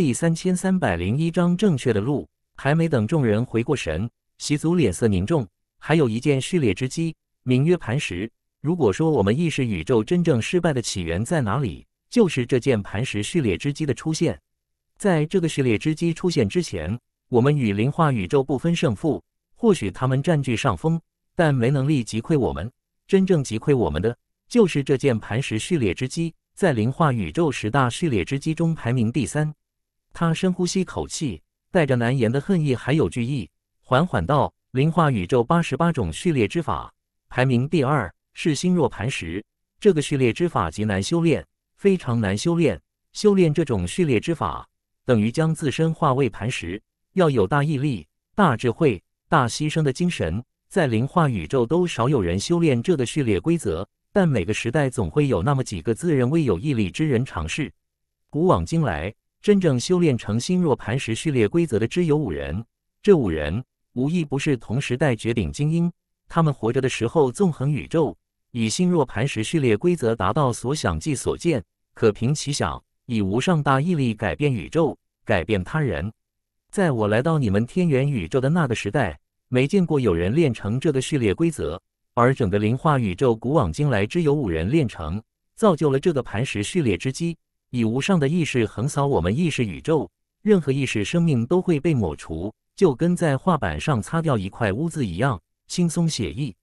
第三千三百零一章正确的路，还没等众人回过神，习祖脸色凝重。还有一件序列之机，名曰磐石。如果说我们意识宇宙真正失败的起源在哪里，就是这件磐石序列之机的出现。在这个序列之机出现之前，我们与灵化宇宙不分胜负。或许他们占据上风，但没能力击溃我们。真正击溃我们的，就是这件磐石序列之机，在灵化宇宙十大序列之机中排名第三。他深呼吸口气，带着难言的恨意还有惧意，缓缓道：“灵化宇宙八十八种序列之法，排名第二是心若磐石。这个序列之法极难修炼，非常难修炼。修炼这种序列之法，等于将自身化为磐石，要有大毅力、大智慧、大牺牲的精神。在灵化宇宙都少有人修炼这个序列规则，但每个时代总会有那么几个自认为有毅力之人尝试。古往今来。”真正修炼成心若磐石序列规则的，只有五人。这五人无一不是同时代绝顶精英。他们活着的时候，纵横宇宙，以心若磐石序列规则达到所想即所见，可凭其想，以无上大毅力改变宇宙，改变他人。在我来到你们天元宇宙的那个时代，没见过有人练成这个序列规则，而整个灵化宇宙古往今来，只有五人练成，造就了这个磐石序列之基。以无上的意识横扫我们意识宇宙，任何意识生命都会被抹除，就跟在画板上擦掉一块污渍一样轻松写意。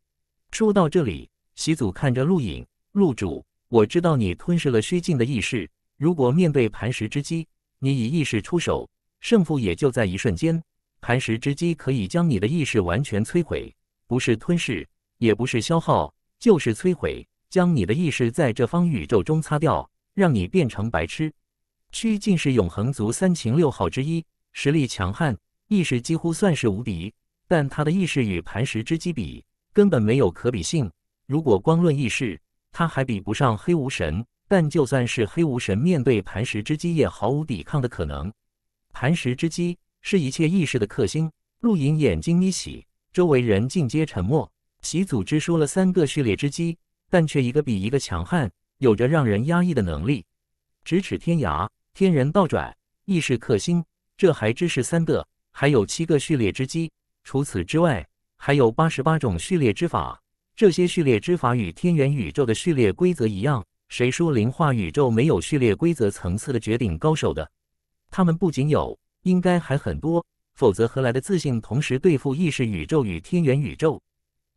说到这里，习祖看着陆影、陆主，我知道你吞噬了虚境的意识。如果面对磐石之击，你以意识出手，胜负也就在一瞬间。磐石之击可以将你的意识完全摧毁，不是吞噬，也不是消耗，就是摧毁，将你的意识在这方宇宙中擦掉。让你变成白痴。屈竟是永恒族三情六号之一，实力强悍，意识几乎算是无敌。但他的意识与磐石之基比，根本没有可比性。如果光论意识，他还比不上黑无神。但就算是黑无神面对磐石之基，也毫无抵抗的可能。磐石之基是一切意识的克星。陆隐眼睛眯起，周围人尽皆沉默。其组织说了三个序列之基，但却一个比一个强悍。有着让人压抑的能力，咫尺天涯、天人倒转、意识克星，这还只是三个，还有七个序列之基。除此之外，还有八十八种序列之法。这些序列之法与天元宇宙的序列规则一样。谁说灵化宇宙没有序列规则层次的绝顶高手的？他们不仅有，应该还很多，否则何来的自信同时对付意识宇宙与天元宇宙？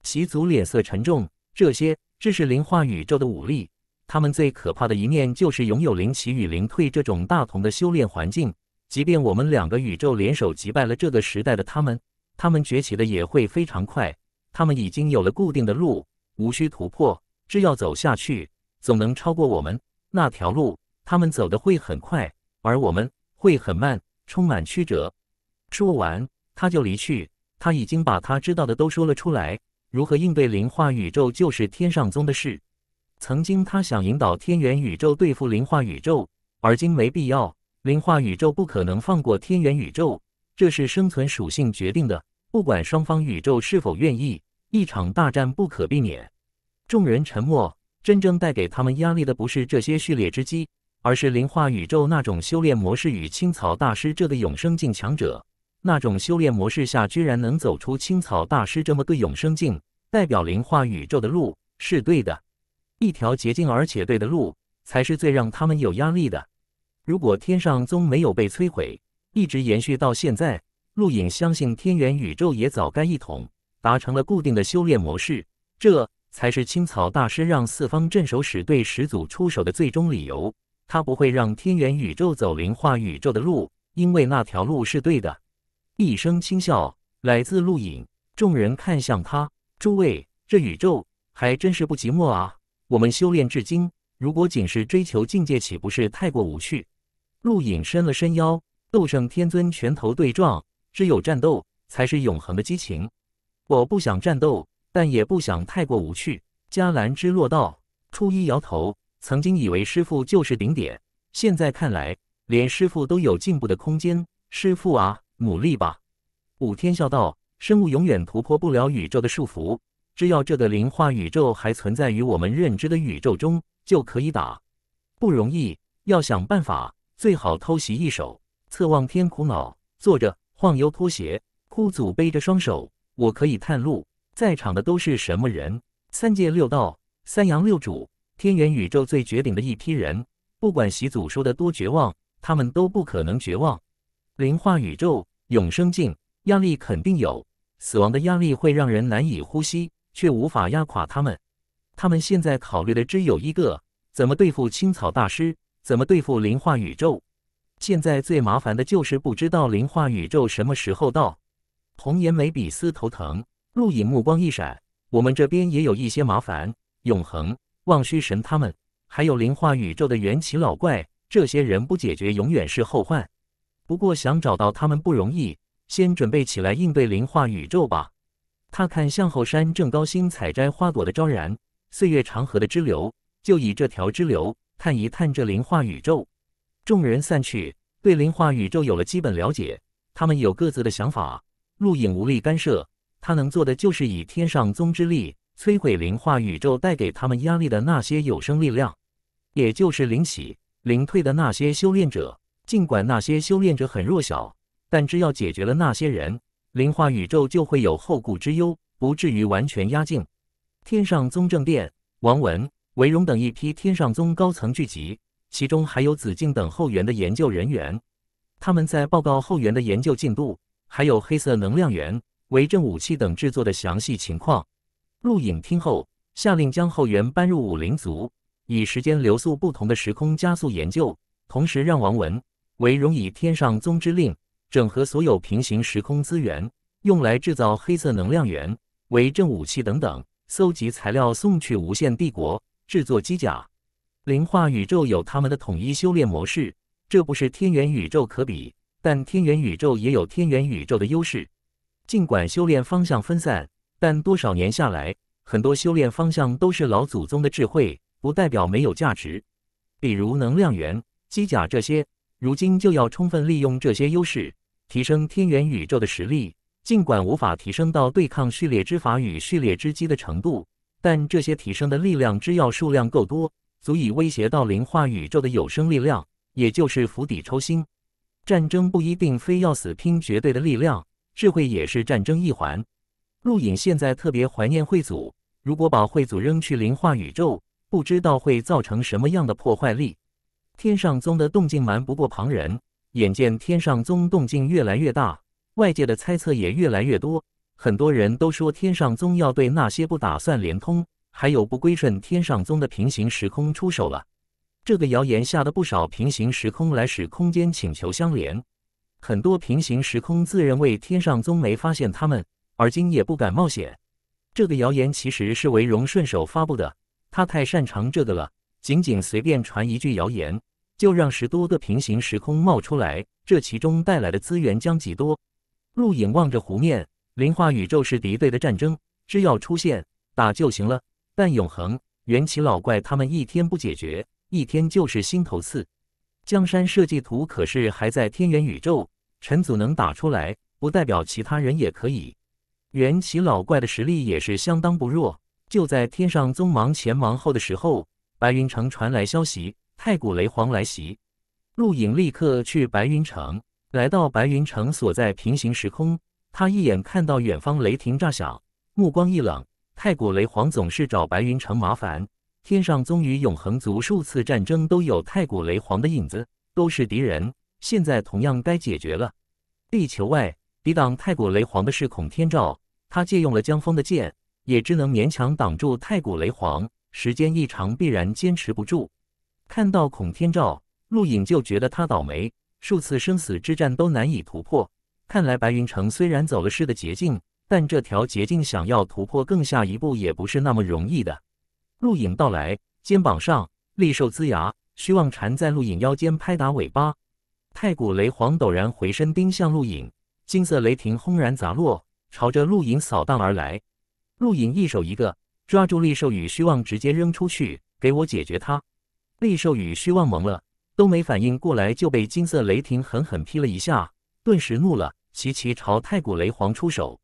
席族脸色沉重，这些这是灵化宇宙的武力。他们最可怕的一面就是拥有灵起与灵退这种大同的修炼环境。即便我们两个宇宙联手击败了这个时代的他们，他们崛起的也会非常快。他们已经有了固定的路，无需突破，只要走下去，总能超过我们。那条路，他们走的会很快，而我们会很慢，充满曲折。说完，他就离去。他已经把他知道的都说了出来。如何应对灵化宇宙，就是天上宗的事。曾经，他想引导天元宇宙对付灵化宇宙，而今没必要。灵化宇宙不可能放过天元宇宙，这是生存属性决定的。不管双方宇宙是否愿意，一场大战不可避免。众人沉默。真正带给他们压力的不是这些序列之机，而是灵化宇宙那种修炼模式与青草大师这个永生境强者那种修炼模式下，居然能走出青草大师这么个永生境，代表灵化宇宙的路是对的。一条捷径而且对的路才是最让他们有压力的。如果天上宗没有被摧毁，一直延续到现在，陆影相信天元宇宙也早该一统，达成了固定的修炼模式。这才是青草大师让四方镇守使对始祖出手的最终理由。他不会让天元宇宙走灵化宇宙的路，因为那条路是对的。一声轻笑来自陆影，众人看向他。诸位，这宇宙还真是不寂寞啊。我们修炼至今，如果仅是追求境界，岂不是太过无趣？陆隐伸了伸腰，斗圣天尊拳头对撞，只有战斗才是永恒的激情。我不想战斗，但也不想太过无趣。迦蓝之落道初一摇头，曾经以为师傅就是顶点，现在看来，连师傅都有进步的空间。师傅啊，努力吧！五天笑道，生物永远突破不了宇宙的束缚。只要这个灵化宇宙还存在于我们认知的宇宙中，就可以打。不容易，要想办法，最好偷袭一手。侧望天苦恼，坐着晃悠拖鞋。枯祖背着双手，我可以探路。在场的都是什么人？三界六道，三阳六主，天元宇宙最绝顶的一批人。不管习祖说的多绝望，他们都不可能绝望。灵化宇宙永生境，压力肯定有。死亡的压力会让人难以呼吸。却无法压垮他们。他们现在考虑的只有一个：怎么对付青草大师，怎么对付灵化宇宙。现在最麻烦的就是不知道灵化宇宙什么时候到。红颜美比丝头疼。陆隐目光一闪，我们这边也有一些麻烦。永恒、望虚神他们，还有灵化宇宙的元气老怪，这些人不解决，永远是后患。不过想找到他们不容易，先准备起来应对灵化宇宙吧。他看向后山正高兴采摘花朵的昭然，岁月长河的支流，就以这条支流探一探这灵化宇宙。众人散去，对灵化宇宙有了基本了解。他们有各自的想法，陆影无力干涉，他能做的就是以天上宗之力摧毁灵化宇宙带给他们压力的那些有生力量，也就是灵起、灵退的那些修炼者。尽管那些修炼者很弱小，但只要解决了那些人。灵化宇宙就会有后顾之忧，不至于完全压境。天上宗正殿，王文、韦荣等一批天上宗高层聚集，其中还有紫禁等后援的研究人员。他们在报告后援的研究进度，还有黑色能量源、为正武器等制作的详细情况。陆影听后，下令将后援搬入武灵族，以时间流速不同的时空加速研究，同时让王文、韦荣以天上宗之令。整合所有平行时空资源，用来制造黑色能量源、为正武器等等，搜集材料送去无限帝国制作机甲。灵化宇宙有他们的统一修炼模式，这不是天元宇宙可比。但天元宇宙也有天元宇宙的优势，尽管修炼方向分散，但多少年下来，很多修炼方向都是老祖宗的智慧，不代表没有价值。比如能量源、机甲这些，如今就要充分利用这些优势。提升天元宇宙的实力，尽管无法提升到对抗序列之法与序列之机的程度，但这些提升的力量之药数量够多，足以威胁到灵化宇宙的有生力量，也就是釜底抽薪。战争不一定非要死拼绝对的力量，智慧也是战争一环。陆隐现在特别怀念惠祖，如果把惠祖扔去灵化宇宙，不知道会造成什么样的破坏力。天上宗的动静瞒不过旁人。眼见天上宗动静越来越大，外界的猜测也越来越多。很多人都说天上宗要对那些不打算连通，还有不归顺天上宗的平行时空出手了。这个谣言吓得不少平行时空来使空间请求相连。很多平行时空自认为天上宗没发现他们，而今也不敢冒险。这个谣言其实是韦荣顺手发布的，他太擅长这个了，仅仅随便传一句谣言。就让十多个平行时空冒出来，这其中带来的资源将极多。陆影望着湖面，灵化宇宙是敌对的战争，只要出现打就行了。但永恒元奇老怪他们一天不解决，一天就是心头刺。江山设计图可是还在天元宇宙，陈祖能打出来，不代表其他人也可以。元奇老怪的实力也是相当不弱。就在天上宗忙前忙后的时候，白云城传来消息。太古雷皇来袭，陆影立刻去白云城。来到白云城所在平行时空，他一眼看到远方雷霆炸响，目光一冷。太古雷皇总是找白云城麻烦，天上宗与永恒族数次战争都有太古雷皇的影子，都是敌人。现在同样该解决了。地球外抵挡太古雷皇的是孔天照，他借用了江峰的剑，也只能勉强挡住太古雷皇。时间一长，必然坚持不住。看到孔天照，陆影就觉得他倒霉，数次生死之战都难以突破。看来白云城虽然走了世的捷径，但这条捷径想要突破更下一步也不是那么容易的。陆影到来，肩膀上利兽龇牙，虚妄缠在陆影腰间拍打尾巴。太古雷皇陡然回身盯向陆影，金色雷霆轰然砸落，朝着陆影扫荡而来。陆影一手一个抓住利兽与虚妄，直接扔出去，给我解决他！厉兽与虚妄懵了，都没反应过来就被金色雷霆狠狠劈了一下，顿时怒了，齐齐朝太古雷皇出手。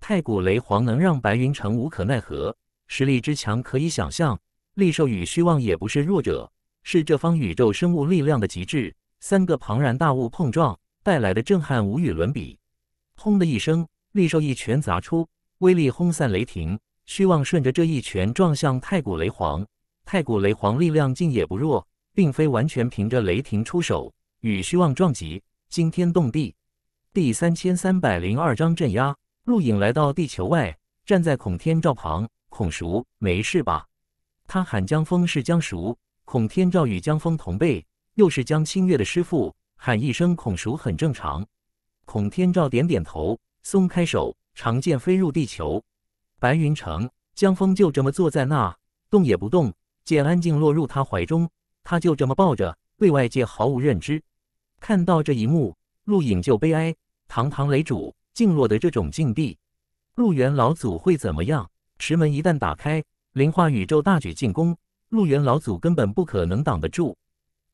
太古雷皇能让白云城无可奈何，实力之强可以想象。厉兽与虚妄也不是弱者，是这方宇宙生物力量的极致。三个庞然大物碰撞带来的震撼无与伦比。轰的一声，厉兽一拳砸出，威力轰散雷霆。虚妄顺着这一拳撞向太古雷皇。太古雷皇力量竟也不弱，并非完全凭着雷霆出手，与虚妄撞击，惊天动地。第三千三百零二章镇压。陆影来到地球外，站在孔天照旁，孔熟，没事吧？他喊江峰是江熟，孔天照与江峰同辈，又是江清月的师傅，喊一声孔熟很正常。孔天照点点头，松开手，长剑飞入地球。白云城，江峰就这么坐在那，动也不动。见安静落入他怀中，他就这么抱着，对外界毫无认知。看到这一幕，陆影就悲哀：堂堂雷主竟落得这种境地，陆元老祖会怎么样？池门一旦打开，灵化宇宙大举进攻，陆元老祖根本不可能挡得住。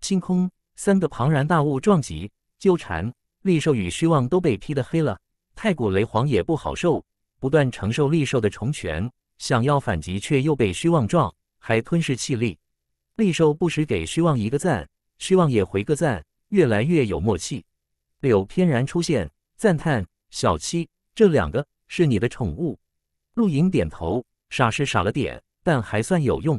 星空三个庞然大物撞击纠缠，力兽与虚妄都被劈的黑了。太古雷皇也不好受，不断承受力兽的重拳，想要反击却又被虚妄撞。还吞噬气力，厉兽不时给虚妄一个赞，虚妄也回个赞，越来越有默契。柳翩然出现，赞叹：“小七，这两个是你的宠物。”陆莹点头，傻是傻了点，但还算有用。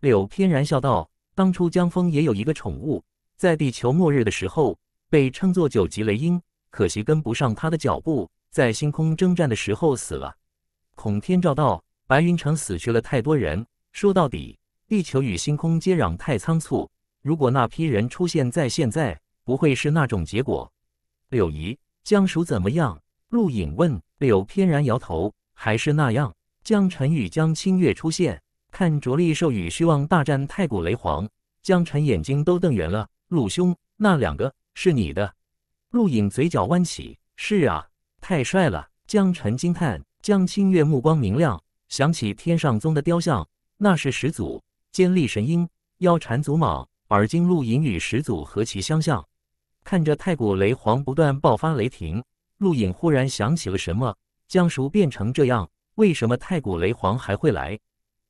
柳翩然笑道：“当初江峰也有一个宠物，在地球末日的时候被称作九级雷鹰，可惜跟不上他的脚步，在星空征战的时候死了。”孔天照道：“白云城死去了太多人。”说到底，地球与星空接壤太仓促。如果那批人出现在现在，不会是那种结果。柳姨，江叔怎么样？陆影问。柳翩然摇头，还是那样。江晨与江清月出现，看着力兽与虚妄大战太古雷皇，江晨眼睛都瞪圆了。陆兄，那两个是你的。陆影嘴角弯起，是啊，太帅了。江晨惊叹。江清月目光明亮，想起天上宗的雕像。那是始祖，尖利神鹰，腰缠祖蟒，而今陆隐与始祖何其相像！看着太古雷皇不断爆发雷霆，陆隐忽然想起了什么：江叔变成这样，为什么太古雷皇还会来？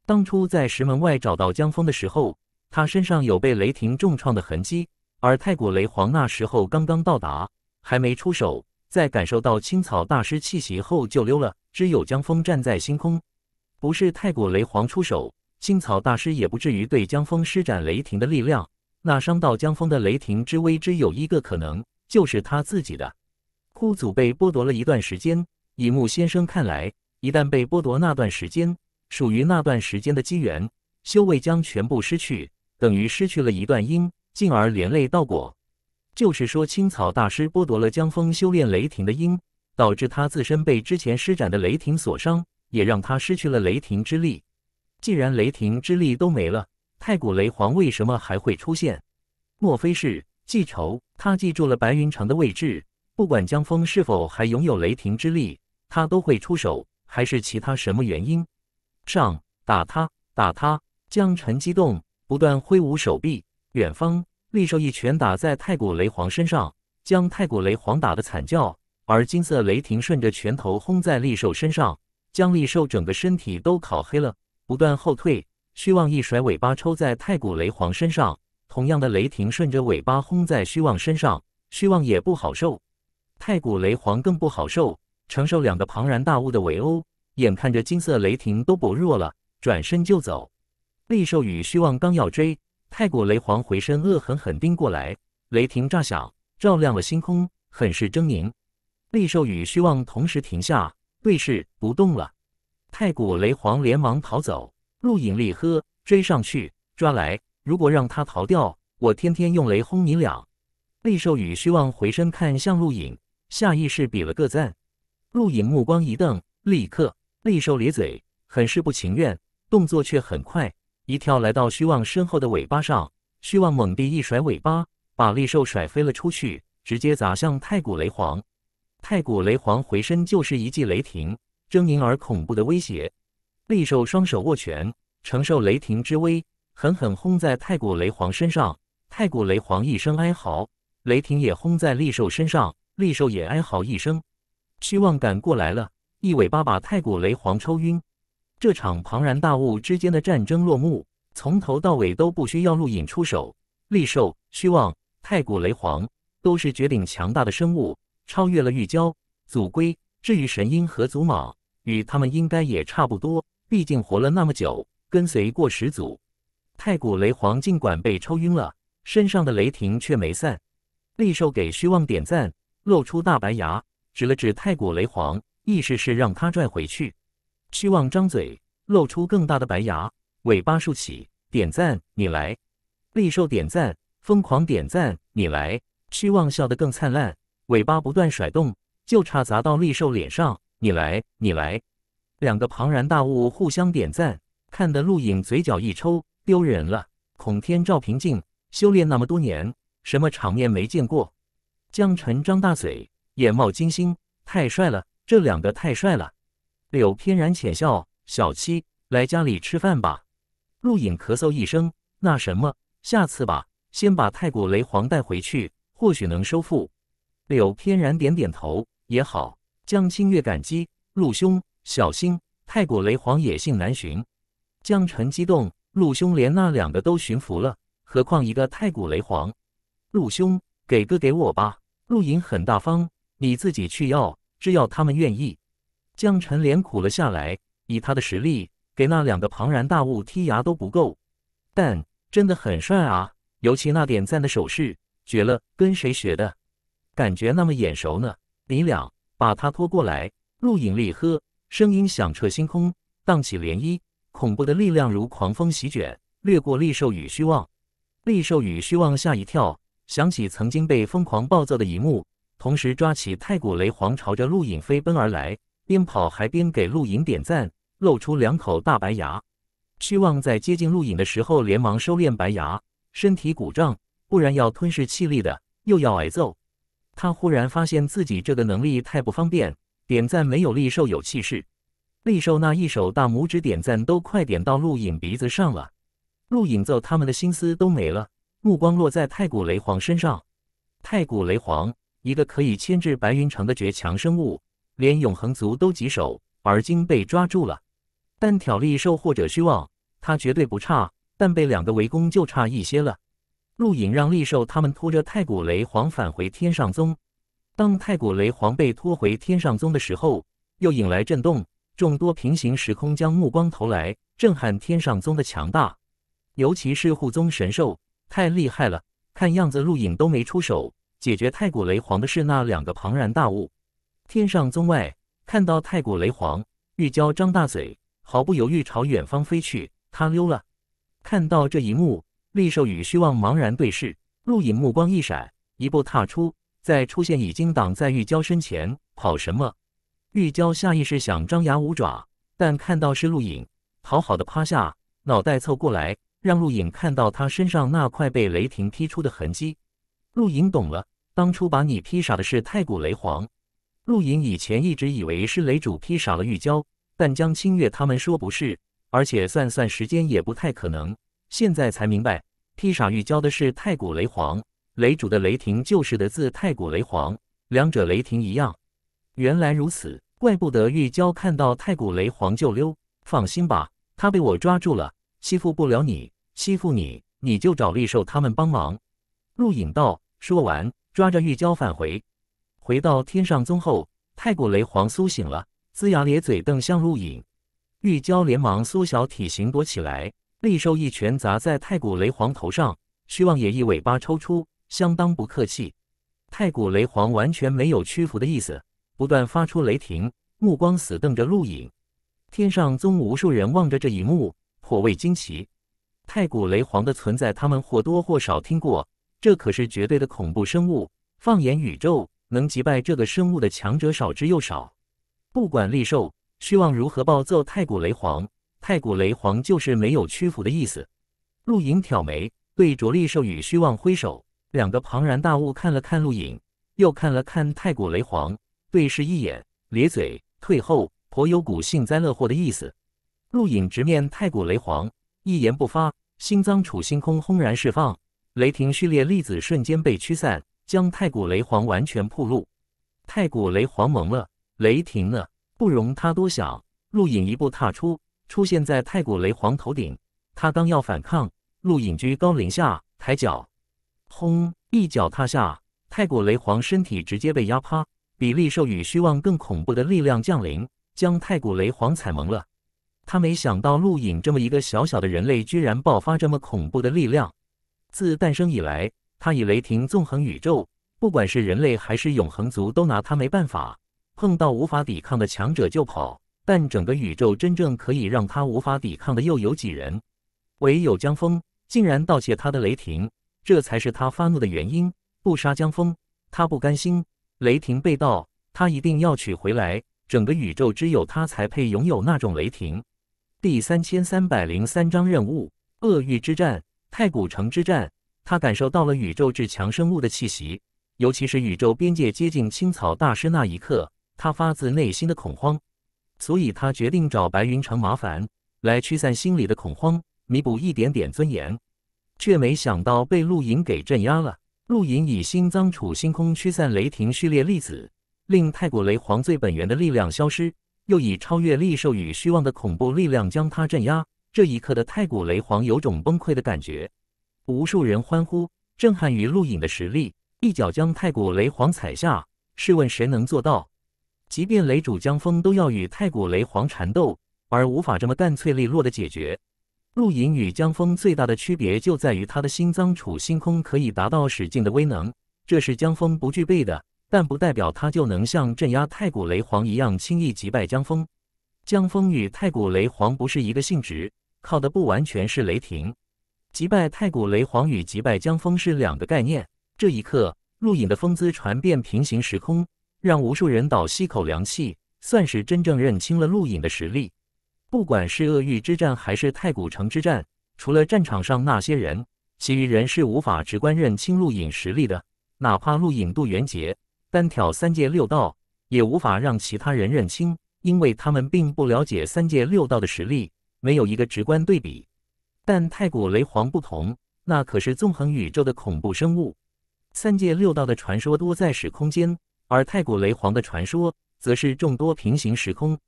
当初在石门外找到江峰的时候，他身上有被雷霆重创的痕迹，而太古雷皇那时候刚刚到达，还没出手，在感受到青草大师气息后就溜了。只有江峰站在星空，不是太古雷皇出手。青草大师也不至于对江峰施展雷霆的力量，那伤到江峰的雷霆之威，只有一个可能，就是他自己的。枯祖被剥夺了一段时间，以木先生看来，一旦被剥夺那段时间，属于那段时间的机缘，修为将全部失去，等于失去了一段因，进而连累到果。就是说，青草大师剥夺了江峰修炼雷霆的因，导致他自身被之前施展的雷霆所伤，也让他失去了雷霆之力。既然雷霆之力都没了，太古雷皇为什么还会出现？莫非是记仇？他记住了白云城的位置，不管江峰是否还拥有雷霆之力，他都会出手。还是其他什么原因？上，打他，打他！江晨激动，不断挥舞手臂。远方，利兽一拳打在太古雷皇身上，将太古雷皇打得惨叫。而金色雷霆顺着拳头轰在利兽身上，将利兽整个身体都烤黑了。不断后退，虚妄一甩尾巴抽在太古雷皇身上，同样的雷霆顺着尾巴轰在虚妄身上，虚妄也不好受，太古雷皇更不好受，承受两个庞然大物的围殴，眼看着金色雷霆都薄弱了，转身就走。厉兽与虚妄刚要追，太古雷皇回身恶狠狠盯过来，雷霆炸响，照亮了星空，很是狰狞。厉兽与虚妄同时停下，对视不动了。太古雷皇连忙逃走，陆影、厉喝追上去抓来。如果让他逃掉，我天天用雷轰你俩！厉兽与虚妄回身看向陆影，下意识比了个赞。陆影目光一瞪，立刻厉兽咧嘴，很是不情愿，动作却很快，一跳来到虚妄身后的尾巴上。虚妄猛地一甩尾巴，把厉兽甩飞了出去，直接砸向太古雷皇。太古雷皇回身就是一记雷霆。狰狞而恐怖的威胁，利兽双手握拳，承受雷霆之威，狠狠轰在太古雷皇身上。太古雷皇一声哀嚎，雷霆也轰在利兽身上，利兽也哀嚎一声。虚妄赶过来了，一尾巴把太古雷皇抽晕。这场庞然大物之间的战争落幕，从头到尾都不需要陆隐出手。利兽、虚妄、太古雷皇都是绝顶强大的生物，超越了玉蛟、祖龟。至于神鹰和祖蟒。与他们应该也差不多，毕竟活了那么久，跟随过始祖太古雷皇。尽管被抽晕了，身上的雷霆却没散。厉兽给虚妄点赞，露出大白牙，指了指太古雷皇，意思是让他拽回去。虚妄张嘴，露出更大的白牙，尾巴竖起，点赞你来。厉兽点赞，疯狂点赞你来。虚妄笑得更灿烂，尾巴不断甩动，就差砸到厉兽脸上。你来，你来！两个庞然大物互相点赞，看得陆影嘴角一抽，丢人了。孔天照平静，修炼那么多年，什么场面没见过？江晨张大嘴，眼冒金星，太帅了！这两个太帅了。柳翩然浅笑：“小七，来家里吃饭吧。”陆影咳嗽一声：“那什么，下次吧。先把太古雷皇带回去，或许能收复。”柳翩然点点头：“也好。”江清月感激陆兄，小心太古雷皇，野性难寻。江辰激动，陆兄连那两个都驯服了，何况一个太古雷皇？陆兄给个给我吧。陆隐很大方，你自己去要，只要他们愿意。江辰连苦了下来，以他的实力，给那两个庞然大物剔牙都不够，但真的很帅啊！尤其那点赞的手势，绝了，跟谁学的？感觉那么眼熟呢，你俩。把他拖过来！陆影厉喝，声音响彻星空，荡起涟漪。恐怖的力量如狂风席卷，掠过厉兽与虚妄。厉兽与虚妄吓一跳，想起曾经被疯狂暴揍的一幕，同时抓起太古雷皇，朝着陆影飞奔而来。边跑还边给陆影点赞，露出两口大白牙。虚妄在接近陆影的时候，连忙收敛白牙，身体鼓胀，不然要吞噬气力的，又要挨揍。他忽然发现自己这个能力太不方便，点赞没有力兽有气势，力兽那一手大拇指点赞都快点到陆影鼻子上了。陆影揍他们的心思都没了，目光落在太古雷皇身上。太古雷皇，一个可以牵制白云城的绝强生物，连永恒族都棘手，而今被抓住了。但挑力兽或者虚妄，他绝对不差，但被两个围攻就差一些了。陆影让厉兽他们拖着太古雷皇返回天上宗。当太古雷皇被拖回天上宗的时候，又引来震动，众多平行时空将目光投来，震撼天上宗的强大。尤其是护宗神兽，太厉害了！看样子，陆影都没出手解决太古雷皇的，是那两个庞然大物。天上宗外，看到太古雷皇，玉娇张大嘴，毫不犹豫朝远方飞去，他溜了。看到这一幕。厉兽与虚妄茫然对视，陆隐目光一闪，一步踏出，在出现已经挡在玉娇身前。跑什么？玉娇下意识想张牙舞爪，但看到是陆隐，讨好的趴下，脑袋凑过来，让陆隐看到他身上那块被雷霆劈出的痕迹。陆隐懂了，当初把你劈傻的是太古雷皇。陆隐以前一直以为是雷主劈傻了玉娇，但江清月他们说不是，而且算算时间也不太可能。现在才明白，替傻玉教的是太古雷皇，雷主的雷霆就是的字太古雷皇，两者雷霆一样。原来如此，怪不得玉娇看到太古雷皇就溜。放心吧，他被我抓住了，欺负不了你。欺负你，你就找厉兽他们帮忙。陆隐道说完，抓着玉娇返回。回到天上宗后，太古雷皇苏醒了，龇牙咧嘴瞪向陆隐。玉娇连忙缩小体型躲起来。利兽一拳砸在太古雷皇头上，虚妄也一尾巴抽出，相当不客气。太古雷皇完全没有屈服的意思，不断发出雷霆，目光死瞪着陆影。天上宗无数人望着这一幕，颇为惊奇。太古雷皇的存在，他们或多或少听过，这可是绝对的恐怖生物。放眼宇宙，能击败这个生物的强者少之又少。不管利兽、虚妄如何暴揍太古雷皇。太古雷皇就是没有屈服的意思。陆影挑眉，对着力兽与虚妄挥手。两个庞然大物看了看陆影，又看了看太古雷皇，对视一眼，咧嘴退后，颇有股幸灾乐祸的意思。陆影直面太古雷皇，一言不发，心脏处星空轰然释放，雷霆序列粒子瞬间被驱散，将太古雷皇完全暴露。太古雷皇懵了，雷霆呢？不容他多想。陆影一步踏出。出现在太古雷皇头顶，他刚要反抗，陆隐居高临下，抬脚，轰！一脚踏下，太古雷皇身体直接被压趴。比力兽与虚妄更恐怖的力量降临，将太古雷皇踩蒙了。他没想到陆隐这么一个小小的人类，居然爆发这么恐怖的力量。自诞生以来，他以雷霆纵横宇宙，不管是人类还是永恒族，都拿他没办法。碰到无法抵抗的强者就跑。但整个宇宙真正可以让他无法抵抗的又有几人？唯有江峰竟然盗窃他的雷霆，这才是他发怒的原因。不杀江峰，他不甘心。雷霆被盗，他一定要取回来。整个宇宙只有他才配拥有那种雷霆。第三千三百零三章任务：厄域之战、太古城之战。他感受到了宇宙至强生物的气息，尤其是宇宙边界接近青草大师那一刻，他发自内心的恐慌。所以他决定找白云城麻烦，来驱散心里的恐慌，弥补一点点尊严，却没想到被陆影给镇压了。陆影以心脏处星空驱散雷霆序列粒子，令太古雷皇最本源的力量消失，又以超越力兽与虚妄的恐怖力量将他镇压。这一刻的太古雷皇有种崩溃的感觉。无数人欢呼，震撼于陆影的实力，一脚将太古雷皇踩下。试问谁能做到？即便雷主江峰都要与太古雷皇缠斗，而无法这么干脆利落的解决。陆隐与江峰最大的区别就在于他的心脏处星空可以达到使劲的威能，这是江峰不具备的。但不代表他就能像镇压太古雷皇一样轻易击败江峰。江峰与太古雷皇不是一个性质，靠的不完全是雷霆。击败太古雷皇与击败江峰是两个概念。这一刻，陆隐的风姿传遍平行时空。让无数人倒吸口凉气，算是真正认清了陆隐的实力。不管是厄运之战还是太古城之战，除了战场上那些人，其余人是无法直观认清陆隐实力的。哪怕陆隐渡元劫，单挑三界六道，也无法让其他人认清，因为他们并不了解三界六道的实力，没有一个直观对比。但太古雷皇不同，那可是纵横宇宙的恐怖生物，三界六道的传说多在史空间。而太古雷皇的传说，则是众多平行时空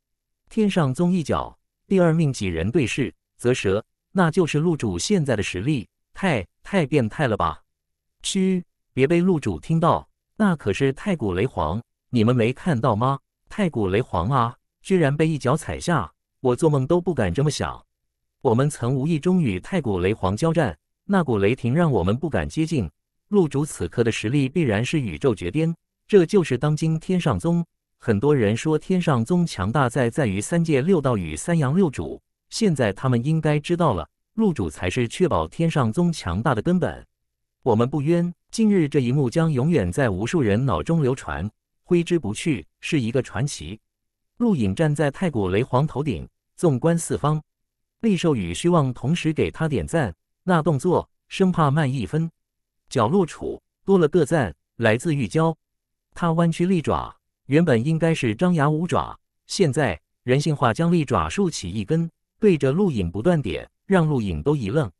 天上宗一角第二命几人对视，则蛇，那就是陆主现在的实力，太太变态了吧？嘘，别被陆主听到，那可是太古雷皇，你们没看到吗？太古雷皇啊，居然被一脚踩下，我做梦都不敢这么想。我们曾无意中与太古雷皇交战，那股雷霆让我们不敢接近。陆主此刻的实力，必然是宇宙绝巅。这就是当今天上宗。很多人说天上宗强大在在于三界六道与三阳六主，现在他们应该知道了，入主才是确保天上宗强大的根本。我们不冤。今日这一幕将永远在无数人脑中流传，挥之不去，是一个传奇。陆隐站在太古雷皇头顶，纵观四方，厉兽与虚妄同时给他点赞，那动作生怕慢一分。角落处多了个赞，来自玉娇。他弯曲利爪，原本应该是张牙舞爪，现在人性化将利爪竖起一根，对着陆影不断点，让陆影都一愣。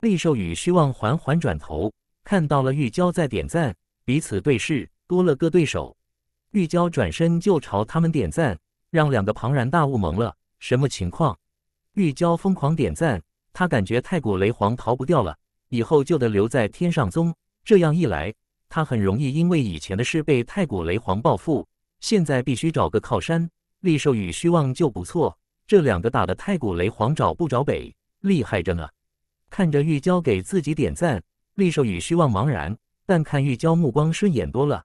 厉兽与虚妄缓缓转头，看到了玉娇在点赞，彼此对视，多了个对手。玉娇转身就朝他们点赞，让两个庞然大物懵了。什么情况？玉娇疯狂点赞，她感觉太古雷皇逃不掉了，以后就得留在天上宗。这样一来。他很容易因为以前的事被太古雷皇报复，现在必须找个靠山。厉兽与虚妄就不错，这两个打的太古雷皇找不着北，厉害着呢。看着玉娇给自己点赞，厉兽与虚妄茫然，但看玉娇目光顺眼多了。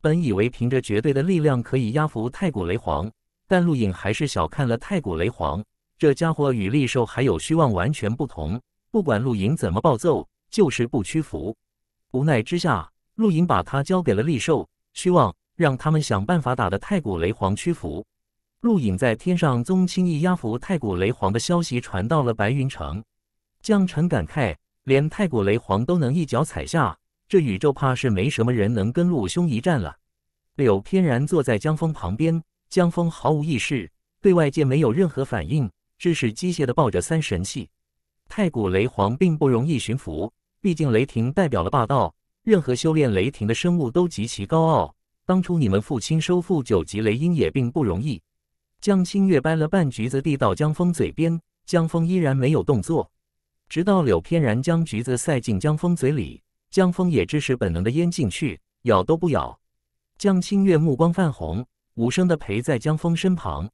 本以为凭着绝对的力量可以压服太古雷皇，但陆影还是小看了太古雷皇。这家伙与厉兽还有虚妄完全不同，不管陆影怎么暴揍，就是不屈服。无奈之下。陆影把他交给了厉兽，希望让他们想办法打得太古雷皇屈服。陆影在天上宗轻易压服太古雷皇的消息传到了白云城，江辰感慨：，连太古雷皇都能一脚踩下，这宇宙怕是没什么人能跟陆兄一战了。柳翩然坐在江峰旁边，江峰毫无意识，对外界没有任何反应，只是机械的抱着三神器。太古雷皇并不容易驯服，毕竟雷霆代表了霸道。任何修炼雷霆的生物都极其高傲。当初你们父亲收复九级雷鹰也并不容易。江清月掰了半橘子递到江峰嘴边，江峰依然没有动作。直到柳翩然将橘子塞进江峰嘴里，江峰也只是本能的咽进去，咬都不咬。江清月目光泛红，无声的陪在江峰身旁。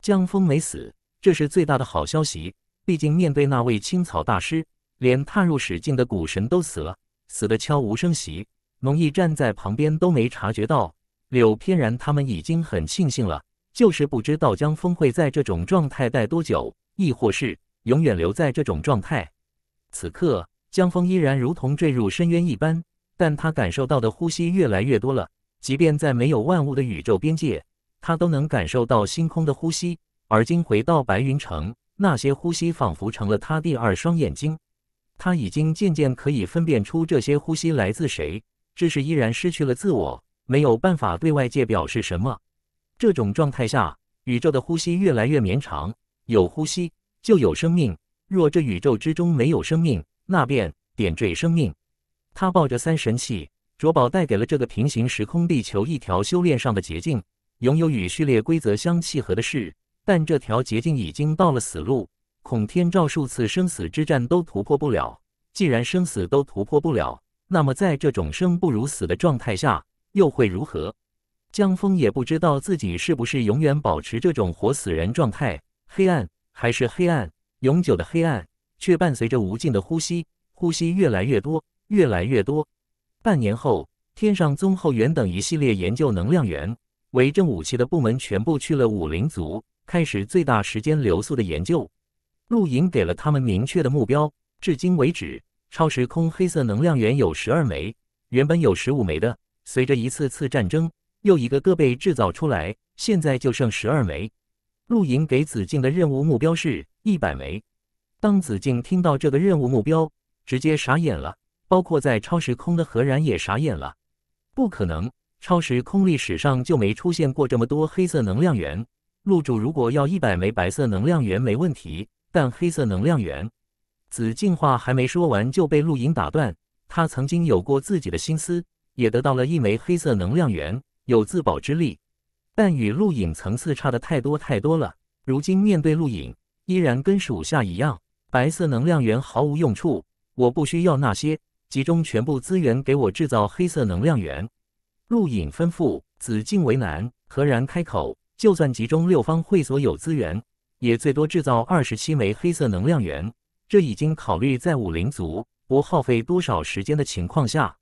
江峰没死，这是最大的好消息。毕竟面对那位青草大师，连踏入史境的古神都死了。死的悄无声息，龙毅站在旁边都没察觉到。柳翩然他们已经很庆幸了，就是不知道江峰会在这种状态待多久，亦或是永远留在这种状态。此刻，江峰依然如同坠入深渊一般，但他感受到的呼吸越来越多了。即便在没有万物的宇宙边界，他都能感受到星空的呼吸。而今回到白云城，那些呼吸仿佛成了他第二双眼睛。他已经渐渐可以分辨出这些呼吸来自谁，只是依然失去了自我，没有办法对外界表示什么。这种状态下，宇宙的呼吸越来越绵长。有呼吸就有生命，若这宇宙之中没有生命，那便点缀生命。他抱着三神器，卓宝带给了这个平行时空地球一条修炼上的捷径，拥有与序列规则相契合的事，但这条捷径已经到了死路。孔天照数次生死之战都突破不了，既然生死都突破不了，那么在这种生不如死的状态下又会如何？江峰也不知道自己是不是永远保持这种活死人状态，黑暗还是黑暗，永久的黑暗，却伴随着无尽的呼吸，呼吸越来越多，越来越多。半年后，天上宗后元等一系列研究能量源、为正武器的部门全部去了武灵族，开始最大时间流速的研究。露营给了他们明确的目标，至今为止，超时空黑色能量源有十二枚，原本有十五枚的，随着一次次战争，又一个个被制造出来，现在就剩十二枚。露营给子靖的任务目标是一百枚。当子靖听到这个任务目标，直接傻眼了，包括在超时空的何然也傻眼了，不可能，超时空历史上就没出现过这么多黑色能量源。陆主如果要一百枚白色能量源，没问题。但黑色能量源，子静话还没说完就被陆影打断。他曾经有过自己的心思，也得到了一枚黑色能量源，有自保之力，但与陆影层次差的太多太多了。如今面对陆影，依然跟属下一样，白色能量源毫无用处。我不需要那些，集中全部资源给我制造黑色能量源。陆影吩咐，子敬为难，何然开口，就算集中六方会所有资源。也最多制造二十七枚黑色能量源，这已经考虑在武灵族不耗费多少时间的情况下，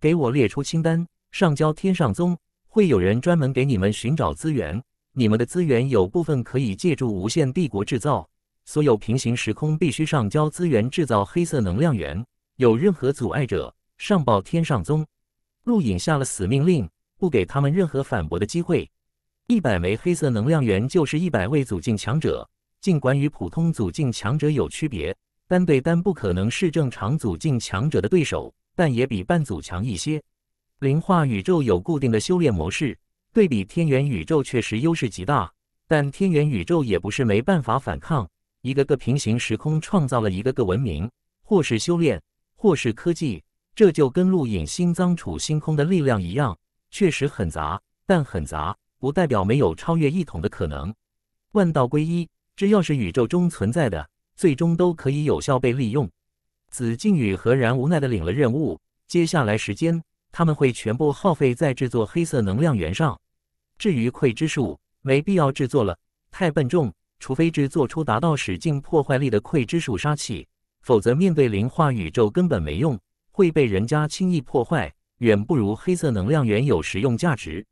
给我列出清单，上交天上宗，会有人专门给你们寻找资源。你们的资源有部分可以借助无限帝国制造，所有平行时空必须上交资源制造黑色能量源，有任何阻碍者上报天上宗，陆隐下了死命令，不给他们任何反驳的机会。一百枚黑色能量源就是一百位祖境强者，尽管与普通祖境强者有区别，单对单不可能是正常祖境强者的对手，但也比半祖强一些。灵化宇宙有固定的修炼模式，对比天元宇宙确实优势极大，但天元宇宙也不是没办法反抗。一个个平行时空创造了一个个文明，或是修炼，或是科技，这就跟陆隐心脏处星空的力量一样，确实很杂，但很杂。不代表没有超越一统的可能，万道归一，只要是宇宙中存在的，最终都可以有效被利用。紫禁宇赫然无奈地领了任务，接下来时间他们会全部耗费在制作黑色能量源上。至于溃之树，没必要制作了，太笨重，除非制作出达到使劲破坏力的溃之树杀器，否则面对灵化宇宙根本没用，会被人家轻易破坏，远不如黑色能量源有实用价值。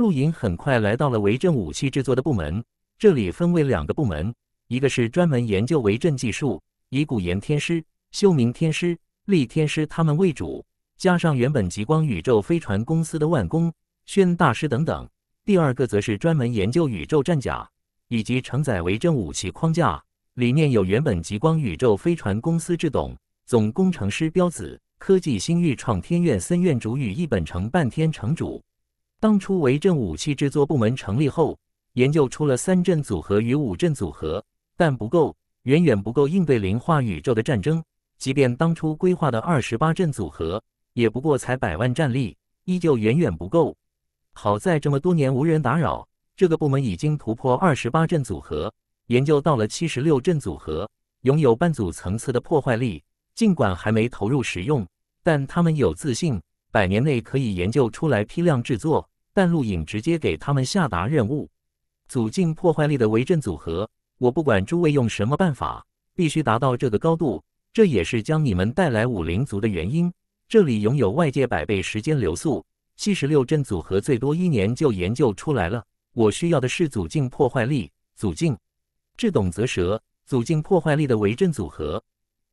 陆莹很快来到了维正武器制作的部门，这里分为两个部门，一个是专门研究维正技术，以古岩天师、修明天师、立天师他们为主，加上原本极光宇宙飞船公司的万工宣大师等等；第二个则是专门研究宇宙战甲以及承载维政武器框架，里面有原本极光宇宙飞船公司之董总工程师彪子、科技新域创天院森院主与一本城半天城主。当初为正武器制作部门成立后，研究出了三阵组合与五阵组合，但不够，远远不够应对零化宇宙的战争。即便当初规划的二十八阵组合，也不过才百万战力，依旧远远不够。好在这么多年无人打扰，这个部门已经突破二十八阵组合，研究到了七十六阵组合，拥有半组层次的破坏力。尽管还没投入使用，但他们有自信。百年内可以研究出来，批量制作。但陆影直接给他们下达任务：，组境破坏力的围阵组合。我不管诸位用什么办法，必须达到这个高度。这也是将你们带来武灵族的原因。这里拥有外界百倍时间流速，七十六阵组合最多一年就研究出来了。我需要的是组境破坏力，组境。智懂则舌：组境破坏力的围阵组合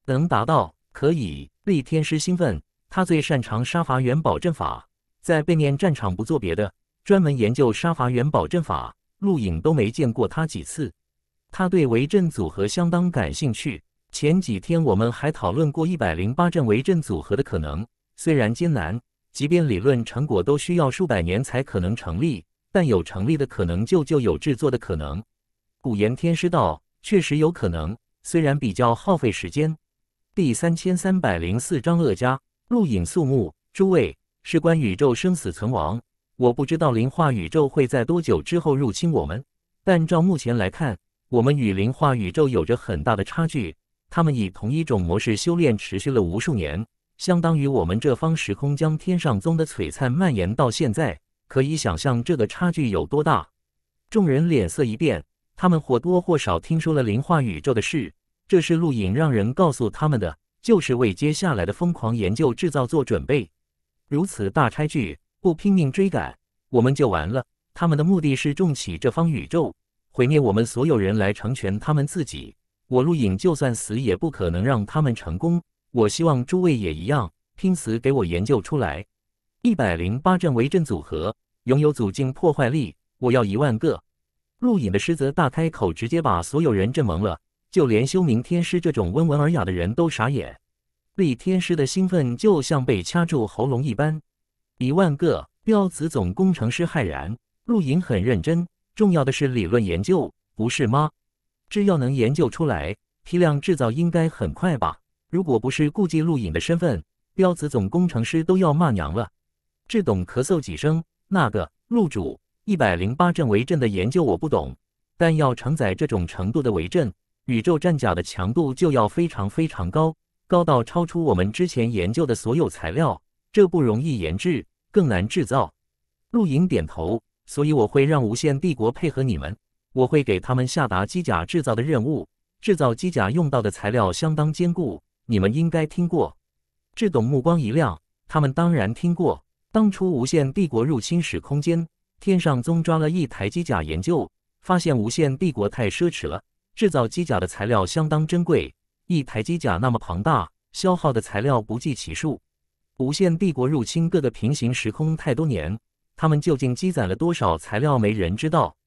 能达到？可以。厉天师兴奋。他最擅长杀伐元宝阵法，在背面战场不做别的，专门研究杀伐元宝阵法。陆影都没见过他几次，他对围阵组合相当感兴趣。前几天我们还讨论过一百零八阵围阵组合的可能，虽然艰难，即便理论成果都需要数百年才可能成立，但有成立的可能就就有制作的可能。古岩天师道确实有可能，虽然比较耗费时间。第三千三百零四章恶家。陆隐肃穆，诸位，事关宇宙生死存亡。我不知道灵化宇宙会在多久之后入侵我们，但照目前来看，我们与灵化宇宙有着很大的差距。他们以同一种模式修炼，持续了无数年，相当于我们这方时空将天上宗的璀璨蔓延到现在，可以想象这个差距有多大。众人脸色一变，他们或多或少听说了灵化宇宙的事，这是陆隐让人告诉他们的。就是为接下来的疯狂研究制造做准备。如此大差距，不拼命追赶，我们就完了。他们的目的是重启这方宇宙，毁灭我们所有人来成全他们自己。我陆影就算死，也不可能让他们成功。我希望诸位也一样，拼死给我研究出来。一百零八阵为阵组合，拥有组境破坏力，我要一万个。陆影的狮子大开口，直接把所有人震蒙了。就连修明天师这种温文尔雅的人都傻眼，厉天师的兴奋就像被掐住喉咙一般。一万个彪子总工程师骇然，陆影很认真，重要的是理论研究，不是吗？制药能研究出来，批量制造应该很快吧？如果不是顾忌陆影的身份，彪子总工程师都要骂娘了。志懂咳嗽几声，那个陆主一百零八阵为阵的研究我不懂，但要承载这种程度的为阵。宇宙战甲的强度就要非常非常高，高到超出我们之前研究的所有材料。这不容易研制，更难制造。陆莹点头，所以我会让无限帝国配合你们，我会给他们下达机甲制造的任务。制造机甲用到的材料相当坚固，你们应该听过。智董目光一亮，他们当然听过。当初无限帝国入侵时空间，天上宗抓了一台机甲研究，发现无限帝国太奢侈了。制造机甲的材料相当珍贵，一台机甲那么庞大，消耗的材料不计其数。无限帝国入侵各个平行时空太多年，他们究竟积攒了多少材料，没人知道。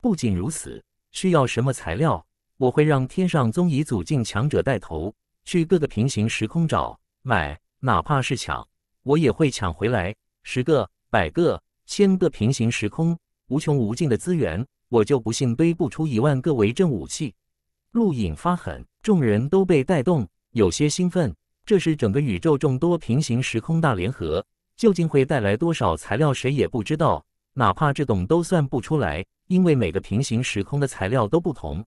不仅如此，需要什么材料，我会让天上宗一组境强者带头去各个平行时空找买，哪怕是抢，我也会抢回来。十个、百个、千个平行时空，无穷无尽的资源。我就不信堆不出一万个为正武器。陆隐发狠，众人都被带动，有些兴奋。这是整个宇宙众多平行时空大联合，究竟会带来多少材料，谁也不知道。哪怕这懂都算不出来，因为每个平行时空的材料都不同。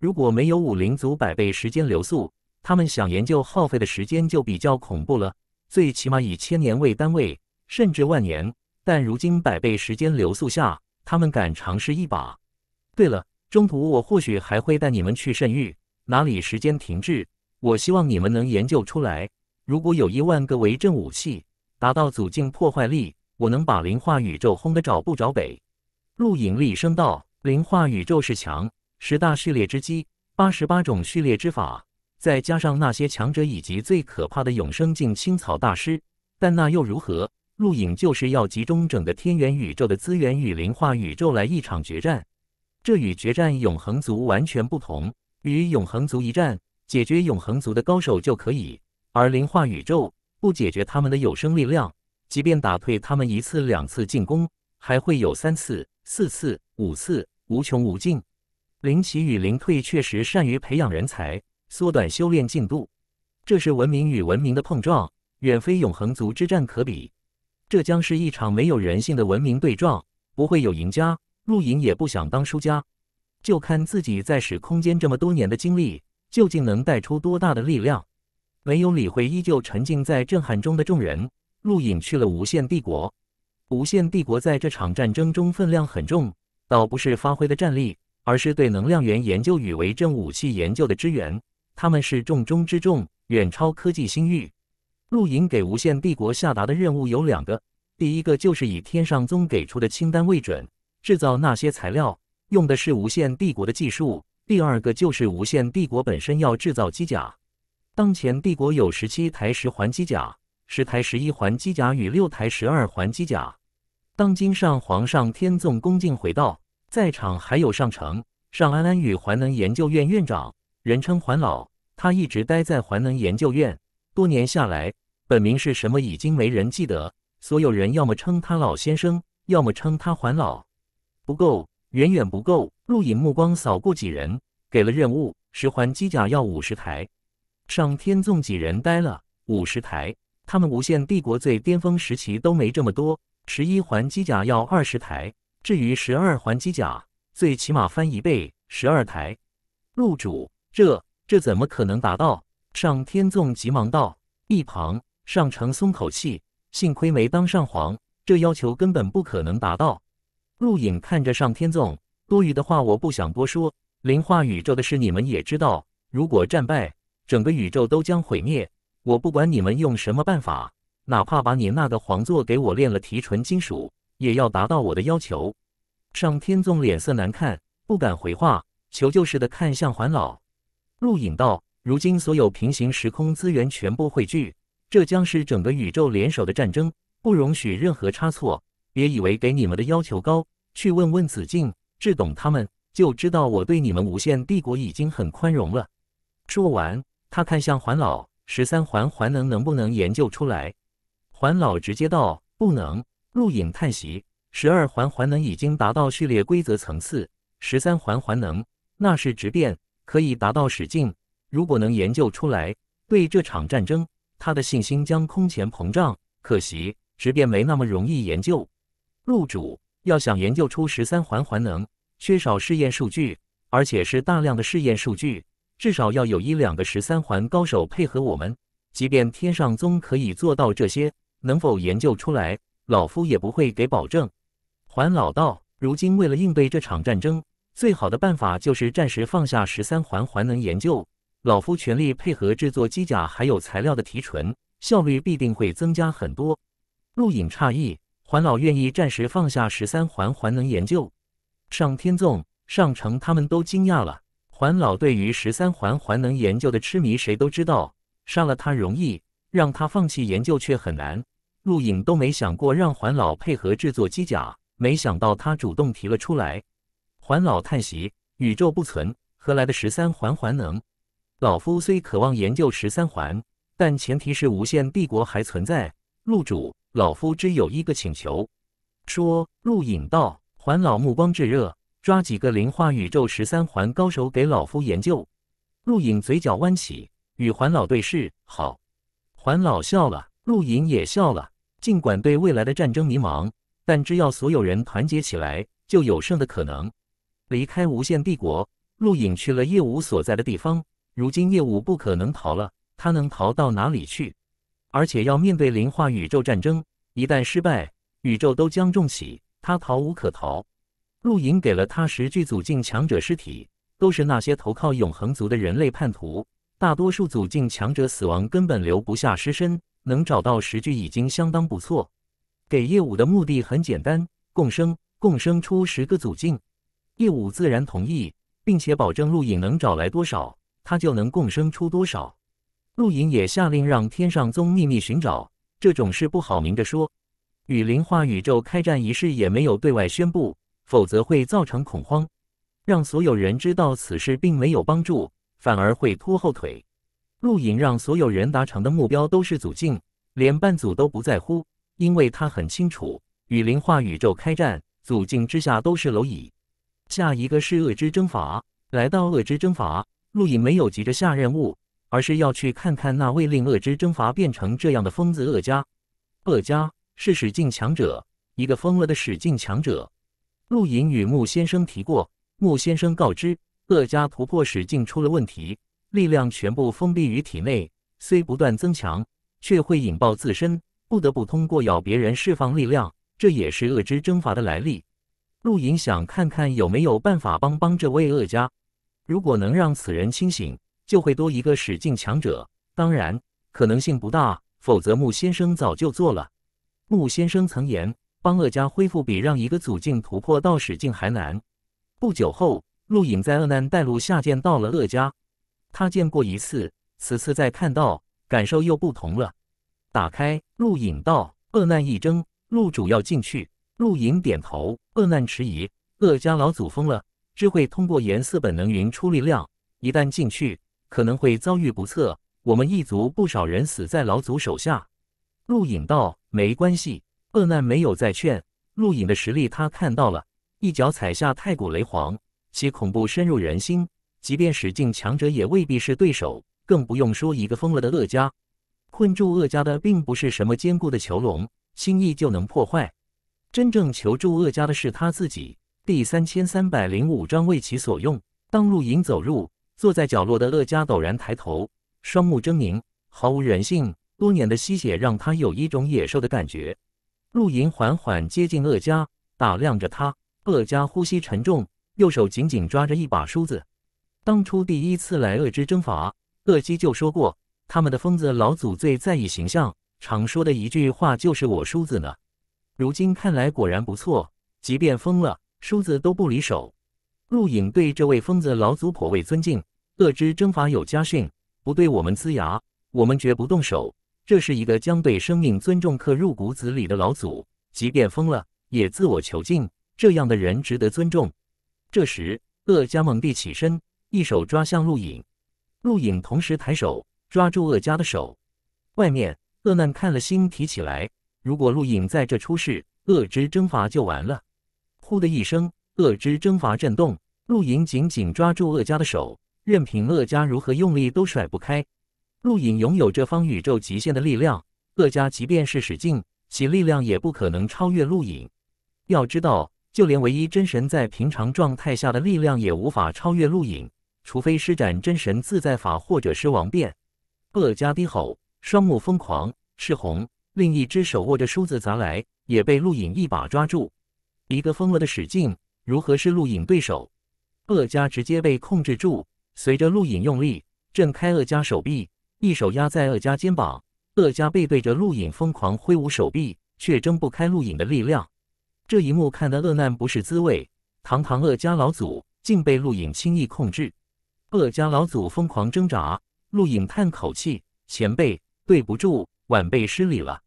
如果没有武灵族百倍时间流速，他们想研究，耗费的时间就比较恐怖了。最起码以千年为单位，甚至万年。但如今百倍时间流速下，他们敢尝试一把。对了，中途我或许还会带你们去圣域，哪里时间停滞，我希望你们能研究出来。如果有一万个为正武器，达到祖境破坏力，我能把灵化宇宙轰得找不着北。陆影厉声道：“灵化宇宙是强，十大序列之基，八十八种序列之法，再加上那些强者以及最可怕的永生境青草大师，但那又如何？陆影就是要集中整个天元宇宙的资源与灵化宇宙来一场决战。”这与决战永恒族完全不同。与永恒族一战，解决永恒族的高手就可以；而灵化宇宙不解决他们的有生力量，即便打退他们一次、两次进攻，还会有三次、四次、五次，无穷无尽。灵奇与灵退确实善于培养人才，缩短修炼进度。这是文明与文明的碰撞，远非永恒族之战可比。这将是一场没有人性的文明对撞，不会有赢家。陆影也不想当输家，就看自己在史空间这么多年的经历究竟能带出多大的力量。没有理会依旧沉浸在震撼中的众人，陆影去了无限帝国。无限帝国在这场战争中分量很重，倒不是发挥的战力，而是对能量源研究与维正武器研究的支援。他们是重中之重，远超科技星域。陆影给无限帝国下达的任务有两个，第一个就是以天上宗给出的清单为准。制造那些材料用的是无限帝国的技术。第二个就是无限帝国本身要制造机甲。当前帝国有十七台十环机甲，十台十一环机甲与六台十二环机甲。当今上皇上天纵恭敬回道，在场还有上城尚安安与环能研究院院长，人称环老。他一直待在环能研究院，多年下来，本名是什么已经没人记得。所有人要么称他老先生，要么称他环老。不够，远远不够。陆隐目光扫过几人，给了任务：十环机甲要五十台。上天纵几人呆了，五十台，他们无限帝国最巅峰时期都没这么多。十一环机甲要二十台，至于十二环机甲，最起码翻一倍，十二台。陆主，这这怎么可能达到？上天纵急忙道。一旁，上城松口气，幸亏没当上皇，这要求根本不可能达到。陆影看着上天纵，多余的话我不想多说。灵化宇宙的事你们也知道，如果战败，整个宇宙都将毁灭。我不管你们用什么办法，哪怕把你那个皇座给我炼了提纯金属，也要达到我的要求。上天纵脸色难看，不敢回话，求救似的看向环老。陆影道：“如今所有平行时空资源全部汇聚，这将是整个宇宙联手的战争，不容许任何差错。”别以为给你们的要求高，去问问子敬、志懂他们就知道我对你们无限帝国已经很宽容了。说完，他看向环老，十三环环能能不能研究出来？环老直接道：“不能。”陆影叹息：“十二环环能已经达到序列规则层次，十三环环能那是直变，可以达到史进。如果能研究出来，对这场战争，他的信心将空前膨胀。可惜直变没那么容易研究。”入主要想研究出十三环环能，缺少试验数据，而且是大量的试验数据，至少要有一两个十三环高手配合我们。即便天上宗可以做到这些，能否研究出来，老夫也不会给保证。环老道，如今为了应对这场战争，最好的办法就是暂时放下十三环环能研究，老夫全力配合制作机甲，还有材料的提纯，效率必定会增加很多。陆隐诧异。环老愿意暂时放下十三环环能研究，上天纵、上城他们都惊讶了。环老对于十三环环能研究的痴迷，谁都知道。杀了他容易，让他放弃研究却很难。陆影都没想过让环老配合制作机甲，没想到他主动提了出来。环老叹息：宇宙不存，何来的十三环环能？老夫虽渴望研究十三环，但前提是无限帝国还存在。陆主。老夫只有一个请求，说。陆影道，还老目光炙热，抓几个灵化宇宙十三环高手给老夫研究。陆影嘴角弯起，与环老对视。好，环老笑了，陆影也笑了。尽管对未来的战争迷茫，但只要所有人团结起来，就有胜的可能。离开无限帝国，陆影去了叶舞所在的地方。如今叶舞不可能逃了，他能逃到哪里去？而且要面对零化宇宙战争，一旦失败，宇宙都将重启，他逃无可逃。陆影给了他十具祖境强者尸体，都是那些投靠永恒族的人类叛徒。大多数祖境强者死亡根本留不下尸身，能找到十具已经相当不错。给叶武的目的很简单，共生，共生出十个祖境。叶武自然同意，并且保证陆影能找来多少，他就能共生出多少。陆隐也下令让天上宗秘密寻找，这种事不好明着说。雨林化宇宙开战一事也没有对外宣布，否则会造成恐慌，让所有人知道此事并没有帮助，反而会拖后腿。陆隐让所有人达成的目标都是祖境，连半祖都不在乎，因为他很清楚，雨林化宇宙开战，祖境之下都是蝼蚁。下一个是恶之征伐，来到恶之征伐，陆隐没有急着下任务。而是要去看看那位令恶之征伐变成这样的疯子恶家。恶家是史境强者，一个疯了的史境强者。陆隐与穆先生提过，穆先生告知恶家突破史境出了问题，力量全部封闭于体内，虽不断增强，却会引爆自身，不得不通过咬别人释放力量。这也是恶之征伐的来历。陆隐想看看有没有办法帮帮这位恶家，如果能让此人清醒。就会多一个使境强者，当然可能性不大，否则木先生早就做了。木先生曾言，帮乐家恢复比让一个祖境突破到使境还难。不久后，陆影在厄难带路下见到了乐家，他见过一次，此次再看到，感受又不同了。打开陆影道，厄难一怔，陆主要进去。陆影点头，厄难迟疑，乐家老祖疯了，智会通过颜色本能云出力量，一旦进去。可能会遭遇不测，我们一族不少人死在老祖手下。陆隐道：“没关系，恶难没有再劝。”陆隐的实力他看到了，一脚踩下太古雷皇，其恐怖深入人心，即便使劲强者也未必是对手，更不用说一个疯了的恶家。困住恶家的并不是什么坚固的囚笼，轻易就能破坏。真正求助恶家的是他自己。第三千三百零五章为其所用。当陆隐走入。坐在角落的乐嘉陡然抬头，双目狰狞，毫无人性。多年的吸血让他有一种野兽的感觉。陆莹缓缓接近乐嘉，打量着他。乐嘉呼吸沉重，右手紧紧抓着一把梳子。当初第一次来恶之征伐，乐基就说过，他们的疯子老祖最在意形象，常说的一句话就是“我梳子呢”。如今看来果然不错，即便疯了，梳子都不离手。陆影对这位疯子老祖颇为尊敬。恶之征伐有家训，不对我们呲牙，我们绝不动手。这是一个将对生命尊重刻入骨子里的老祖，即便疯了也自我囚禁。这样的人值得尊重。这时，恶家猛地起身，一手抓向陆影，陆影同时抬手抓住恶家的手。外面，恶难看了心提起来，如果陆影在这出事，恶之征伐就完了。呼的一声，恶之征伐震动，陆影紧紧抓住恶家的手。任凭乐家如何用力，都甩不开。陆影拥有这方宇宙极限的力量，乐家即便是使劲，其力量也不可能超越陆影。要知道，就连唯一真神在平常状态下的力量也无法超越陆影，除非施展真神自在法或者狮王变。恶家低吼，双目疯狂赤红，另一只手握着梳子砸来，也被陆影一把抓住。一个疯了的使劲，如何是陆影对手？恶家直接被控制住。随着陆隐用力挣开鄂家手臂，一手压在鄂家肩膀，鄂家背对着陆隐疯狂挥舞手臂，却挣不开陆隐的力量。这一幕看得鄂难不是滋味。堂堂鄂家老祖竟被陆隐轻易控制，鄂家老祖疯狂挣扎。陆隐叹口气：“前辈，对不住，晚辈失礼了。”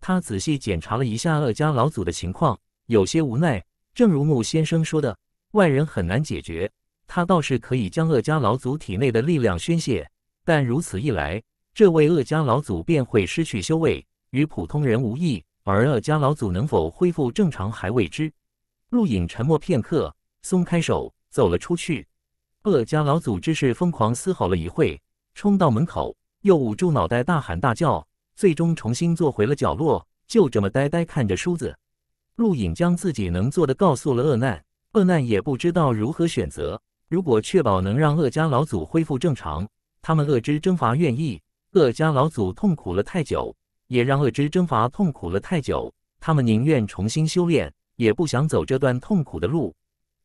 他仔细检查了一下鄂家老祖的情况，有些无奈。正如穆先生说的，外人很难解决。他倒是可以将厄家老祖体内的力量宣泄，但如此一来，这位厄家老祖便会失去修为，与普通人无异。而厄家老祖能否恢复正常还未知。陆隐沉默片刻，松开手，走了出去。厄家老祖只是疯狂嘶吼了一会，冲到门口，又捂住脑袋大喊大叫，最终重新坐回了角落，就这么呆呆看着梳子。陆隐将自己能做的告诉了厄难，厄难也不知道如何选择。如果确保能让鄂家老祖恢复正常，他们恶之征伐愿意。鄂家老祖痛苦了太久，也让恶之征伐痛苦了太久。他们宁愿重新修炼，也不想走这段痛苦的路。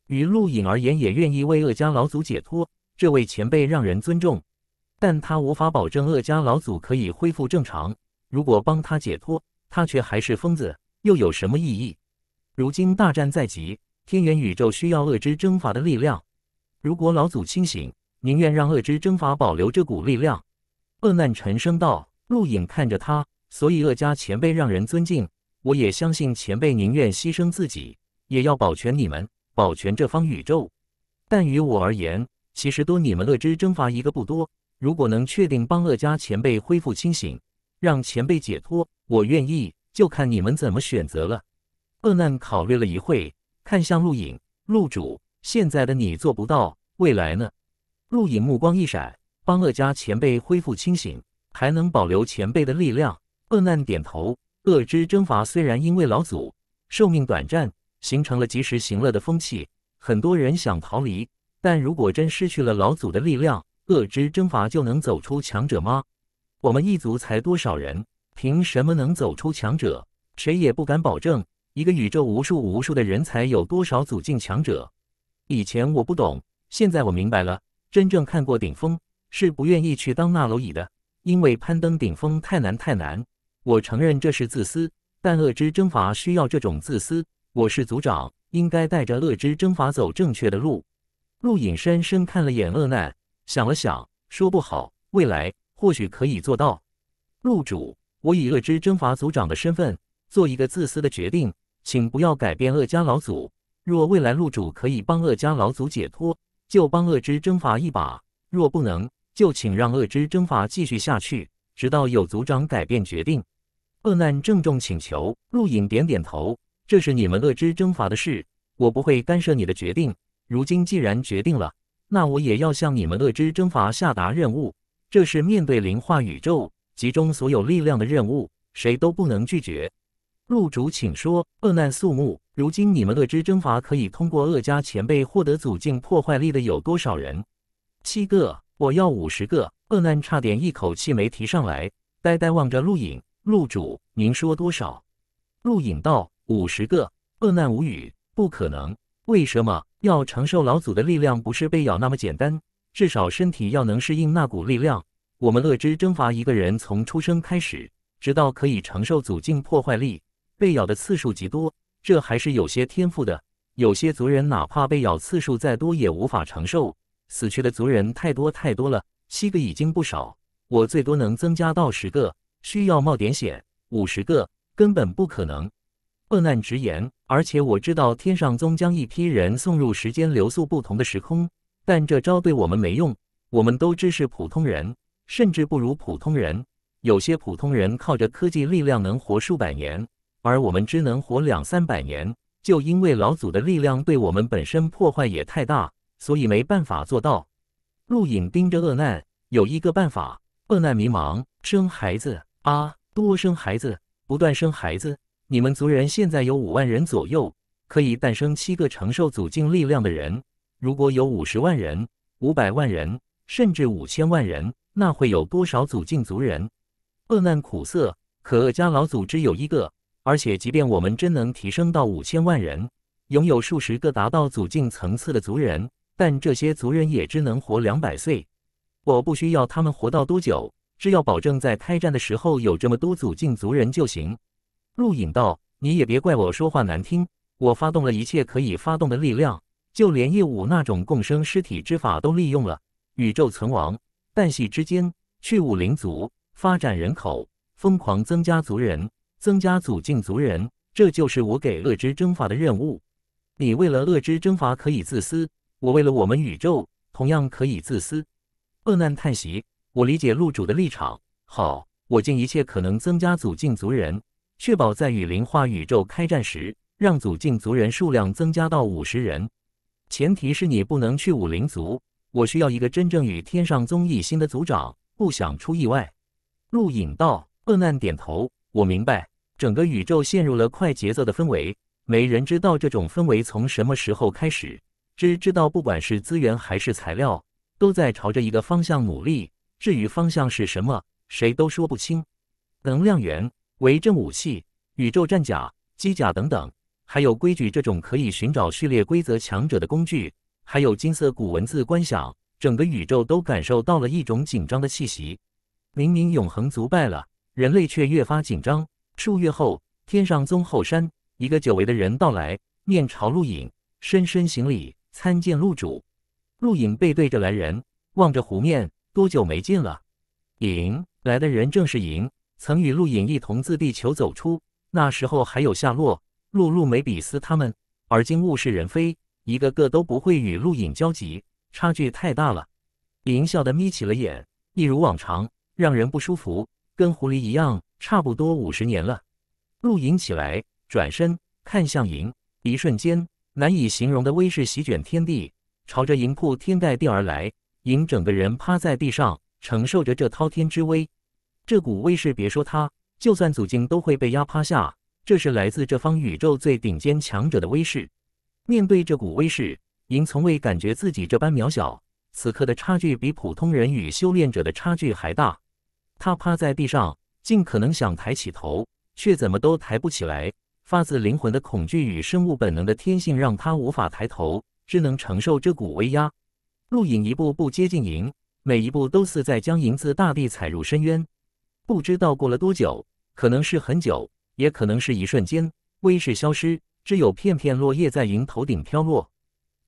与陆隐而言，也愿意为鄂家老祖解脱。这位前辈让人尊重，但他无法保证鄂家老祖可以恢复正常。如果帮他解脱，他却还是疯子，又有什么意义？如今大战在即，天元宇宙需要恶之征伐的力量。如果老祖清醒，宁愿让恶之征伐，保留这股力量。恶难沉声道：“陆影看着他，所以恶家前辈让人尊敬。我也相信前辈宁愿牺牲自己，也要保全你们，保全这方宇宙。但于我而言，其实多你们恶之征伐一个不多。如果能确定帮恶家前辈恢复清醒，让前辈解脱，我愿意。就看你们怎么选择了。”恶难考虑了一会，看向陆影，陆主。现在的你做不到，未来呢？陆隐目光一闪，帮恶家前辈恢复清醒，还能保留前辈的力量。恶难点头。恶之征伐虽然因为老祖寿命短暂，形成了及时行乐的风气，很多人想逃离。但如果真失去了老祖的力量，恶之征伐就能走出强者吗？我们一族才多少人？凭什么能走出强者？谁也不敢保证。一个宇宙无数无数的人才有多少祖境强者？以前我不懂，现在我明白了。真正看过顶峰，是不愿意去当那蝼蚁的，因为攀登顶峰太难太难。我承认这是自私，但恶之征伐需要这种自私。我是族长，应该带着恶之征伐走正确的路。陆隐深深看了眼恶难，想了想，说：“不好，未来或许可以做到。陆主，我以恶之征伐族长的身份，做一个自私的决定，请不要改变恶家老祖。”若未来陆主可以帮恶家老祖解脱，就帮恶之征伐一把；若不能，就请让恶之征伐继续下去，直到有族长改变决定。恶难郑重请求。陆隐点点头：“这是你们恶之征伐的事，我不会干涉你的决定。如今既然决定了，那我也要向你们恶之征伐下达任务。这是面对灵化宇宙集中所有力量的任务，谁都不能拒绝。”陆主，请说。恶难肃穆。如今你们恶之征伐可以通过恶家前辈获得祖境破坏力的有多少人？七个。我要五十个。恶难差点一口气没提上来，呆呆望着陆影。陆主，您说多少？陆影道：五十个。恶难无语。不可能。为什么要承受老祖的力量？不是被咬那么简单。至少身体要能适应那股力量。我们恶之征伐一个人从出生开始，直到可以承受祖境破坏力，被咬的次数极多。这还是有些天赋的。有些族人哪怕被咬次数再多，也无法承受，死去的族人太多太多了，七个已经不少。我最多能增加到十个，需要冒点险。五十个根本不可能。笨蛋直言，而且我知道天上宗将一批人送入时间流速不同的时空，但这招对我们没用。我们都只是普通人，甚至不如普通人。有些普通人靠着科技力量能活数百年。而我们只能活两三百年，就因为老祖的力量对我们本身破坏也太大，所以没办法做到。陆隐盯着厄难，有一个办法：厄难迷茫，生孩子啊，多生孩子，不断生孩子。你们族人现在有五万人左右，可以诞生七个承受祖境力量的人。如果有五十万人、五百万人，甚至五千万人，那会有多少祖境族人？厄难苦涩，可厄家老祖只有一个。而且，即便我们真能提升到五千万人，拥有数十个达到祖境层次的族人，但这些族人也只能活两百岁。我不需要他们活到多久，只要保证在开战的时候有这么多祖境族人就行。陆隐道，你也别怪我说话难听，我发动了一切可以发动的力量，就连叶武那种共生尸体之法都利用了。宇宙存亡，旦夕之间，去武灵族发展人口，疯狂增加族人。增加祖境族人，这就是我给恶之征伐的任务。你为了恶之征伐可以自私，我为了我们宇宙同样可以自私。恶难叹息，我理解陆主的立场。好，我尽一切可能增加祖境族人，确保在雨林化宇宙开战时，让祖境族人数量增加到五十人。前提是你不能去武林族。我需要一个真正与天上宗一心的族长，不想出意外。陆引道，恶难点头，我明白。整个宇宙陷入了快节奏的氛围，没人知道这种氛围从什么时候开始，只知道不管是资源还是材料，都在朝着一个方向努力。至于方向是什么，谁都说不清。能量源、维正武器、宇宙战甲、机甲等等，还有规矩这种可以寻找序列规则强者的工具，还有金色古文字观想，整个宇宙都感受到了一种紧张的气息。明明永恒族败了，人类却越发紧张。数月后，天上宗后山，一个久违的人到来，面朝陆影，深深行礼，参见陆主。陆影背对着来人，望着湖面，多久没见了？影，来的人正是影，曾与陆影一同自地球走出，那时候还有夏洛、露露、梅比斯他们，而今物是人非，一个个都不会与陆影交集，差距太大了。影笑得眯起了眼，一如往常，让人不舒服，跟狐狸一样。差不多五十年了，陆莹起来，转身看向银，一瞬间难以形容的威势席卷天地，朝着银铺天盖地而来。银整个人趴在地上，承受着这滔天之威。这股威势，别说他，就算祖境都会被压趴下。这是来自这方宇宙最顶尖强者的威势。面对这股威势，银从未感觉自己这般渺小。此刻的差距比普通人与修炼者的差距还大。他趴在地上。尽可能想抬起头，却怎么都抬不起来。发自灵魂的恐惧与生物本能的天性让他无法抬头，只能承受这股威压。陆影一步步接近银，每一步都似在将银子大地踩入深渊。不知道过了多久，可能是很久，也可能是一瞬间，威势消失，只有片片落叶在营头顶飘落。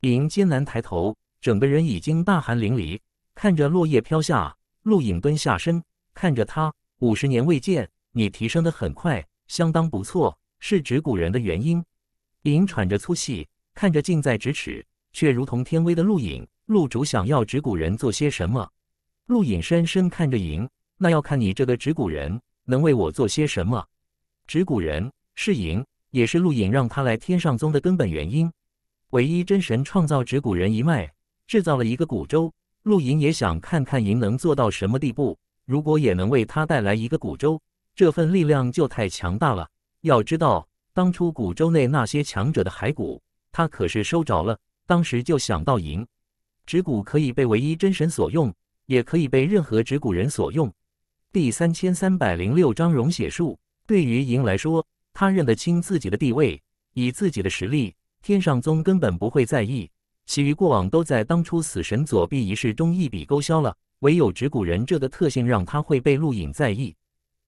银艰难抬头，整个人已经大汗淋漓，看着落叶飘下，陆影蹲下身看着他。五十年未见，你提升的很快，相当不错。是指古人的原因。银喘着粗气，看着近在咫尺，却如同天威的陆影。陆主想要指古人做些什么？陆影深深看着银，那要看你这个指古人能为我做些什么。指古人是银，也是陆影让他来天上宗的根本原因。唯一真神创造指古人一脉，制造了一个古州。陆影也想看看银能做到什么地步。如果也能为他带来一个古州，这份力量就太强大了。要知道，当初古州内那些强者的骸骨，他可是收着了。当时就想到，银指骨可以被唯一真神所用，也可以被任何指骨人所用。第三千三百零六章融血术。对于银来说，他认得清自己的地位，以自己的实力，天上宗根本不会在意。其余过往都在当初死神左臂一事中一笔勾销了。唯有植骨人这的特性让他会被陆影在意。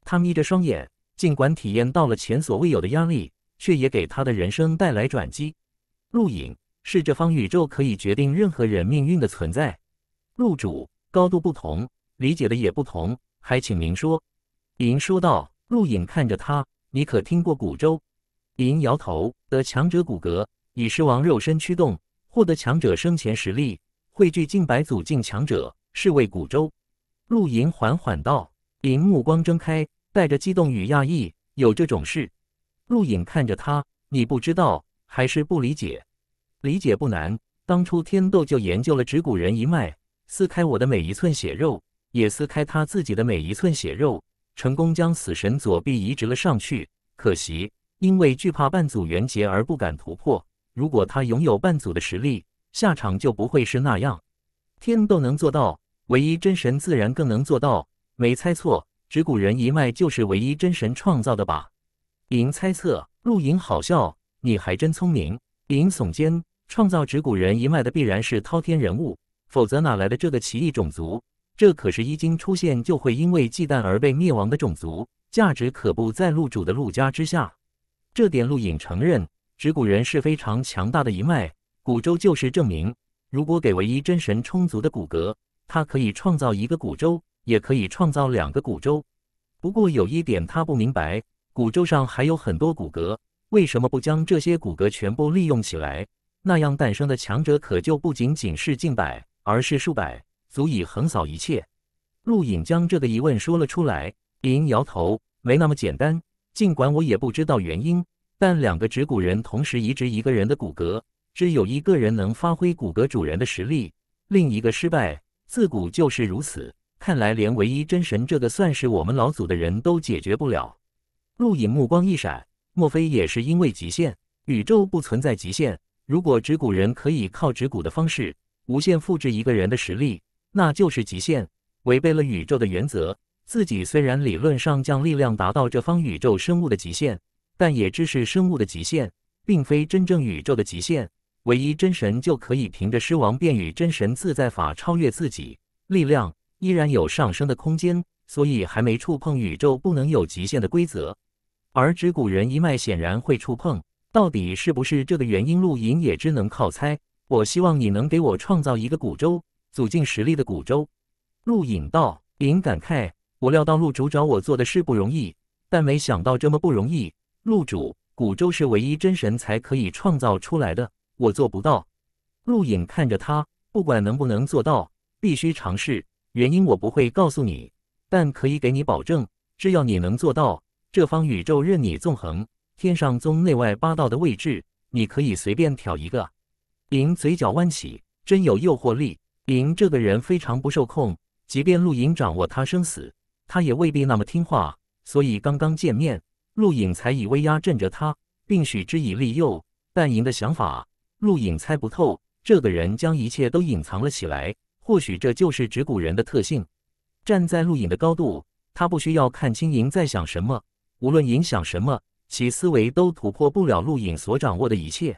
他眯着双眼，尽管体验到了前所未有的压力，却也给他的人生带来转机。陆影是这方宇宙可以决定任何人命运的存在。陆主高度不同，理解的也不同，还请明说。银说道。陆影看着他，你可听过古洲？银摇头。得强者骨骼，以狮王肉身驱动，获得强者生前实力，汇聚近百组境强者。是为古州，陆莹缓缓道。林目光睁开，带着激动与讶异，有这种事？陆隐看着他，你不知道还是不理解？理解不难，当初天斗就研究了指骨人一脉，撕开我的每一寸血肉，也撕开他自己的每一寸血肉，成功将死神左臂移植了上去。可惜，因为惧怕半祖元劫而不敢突破。如果他拥有半祖的实力，下场就不会是那样。天都能做到，唯一真神自然更能做到。没猜错，指古人一脉就是唯一真神创造的吧？影猜测。陆影好笑，你还真聪明。影耸肩，创造指古人一脉的必然是滔天人物，否则哪来的这个奇异种族？这可是一经出现就会因为忌惮而被灭亡的种族，价值可不在陆主的陆家之下。这点陆影承认，指古人是非常强大的一脉，古周就是证明。如果给唯一真神充足的骨骼，它可以创造一个古州，也可以创造两个古州。不过有一点他不明白，古州上还有很多骨骼，为什么不将这些骨骼全部利用起来？那样诞生的强者可就不仅仅是近百，而是数百，足以横扫一切。陆隐将这个疑问说了出来，林摇头，没那么简单。尽管我也不知道原因，但两个植骨人同时移植一个人的骨骼。只有一个人能发挥骨骼主人的实力，另一个失败，自古就是如此。看来连唯一真神这个算是我们老祖的人都解决不了。陆隐目光一闪，莫非也是因为极限？宇宙不存在极限。如果指骨人可以靠指骨的方式无限复制一个人的实力，那就是极限，违背了宇宙的原则。自己虽然理论上将力量达到这方宇宙生物的极限，但也只是生物的极限，并非真正宇宙的极限。唯一真神就可以凭着狮王便与真神自在法超越自己，力量依然有上升的空间，所以还没触碰宇宙不能有极限的规则。而指古人一脉显然会触碰，到底是不是这个原因？陆隐也只能靠猜。我希望你能给我创造一个古州，祖境实力的古州。陆隐道，林感慨：我料到陆主找我做的事不容易，但没想到这么不容易。陆主，古州是唯一真神才可以创造出来的。我做不到，陆影看着他，不管能不能做到，必须尝试。原因我不会告诉你，但可以给你保证，只要你能做到，这方宇宙任你纵横。天上宗内外八道的位置，你可以随便挑一个。林嘴角弯起，真有诱惑力。林这个人非常不受控，即便陆影掌握他生死，他也未必那么听话。所以刚刚见面，陆影才以威压镇着他，并许之以利诱。但赢的想法。陆影猜不透，这个人将一切都隐藏了起来。或许这就是指骨人的特性。站在陆影的高度，他不需要看清莹在想什么，无论影响什么，其思维都突破不了陆影所掌握的一切。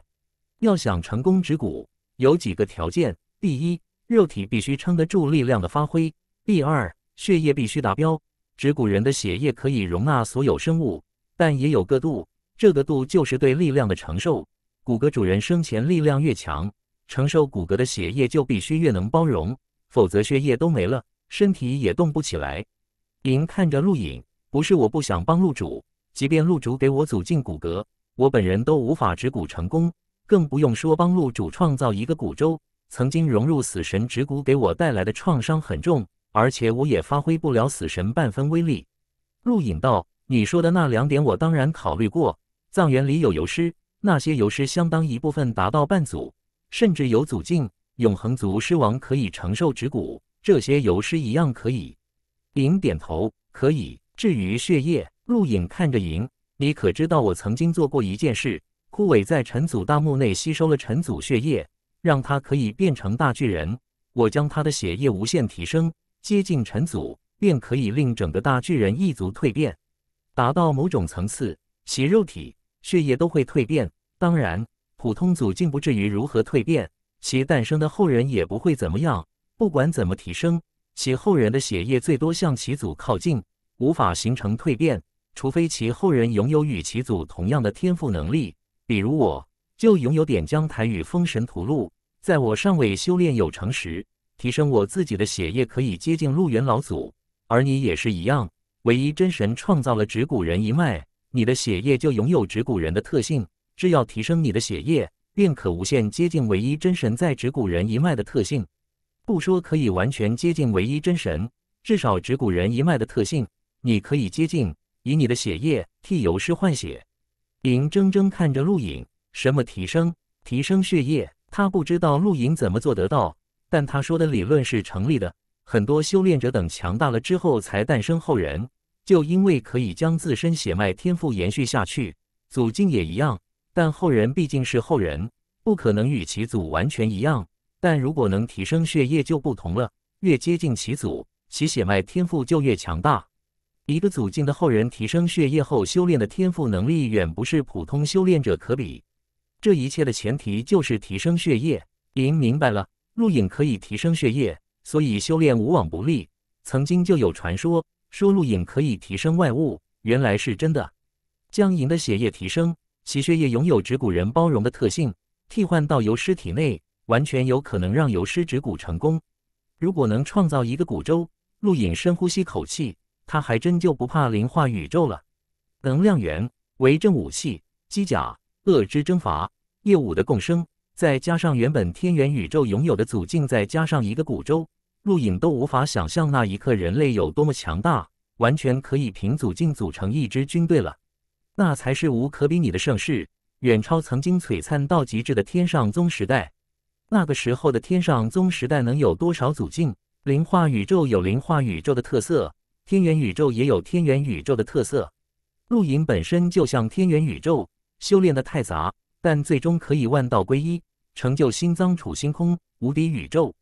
要想成功指骨，有几个条件：第一，肉体必须撑得住力量的发挥；第二，血液必须达标。指骨人的血液可以容纳所有生物，但也有个度，这个度就是对力量的承受。骨骼主人生前力量越强，承受骨骼的血液就必须越能包容，否则血液都没了，身体也动不起来。银看着陆影，不是我不想帮陆主，即便陆主给我组进骨骼，我本人都无法植骨成功，更不用说帮陆主创造一个骨舟。曾经融入死神植骨给我带来的创伤很重，而且我也发挥不了死神半分威力。陆影道：“你说的那两点我当然考虑过，藏园里有游师。”那些游尸相当一部分达到半祖，甚至有祖境。永恒族狮王可以承受指骨，这些游尸一样可以。影点头，可以。至于血液，陆影看着影，你可知道我曾经做过一件事？枯萎在陈祖大墓内吸收了陈祖血液，让他可以变成大巨人。我将他的血液无限提升，接近陈祖，便可以令整个大巨人一族蜕变，达到某种层次，血肉体。血液都会蜕变，当然，普通祖竟不至于如何蜕变，其诞生的后人也不会怎么样。不管怎么提升，其后人的血液最多向其祖靠近，无法形成蜕变，除非其后人拥有与其祖同样的天赋能力。比如，我就拥有点将台与封神屠戮。在我尚未修炼有成时，提升我自己的血液可以接近陆元老祖，而你也是一样。唯一真神创造了指骨人一脉。你的血液就拥有指骨人的特性，只要提升你的血液，便可无限接近唯一真神在指骨人一脉的特性。不说可以完全接近唯一真神，至少指骨人一脉的特性，你可以接近。以你的血液替游师换血，眼睁睁看着陆影什么提升，提升血液，他不知道陆影怎么做得到，但他说的理论是成立的。很多修炼者等强大了之后才诞生后人。就因为可以将自身血脉天赋延续下去，祖境也一样。但后人毕竟是后人，不可能与其祖完全一样。但如果能提升血液，就不同了。越接近其祖，其血脉天赋就越强大。一个祖境的后人提升血液后，修炼的天赋能力远不是普通修炼者可比。这一切的前提就是提升血液。您明白了？入影可以提升血液，所以修炼无往不利。曾经就有传说。说露影可以提升外物，原来是真的。将银的血液提升，其血液拥有植骨人包容的特性，替换到游尸体内，完全有可能让游尸植骨成功。如果能创造一个骨舟，露影深呼吸口气，他还真就不怕灵化宇宙了。能量源、为正武器、机甲、恶之征伐、业武的共生，再加上原本天元宇宙拥有的祖境，再加上一个骨舟。陆影都无法想象那一刻人类有多么强大，完全可以凭组境组成一支军队了。那才是无可比拟的盛世，远超曾经璀璨到极致的天上宗时代。那个时候的天上宗时代能有多少组境？灵化宇宙有灵化宇宙的特色，天元宇宙也有天元宇宙的特色。陆影本身就像天元宇宙，修炼的太杂，但最终可以万道归一，成就心脏处星空无敌宇宙。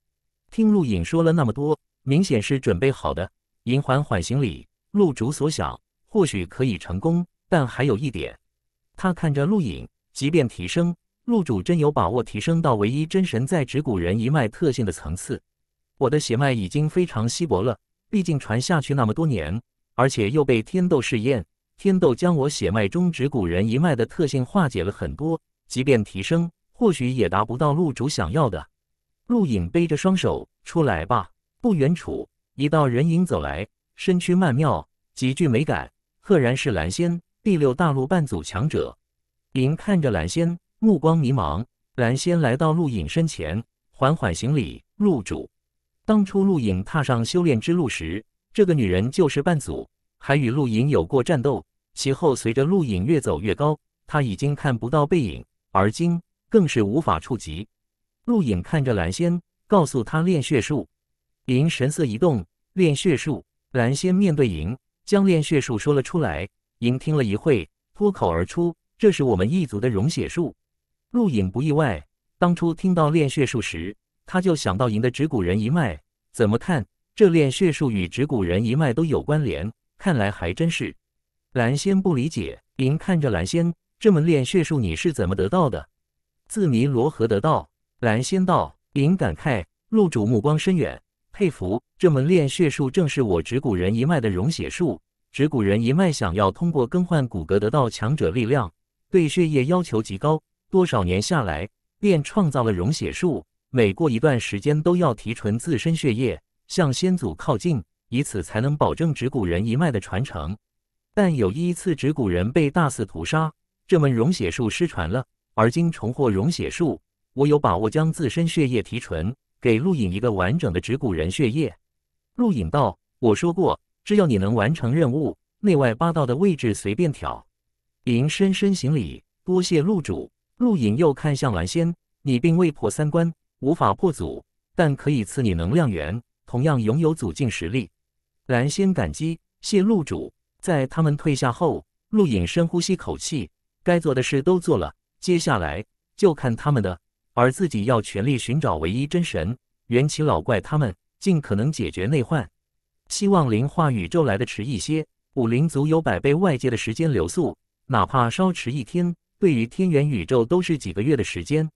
听陆影说了那么多，明显是准备好的。银环缓行礼，陆竹所想，或许可以成功，但还有一点，他看着陆影，即便提升，陆主真有把握提升到唯一真神在指古人一脉特性的层次？我的血脉已经非常稀薄了，毕竟传下去那么多年，而且又被天斗试验，天斗将我血脉中指古人一脉的特性化解了很多，即便提升，或许也达不到陆主想要的。陆影背着双手，出来吧。不远处，一道人影走来，身躯曼妙，极具美感，赫然是蓝仙。第六大陆半祖强者。林看着蓝仙，目光迷茫。蓝仙来到陆影身前，缓缓行礼：“陆主，当初陆影踏上修炼之路时，这个女人就是半祖，还与陆影有过战斗。其后随着陆影越走越高，她已经看不到背影，而今更是无法触及。”陆影看着蓝仙，告诉他练血术。银神色一动，练血术。蓝仙面对银，将练血术说了出来。银听了一会，脱口而出：“这是我们一族的融血术。”陆影不意外，当初听到练血术时，他就想到银的指骨人一脉。怎么看，这练血术与指骨人一脉都有关联，看来还真是。蓝仙不理解，银看着蓝仙：“这门练血术你是怎么得到的？”自谜罗河得到。蓝仙道，林感慨，陆主目光深远，佩服。这门炼血术正是我指骨人一脉的融血术。指骨人一脉想要通过更换骨骼得到强者力量，对血液要求极高。多少年下来，便创造了融血术。每过一段时间都要提纯自身血液，向先祖靠近，以此才能保证指骨人一脉的传承。但有一次指骨人被大肆屠杀，这门融血术失传了。而今重获融血术。我有把握将自身血液提纯，给陆影一个完整的植骨人血液。陆影道：“我说过，只要你能完成任务，内外八道的位置随便挑。”影深深行礼，多谢陆主。陆影又看向蓝仙：“你并未破三关，无法破阻，但可以赐你能量源，同样拥有组境实力。”蓝仙感激，谢陆主。在他们退下后，陆影深呼吸口气，该做的事都做了，接下来就看他们的。而自己要全力寻找唯一真神，元起老怪他们尽可能解决内患，希望灵化宇宙来的迟一些。武灵族有百倍外界的时间流速，哪怕稍迟一天，对于天元宇宙都是几个月的时间。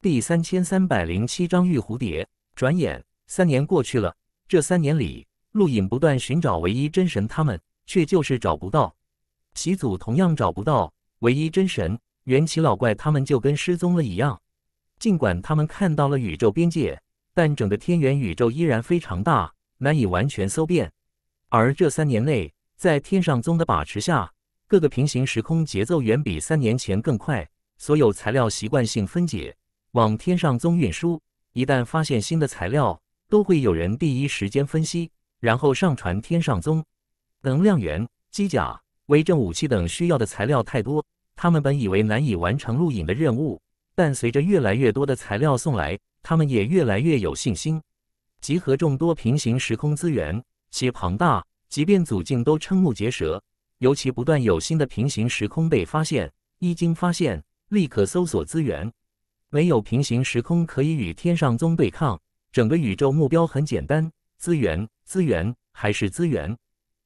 第三千三百零七章玉蝴蝶。转眼三年过去了，这三年里，陆隐不断寻找唯一真神，他们却就是找不到；习祖同样找不到唯一真神，元起老怪他们就跟失踪了一样。尽管他们看到了宇宙边界，但整个天元宇宙依然非常大，难以完全搜遍。而这三年内，在天上宗的把持下，各个平行时空节奏远比三年前更快。所有材料习惯性分解，往天上宗运输。一旦发现新的材料，都会有人第一时间分析，然后上传天上宗。能量源、机甲、维正武器等需要的材料太多，他们本以为难以完成录影的任务。但随着越来越多的材料送来，他们也越来越有信心。集合众多平行时空资源，其庞大，即便祖镜都瞠目结舌。尤其不断有新的平行时空被发现，一经发现，立刻搜索资源。没有平行时空可以与天上宗对抗。整个宇宙目标很简单：资源，资源，还是资源。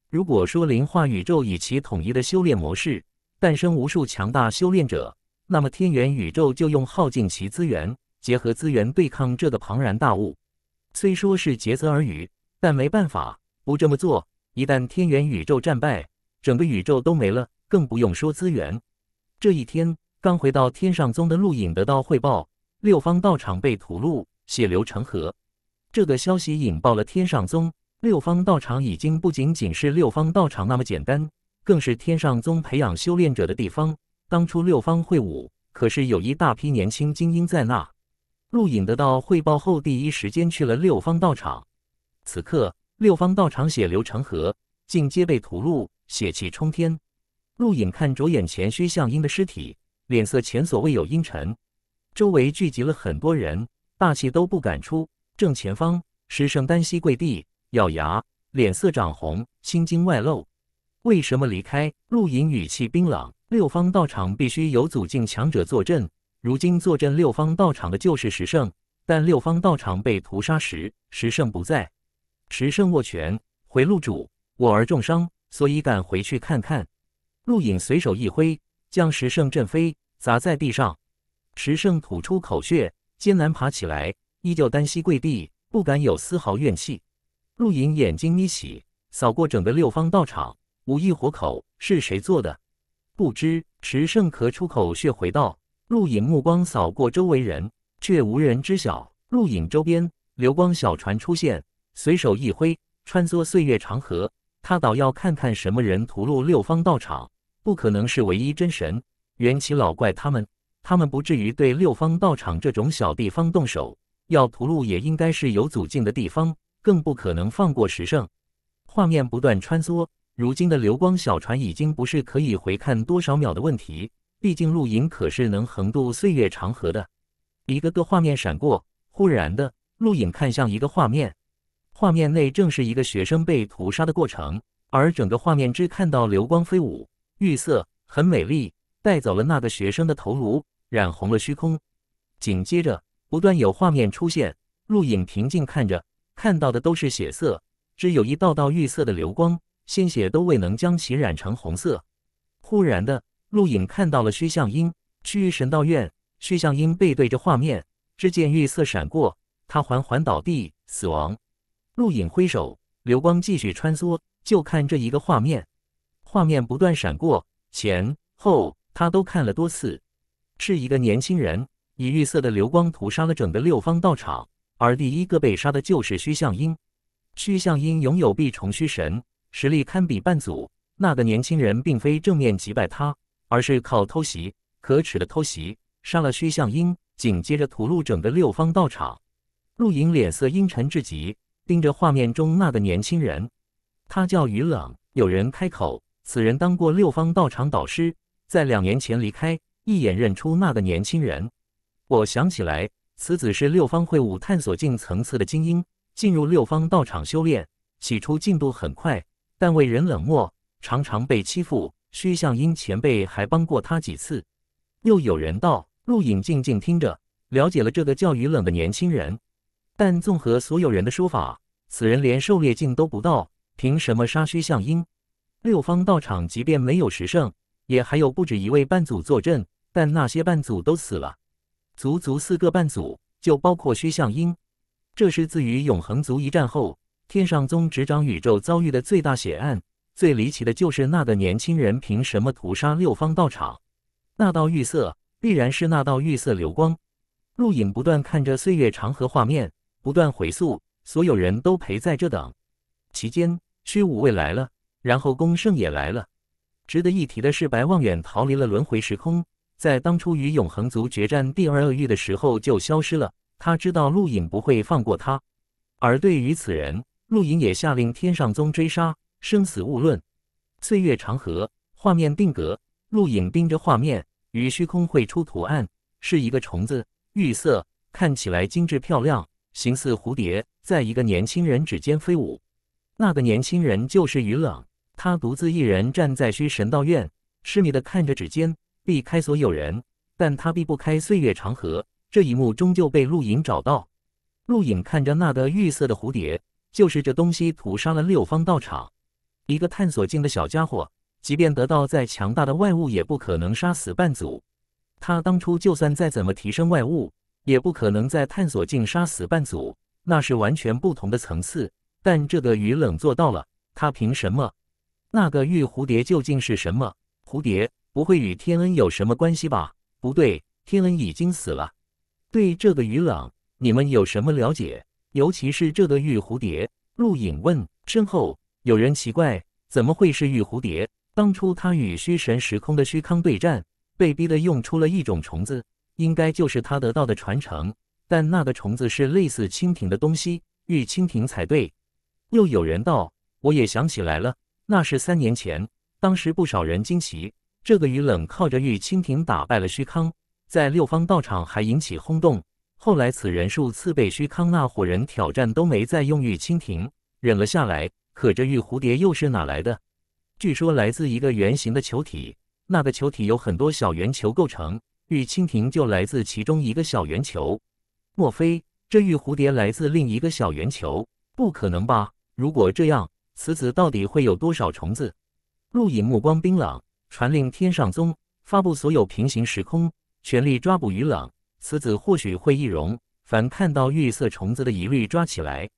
如果说灵化宇宙以其统一的修炼模式，诞生无数强大修炼者。那么天元宇宙就用耗尽其资源，结合资源对抗这个庞然大物。虽说是竭泽而渔，但没办法不这么做。一旦天元宇宙战败，整个宇宙都没了，更不用说资源。这一天刚回到天上宗的陆隐得到汇报，六方道场被屠戮，血流成河。这个消息引爆了天上宗，六方道场已经不仅仅是六方道场那么简单，更是天上宗培养修炼者的地方。当初六方会武，可是有一大批年轻精英在那。陆隐得到汇报后，第一时间去了六方道场。此刻，六方道场血流成河，尽皆被屠戮，血气冲天。陆隐看着眼前虚向英的尸体，脸色前所未有阴沉。周围聚集了很多人，大气都不敢出。正前方，石圣单膝跪地，咬牙，脸色涨红，心惊外露。为什么离开？陆隐语气冰冷。六方道场必须有祖境强者坐镇。如今坐镇六方道场的就是石圣，但六方道场被屠杀时，石圣不在。石圣握拳：“回路主，我儿重伤，所以赶回去看看。”陆隐随手一挥，将石圣震飞，砸在地上。石圣吐出口血，艰难爬起来，依旧单膝跪地，不敢有丝毫怨气。陆隐眼睛眯起，扫过整个六方道场，无一活口，是谁做的？不知池圣咳出口血，回道：“陆隐目光扫过周围人，却无人知晓。”陆隐周边流光小船出现，随手一挥，穿梭岁月长河。他倒要看看什么人屠戮六方道场。不可能是唯一真神，缘起老怪他们，他们不至于对六方道场这种小地方动手。要屠戮也应该是有祖境的地方，更不可能放过石圣。画面不断穿梭。如今的流光小船已经不是可以回看多少秒的问题，毕竟陆影可是能横渡岁月长河的。一个个画面闪过，忽然的，陆影看向一个画面，画面内正是一个学生被屠杀的过程，而整个画面只看到流光飞舞，玉色很美丽，带走了那个学生的头颅，染红了虚空。紧接着，不断有画面出现，陆影平静看着，看到的都是血色，只有一道道玉色的流光。鲜血都未能将其染成红色。忽然的，陆影看到了虚向英，去神道院。虚向英背对着画面，只见玉色闪过，他缓缓倒地，死亡。陆影挥手，流光继续穿梭，就看这一个画面。画面不断闪过，前后他都看了多次。是一个年轻人以玉色的流光屠杀了整个六方道场，而第一个被杀的就是虚相英。虚相英拥有必重虚神。实力堪比半祖，那个年轻人并非正面击败他，而是靠偷袭，可耻的偷袭，杀了薛向英，紧接着屠戮整个六方道场。陆影脸色阴沉至极，盯着画面中那个年轻人。他叫于冷。有人开口：“此人当过六方道场导师，在两年前离开。”一眼认出那个年轻人。我想起来，此子是六方会武探索境层次的精英，进入六方道场修炼，起初进度很快。但为人冷漠，常常被欺负。薛向英前辈还帮过他几次。又有人道，陆隐静静听着，了解了这个叫雨冷的年轻人。但综合所有人的说法，此人连狩猎境都不到，凭什么杀薛向英？六方道场即便没有十圣，也还有不止一位半祖坐镇。但那些半祖都死了，足足四个半祖，就包括薛向英。这是自与永恒族一战后。天上宗执掌宇宙，遭遇的最大血案、最离奇的就是那个年轻人，凭什么屠杀六方道场？那道玉色，必然是那道玉色流光。陆影不断看着岁月长河画面，不断回溯，所有人都陪在这等。期间，虚无未来了，然后宫胜也来了。值得一提的是，白望远逃离了轮回时空，在当初与永恒族决战第二恶域的时候就消失了。他知道陆影不会放过他，而对于此人。陆影也下令天上宗追杀，生死勿论。岁月长河画面定格，陆影盯着画面，与虚空绘出图案，是一个虫子，玉色，看起来精致漂亮，形似蝴蝶，在一个年轻人指尖飞舞。那个年轻人就是于冷，他独自一人站在虚神道院，痴迷的看着指尖，避开所有人，但他避不开岁月长河。这一幕终究被陆影找到。陆影看着那个玉色的蝴蝶。就是这东西屠杀了六方道场，一个探索境的小家伙，即便得到再强大的外物，也不可能杀死半祖。他当初就算再怎么提升外物，也不可能在探索境杀死半祖，那是完全不同的层次。但这个雨冷做到了，他凭什么？那个玉蝴蝶究竟是什么蝴蝶？不会与天恩有什么关系吧？不对，天恩已经死了。对这个雨冷，你们有什么了解？尤其是这个玉蝴蝶，陆隐问身后有人奇怪，怎么会是玉蝴蝶？当初他与虚神时空的虚康对战，被逼的用出了一种虫子，应该就是他得到的传承。但那个虫子是类似蜻蜓的东西，玉蜻蜓才对。又有人道，我也想起来了，那是三年前，当时不少人惊奇，这个雨冷靠着玉蜻蜓打败了虚康，在六方道场还引起轰动。后来，此人数次被虚康那伙人挑战，都没再用玉蜻蜓忍了下来。可这玉蝴蝶又是哪来的？据说来自一个圆形的球体，那个球体由很多小圆球构成，玉蜻蜓就来自其中一个小圆球。莫非这玉蝴蝶来自另一个小圆球？不可能吧！如果这样，此子到底会有多少虫子？陆隐目光冰冷，传令天上宗发布所有平行时空，全力抓捕于朗。此子或许会易容，凡看到绿色虫子的，一律抓起来。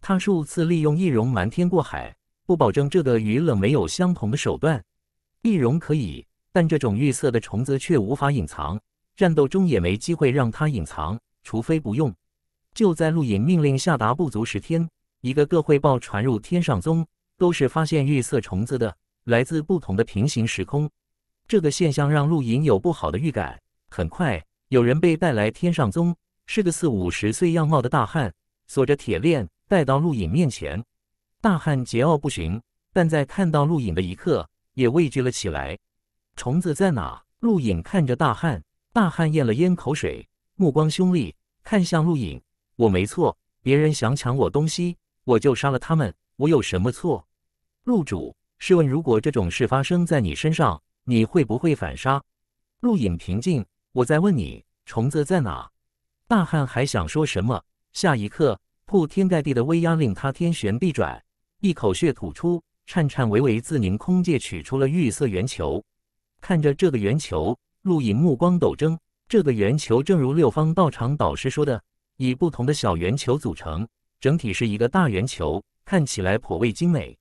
他数次利用易容瞒天过海，不保证这个与冷没有相同的手段。易容可以，但这种绿色的虫子却无法隐藏，战斗中也没机会让他隐藏，除非不用。就在陆隐命令下达不足十天，一个个汇报传入天上宗，都是发现绿色虫子的，来自不同的平行时空。这个现象让陆隐有不好的预感，很快。有人被带来天上宗，是个四五十岁样貌的大汉，锁着铁链带到陆影面前。大汉桀骜不驯，但在看到陆影的一刻，也畏惧了起来。虫子在哪？陆影看着大汉，大汉咽了咽口水，目光凶厉看向陆影：“我没错，别人想抢我东西，我就杀了他们。我有什么错？”陆主，试问，如果这种事发生在你身上，你会不会反杀？陆影平静。我在问你，虫子在哪？大汉还想说什么？下一刻，铺天盖地的威压令他天旋地转，一口血吐出，颤颤巍巍自凝空界取出了玉色圆球。看着这个圆球，陆隐目光陡睁。这个圆球正如六方道场导师说的，以不同的小圆球组成，整体是一个大圆球，看起来颇为精美。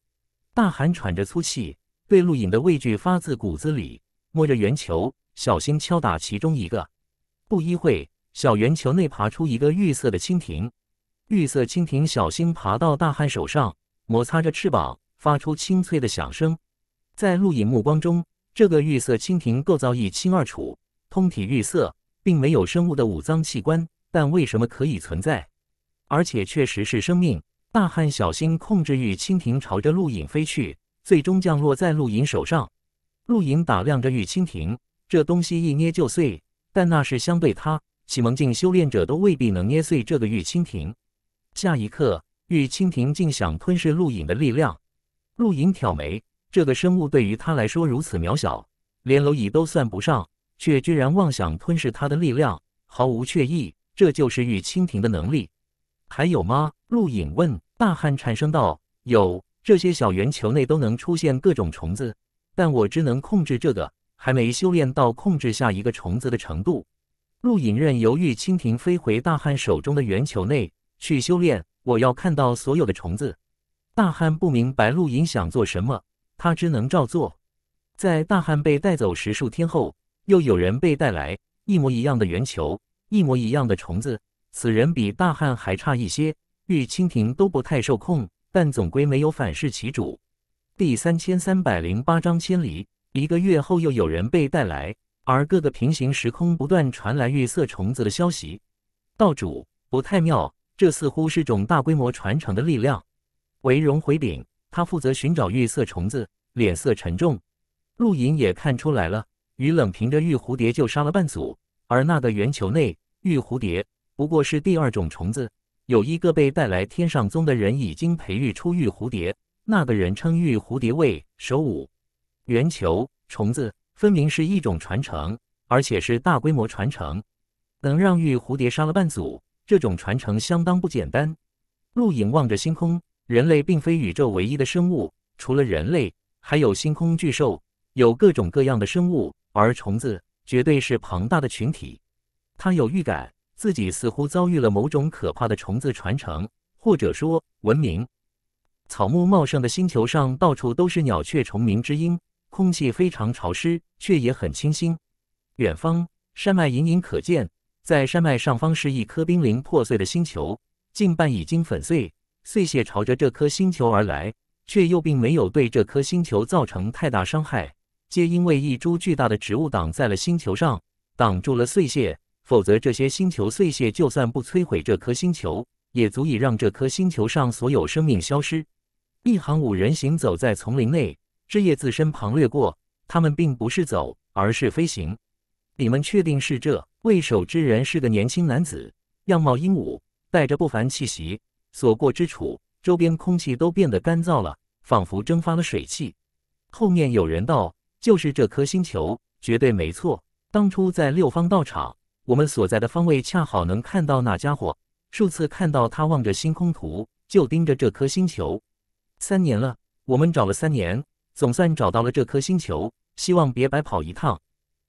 大汉喘着粗气，对陆隐的畏惧发自骨子里，摸着圆球。小心敲打其中一个，不一会，小圆球内爬出一个绿色的蜻蜓。绿色蜻蜓小心爬到大汉手上，摩擦着翅膀，发出清脆的响声。在陆影目光中，这个绿色蜻蜓构造一清二楚，通体绿色，并没有生物的五脏器官，但为什么可以存在？而且确实是生命。大汉小心控制玉蜻蜓朝着陆影飞去，最终降落在陆影手上。陆影打量着玉蜻蜓。这东西一捏就碎，但那是相对他，启蒙境修炼者都未必能捏碎这个玉蜻蜓。下一刻，玉蜻蜓竟想吞噬陆隐的力量。陆隐挑眉，这个生物对于他来说如此渺小，连蝼蚁都算不上，却居然妄想吞噬他的力量，毫无却意。这就是玉蜻蜓的能力。还有吗？陆隐问。大汉产生道：“有，这些小圆球内都能出现各种虫子，但我只能控制这个。”还没修炼到控制下一个虫子的程度，陆隐任由玉蜻蜓飞回大汉手中的圆球内去修炼。我要看到所有的虫子。大汉不明白陆隐想做什么，他只能照做。在大汉被带走十数天后，又有人被带来，一模一样的圆球，一模一样的虫子。此人比大汉还差一些，玉蜻蜓都不太受控，但总归没有反噬其主。第三千三百零八章千里。一个月后，又有人被带来，而各个平行时空不断传来绿色虫子的消息。道主不太妙，这似乎是种大规模传承的力量。为荣回禀，他负责寻找绿色虫子，脸色沉重。陆隐也看出来了，于冷凭着玉蝴蝶就杀了半组，而那个圆球内玉蝴蝶不过是第二种虫子。有一个被带来天上宗的人已经培育出玉蝴蝶，那个人称玉蝴蝶为手舞圆球虫子分明是一种传承，而且是大规模传承，能让玉蝴蝶杀了半组。这种传承相当不简单。陆影望着星空，人类并非宇宙唯一的生物，除了人类，还有星空巨兽，有各种各样的生物，而虫子绝对是庞大的群体。他有预感，自己似乎遭遇了某种可怕的虫子传承，或者说文明。草木茂盛的星球上，到处都是鸟雀虫鸣之音。空气非常潮湿，却也很清新。远方山脉隐隐可见，在山脉上方是一颗濒临破碎的星球，近半已经粉碎，碎屑朝着这颗星球而来，却又并没有对这颗星球造成太大伤害，皆因为一株巨大的植物挡在了星球上，挡住了碎屑。否则，这些星球碎屑就算不摧毁这颗星球，也足以让这颗星球上所有生命消失。一行五人行走在丛林内。枝叶自身旁掠过，他们并不是走，而是飞行。你们确定是这为首之人是个年轻男子，样貌英武，带着不凡气息，所过之处，周边空气都变得干燥了，仿佛蒸发了水汽。后面有人道：“就是这颗星球，绝对没错。”当初在六方道场，我们所在的方位恰好能看到那家伙，数次看到他望着星空图，就盯着这颗星球。三年了，我们找了三年。总算找到了这颗星球，希望别白跑一趟。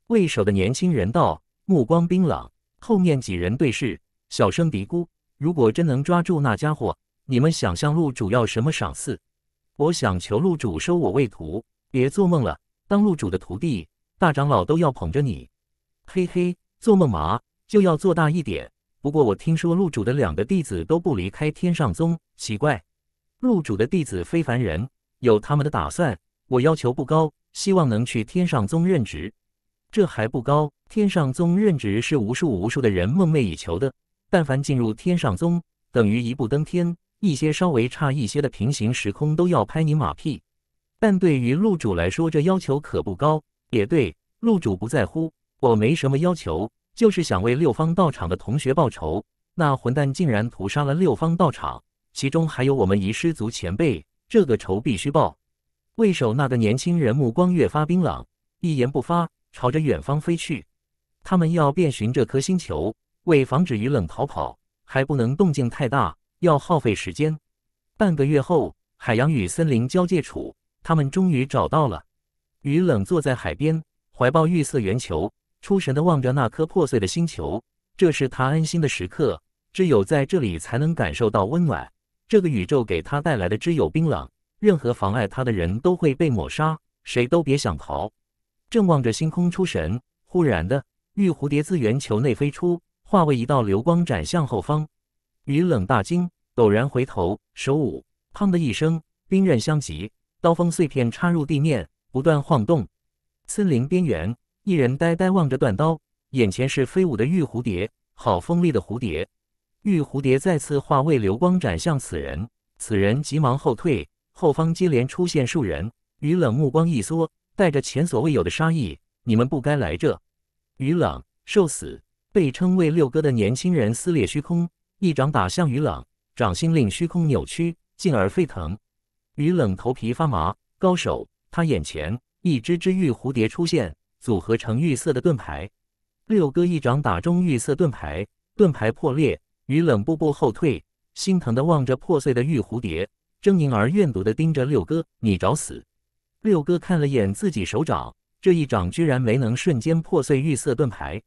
为首的年轻人道，目光冰冷。后面几人对视，小声嘀咕：“如果真能抓住那家伙，你们想向陆主要什么赏赐？”“我想求陆主收我为徒。”“别做梦了，当陆主的徒弟，大长老都要捧着你。”“嘿嘿，做梦嘛，就要做大一点。”“不过我听说陆主的两个弟子都不离开天上宗，奇怪，陆主的弟子非凡人，有他们的打算。”我要求不高，希望能去天上宗任职，这还不高。天上宗任职是无数无数的人梦寐以求的。但凡进入天上宗，等于一步登天。一些稍微差一些的平行时空都要拍你马屁。但对于陆主来说，这要求可不高。也对，陆主不在乎，我没什么要求，就是想为六方道场的同学报仇。那混蛋竟然屠杀了六方道场，其中还有我们遗失族前辈，这个仇必须报。为首那个年轻人目光越发冰冷，一言不发，朝着远方飞去。他们要遍寻这颗星球，为防止雨冷逃跑，还不能动静太大，要耗费时间。半个月后，海洋与森林交界处，他们终于找到了雨冷。坐在海边，怀抱玉色圆球，出神地望着那颗破碎的星球。这是他安心的时刻，只有在这里才能感受到温暖。这个宇宙给他带来的只有冰冷。任何妨碍他的人都会被抹杀，谁都别想逃。正望着星空出神，忽然的，玉蝴蝶自圆球内飞出，化为一道流光斩向后方。雨冷大惊，陡然回头，手舞，砰的一声，冰刃相击，刀锋碎片插入地面，不断晃动。森林边缘，一人呆呆望着断刀，眼前是飞舞的玉蝴蝶，好锋利的蝴蝶。玉蝴蝶再次化为流光斩向此人，此人急忙后退。后方接连出现数人，于冷目光一缩，带着前所未有的杀意：“你们不该来这。”于冷受死，被称为六哥的年轻人撕裂虚空，一掌打向于冷，掌心令虚空扭曲，进而沸腾。于冷头皮发麻，高手，他眼前一只只玉蝴蝶出现，组合成玉色的盾牌。六哥一掌打中玉色盾牌，盾牌破裂，于冷步步后退，心疼的望着破碎的玉蝴蝶。狰狞而怨毒地盯着六哥：“你找死！”六哥看了眼自己手掌，这一掌居然没能瞬间破碎玉色盾牌。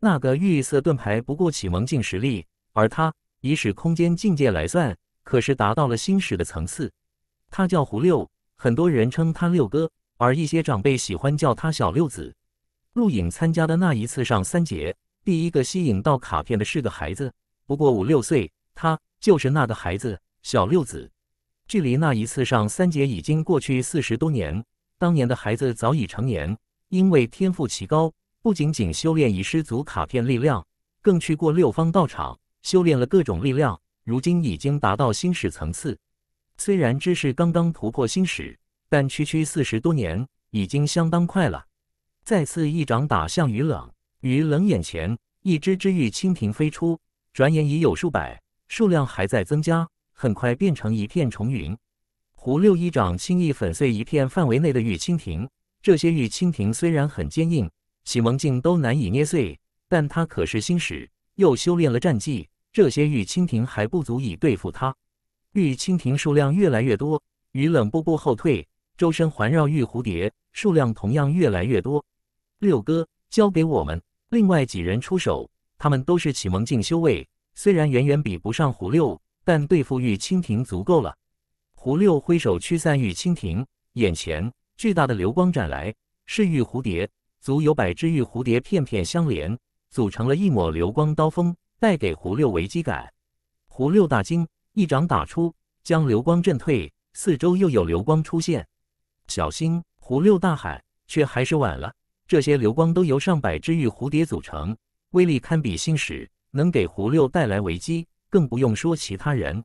那个玉色盾牌不过启蒙境实力，而他以使空间境界来算，可是达到了星矢的层次。他叫胡六，很多人称他六哥，而一些长辈喜欢叫他小六子。入影参加的那一次上三节，第一个吸引到卡片的是个孩子，不过五六岁，他就是那个孩子，小六子。距离那一次上三节已经过去四十多年，当年的孩子早已成年。因为天赋奇高，不仅仅修炼已失足卡片力量，更去过六方道场修炼了各种力量。如今已经达到星矢层次。虽然知识刚刚突破星矢，但区区四十多年已经相当快了。再次一掌打向于冷，于冷眼前一只只玉蜻蜓飞出，转眼已有数百，数量还在增加。很快变成一片重云，胡六一掌轻易粉碎一片范围内的玉蜻蜓。这些玉蜻蜓虽然很坚硬，启蒙境都难以捏碎，但他可是星使，又修炼了战技，这些玉蜻蜓还不足以对付他。玉蜻蜓数量越来越多，雨冷步步后退，周身环绕玉蝴蝶，数量同样越来越多。六哥交给我们，另外几人出手，他们都是启蒙境修为，虽然远远比不上胡六。但对付玉蜻蜓足够了。胡六挥手驱散玉蜻蜓，眼前巨大的流光斩来，是玉蝴蝶，足有百只玉蝴蝶片片相连，组成了一抹流光刀锋，带给胡六危机感。胡六大惊，一掌打出，将流光震退。四周又有流光出现，小心！胡六大喊，却还是晚了。这些流光都由上百只玉蝴蝶组成，威力堪比星矢，能给胡六带来危机。更不用说其他人。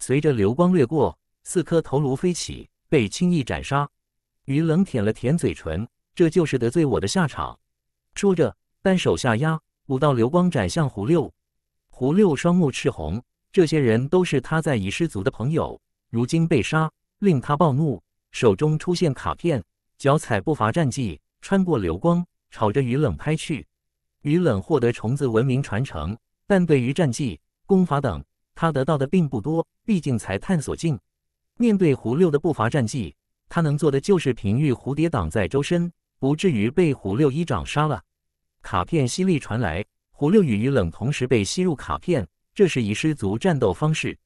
随着流光掠过，四颗头颅飞起，被轻易斩杀。于冷舔了舔嘴唇，这就是得罪我的下场。说着，单手下压，五道流光斩向胡六。胡六双目赤红，这些人都是他在遗失族的朋友，如今被杀，令他暴怒。手中出现卡片，脚踩步伐战技，穿过流光，朝着于冷拍去。于冷获得虫子文明传承，但对于战技。功法等，他得到的并不多，毕竟才探索境。面对胡六的步伐战绩，他能做的就是平玉蝴蝶挡在周身，不至于被胡六一掌杀了。卡片吸力传来，胡六与鱼冷同时被吸入卡片。这是遗失族战斗方式。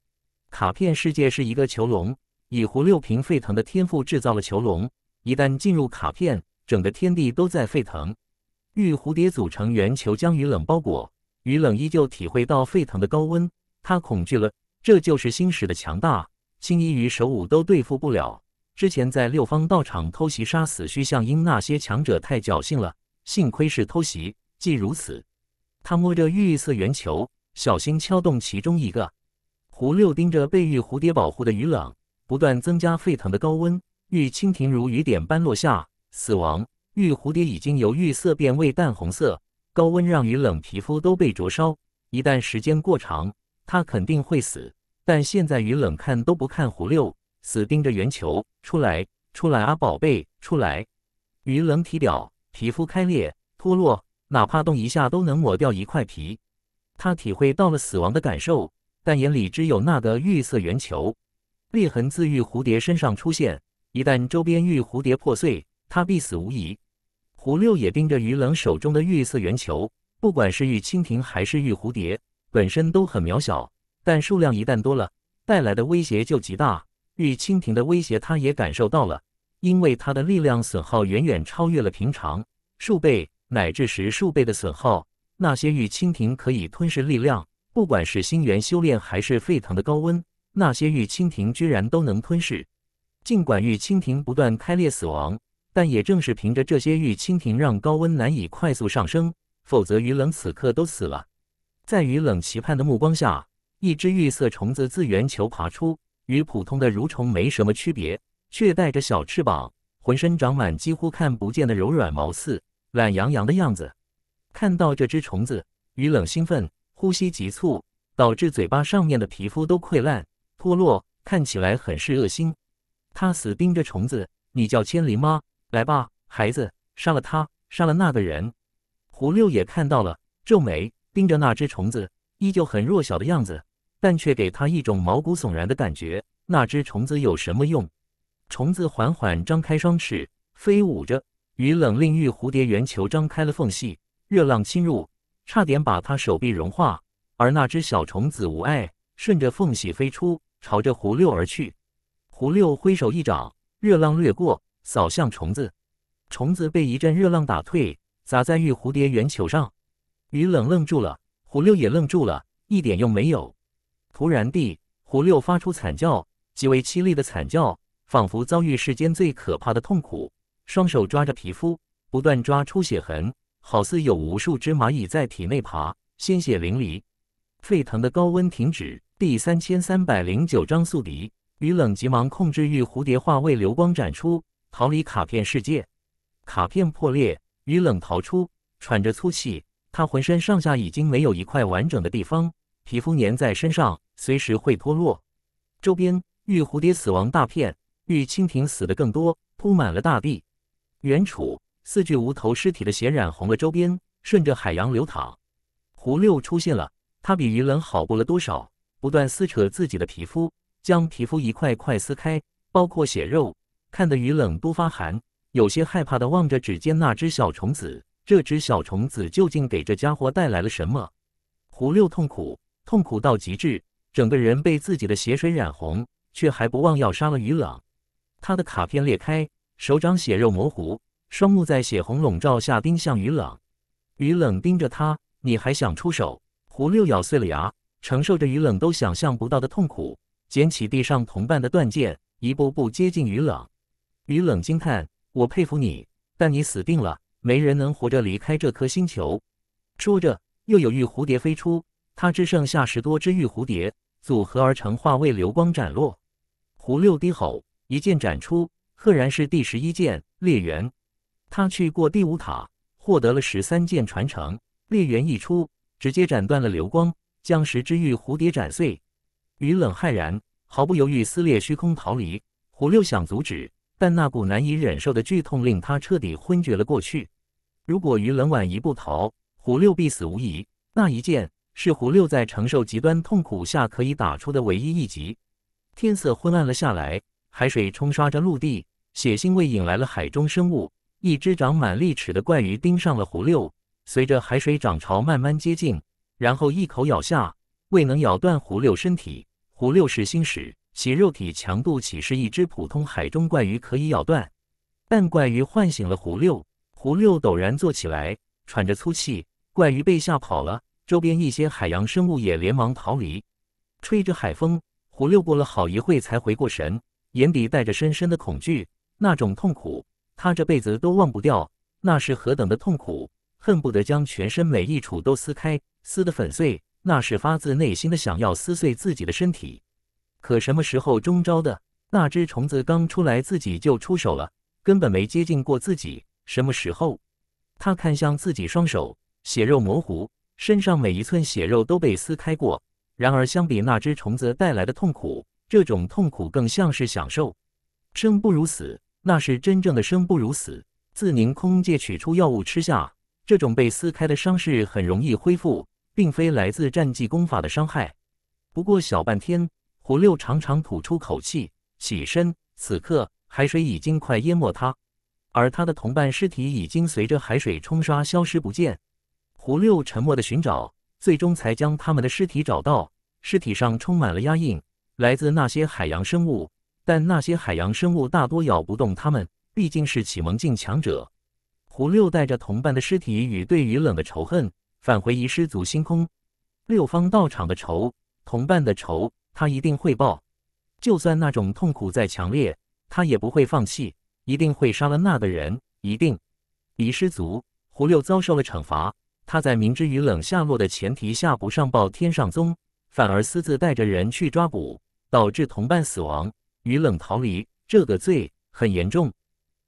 卡片世界是一个囚笼，以胡六平沸腾的天赋制造了囚笼。一旦进入卡片，整个天地都在沸腾，玉蝴蝶组成圆球将雨冷包裹。雨冷依旧体会到沸腾的高温，他恐惧了。这就是星矢的强大，青衣与手武都对付不了。之前在六方道场偷袭杀死虚像鹰那些强者太侥幸了，幸亏是偷袭。既如此，他摸着玉色圆球，小心敲动其中一个。胡六盯着被玉蝴蝶保护的雨冷，不断增加沸腾的高温，玉蜻蜓如雨点般落下，死亡。玉蝴蝶已经由玉色变为淡红色。高温让鱼冷皮肤都被灼烧，一旦时间过长，它肯定会死。但现在鱼冷看都不看胡六，死盯着圆球出来，出来啊，宝贝，出来！鱼冷体表皮肤开裂脱落，哪怕动一下都能抹掉一块皮。他体会到了死亡的感受，但眼里只有那个绿色圆球。裂痕自玉蝴蝶身上出现，一旦周边玉蝴蝶破碎，它必死无疑。胡六也盯着于冷手中的玉色圆球，不管是玉蜻蜓还是玉蝴蝶，本身都很渺小，但数量一旦多了，带来的威胁就极大。玉蜻蜓的威胁他也感受到了，因为他的力量损耗远远超越了平常数倍乃至十数倍的损耗。那些玉蜻蜓可以吞噬力量，不管是星元修炼还是沸腾的高温，那些玉蜻蜓居然都能吞噬。尽管玉蜻蜓不断开裂死亡。但也正是凭着这些玉蜻蜓，让高温难以快速上升。否则，鱼冷此刻都死了。在鱼冷期盼的目光下，一只玉色虫子自圆球爬出，与普通的蠕虫没什么区别，却带着小翅膀，浑身长满几乎看不见的柔软毛刺，懒洋洋的样子。看到这只虫子，鱼冷兴奋，呼吸急促，导致嘴巴上面的皮肤都溃烂脱落，看起来很是恶心。他死盯着虫子：“你叫千灵吗？”来吧，孩子，杀了他，杀了那个人。胡六也看到了，皱眉盯着那只虫子，依旧很弱小的样子，但却给他一种毛骨悚然的感觉。那只虫子有什么用？虫子缓缓张开双翅，飞舞着，与冷令玉蝴蝶圆球张开了缝隙，热浪侵入，差点把他手臂融化。而那只小虫子无碍，顺着缝隙飞出，朝着胡六而去。胡六挥手一掌，热浪掠过。扫向虫子，虫子被一阵热浪打退，砸在玉蝴蝶圆球上。雨冷愣住了，胡六也愣住了，一点用没有。突然地，胡六发出惨叫，极为凄厉的惨叫，仿佛遭遇世间最可怕的痛苦。双手抓着皮肤，不断抓出血痕，好似有无数只蚂蚁在体内爬，鲜血淋漓。沸腾的高温停止。第三千三百零九章宿敌。雨冷急忙控制玉蝴蝶化为流光展出。逃离卡片世界，卡片破裂，鱼冷逃出，喘着粗气，他浑身上下已经没有一块完整的地方，皮肤粘在身上，随时会脱落。周边玉蝴蝶死亡大片，玉蜻蜓死的更多，铺满了大地。原处四具无头尸体的血染红了周边，顺着海洋流淌。胡六出现了，他比鱼冷好不了多少，不断撕扯自己的皮肤，将皮肤一块块撕开，包括血肉。看得于冷都发寒，有些害怕的望着指尖那只小虫子。这只小虫子究竟给这家伙带来了什么？胡六痛苦，痛苦到极致，整个人被自己的血水染红，却还不忘要杀了于冷。他的卡片裂开，手掌血肉模糊，双目在血红笼罩下盯向于冷。于冷盯着他，你还想出手？胡六咬碎了牙，承受着于冷都想象不到的痛苦，捡起地上同伴的断剑，一步步接近于冷。雨冷惊叹：“我佩服你，但你死定了，没人能活着离开这颗星球。”说着，又有玉蝴蝶飞出，他只剩下十多只玉蝴蝶组合而成，化为流光斩落。胡六低吼，一剑斩出，赫然是第十一剑烈元。他去过第五塔，获得了十三剑传承，烈元一出，直接斩断了流光，将十只玉蝴蝶斩碎。雨冷骇然，毫不犹豫撕裂虚空逃离。胡六想阻止。但那股难以忍受的剧痛令他彻底昏厥了过去。如果鱼冷晚一步逃，胡六必死无疑。那一剑是胡六在承受极端痛苦下可以打出的唯一一击。天色昏暗了下来，海水冲刷着陆地，血腥味引来了海中生物。一只长满利齿的怪鱼盯上了胡六，随着海水涨潮慢慢接近，然后一口咬下。未能咬断胡六身体，胡六是星矢。其肉体强度岂是一只普通海中怪鱼可以咬断？但怪鱼唤醒了胡六，胡六陡然坐起来，喘着粗气。怪鱼被吓跑了，周边一些海洋生物也连忙逃离。吹着海风，胡六过了好一会才回过神，眼底带着深深的恐惧。那种痛苦，他这辈子都忘不掉。那是何等的痛苦，恨不得将全身每一处都撕开，撕得粉碎。那是发自内心的想要撕碎自己的身体。可什么时候中招的？那只虫子刚出来，自己就出手了，根本没接近过自己。什么时候？他看向自己双手，血肉模糊，身上每一寸血肉都被撕开过。然而，相比那只虫子带来的痛苦，这种痛苦更像是享受。生不如死，那是真正的生不如死。自宁空界取出药物吃下，这种被撕开的伤势很容易恢复，并非来自战技功法的伤害。不过小半天。胡六长长吐出口气，起身。此刻海水已经快淹没他，而他的同伴尸体已经随着海水冲刷消失不见。胡六沉默地寻找，最终才将他们的尸体找到。尸体上充满了压印，来自那些海洋生物，但那些海洋生物大多咬不动他们，毕竟是启蒙境强者。胡六带着同伴的尸体与对鱼冷的仇恨，返回遗失族星空六方道场的仇，同伴的仇。他一定会报，就算那种痛苦再强烈，他也不会放弃，一定会杀了那个人。一定。一失足，胡六遭受了惩罚。他在明知雨冷下落的前提下不上报天上宗，反而私自带着人去抓捕，导致同伴死亡，雨冷逃离。这个罪很严重。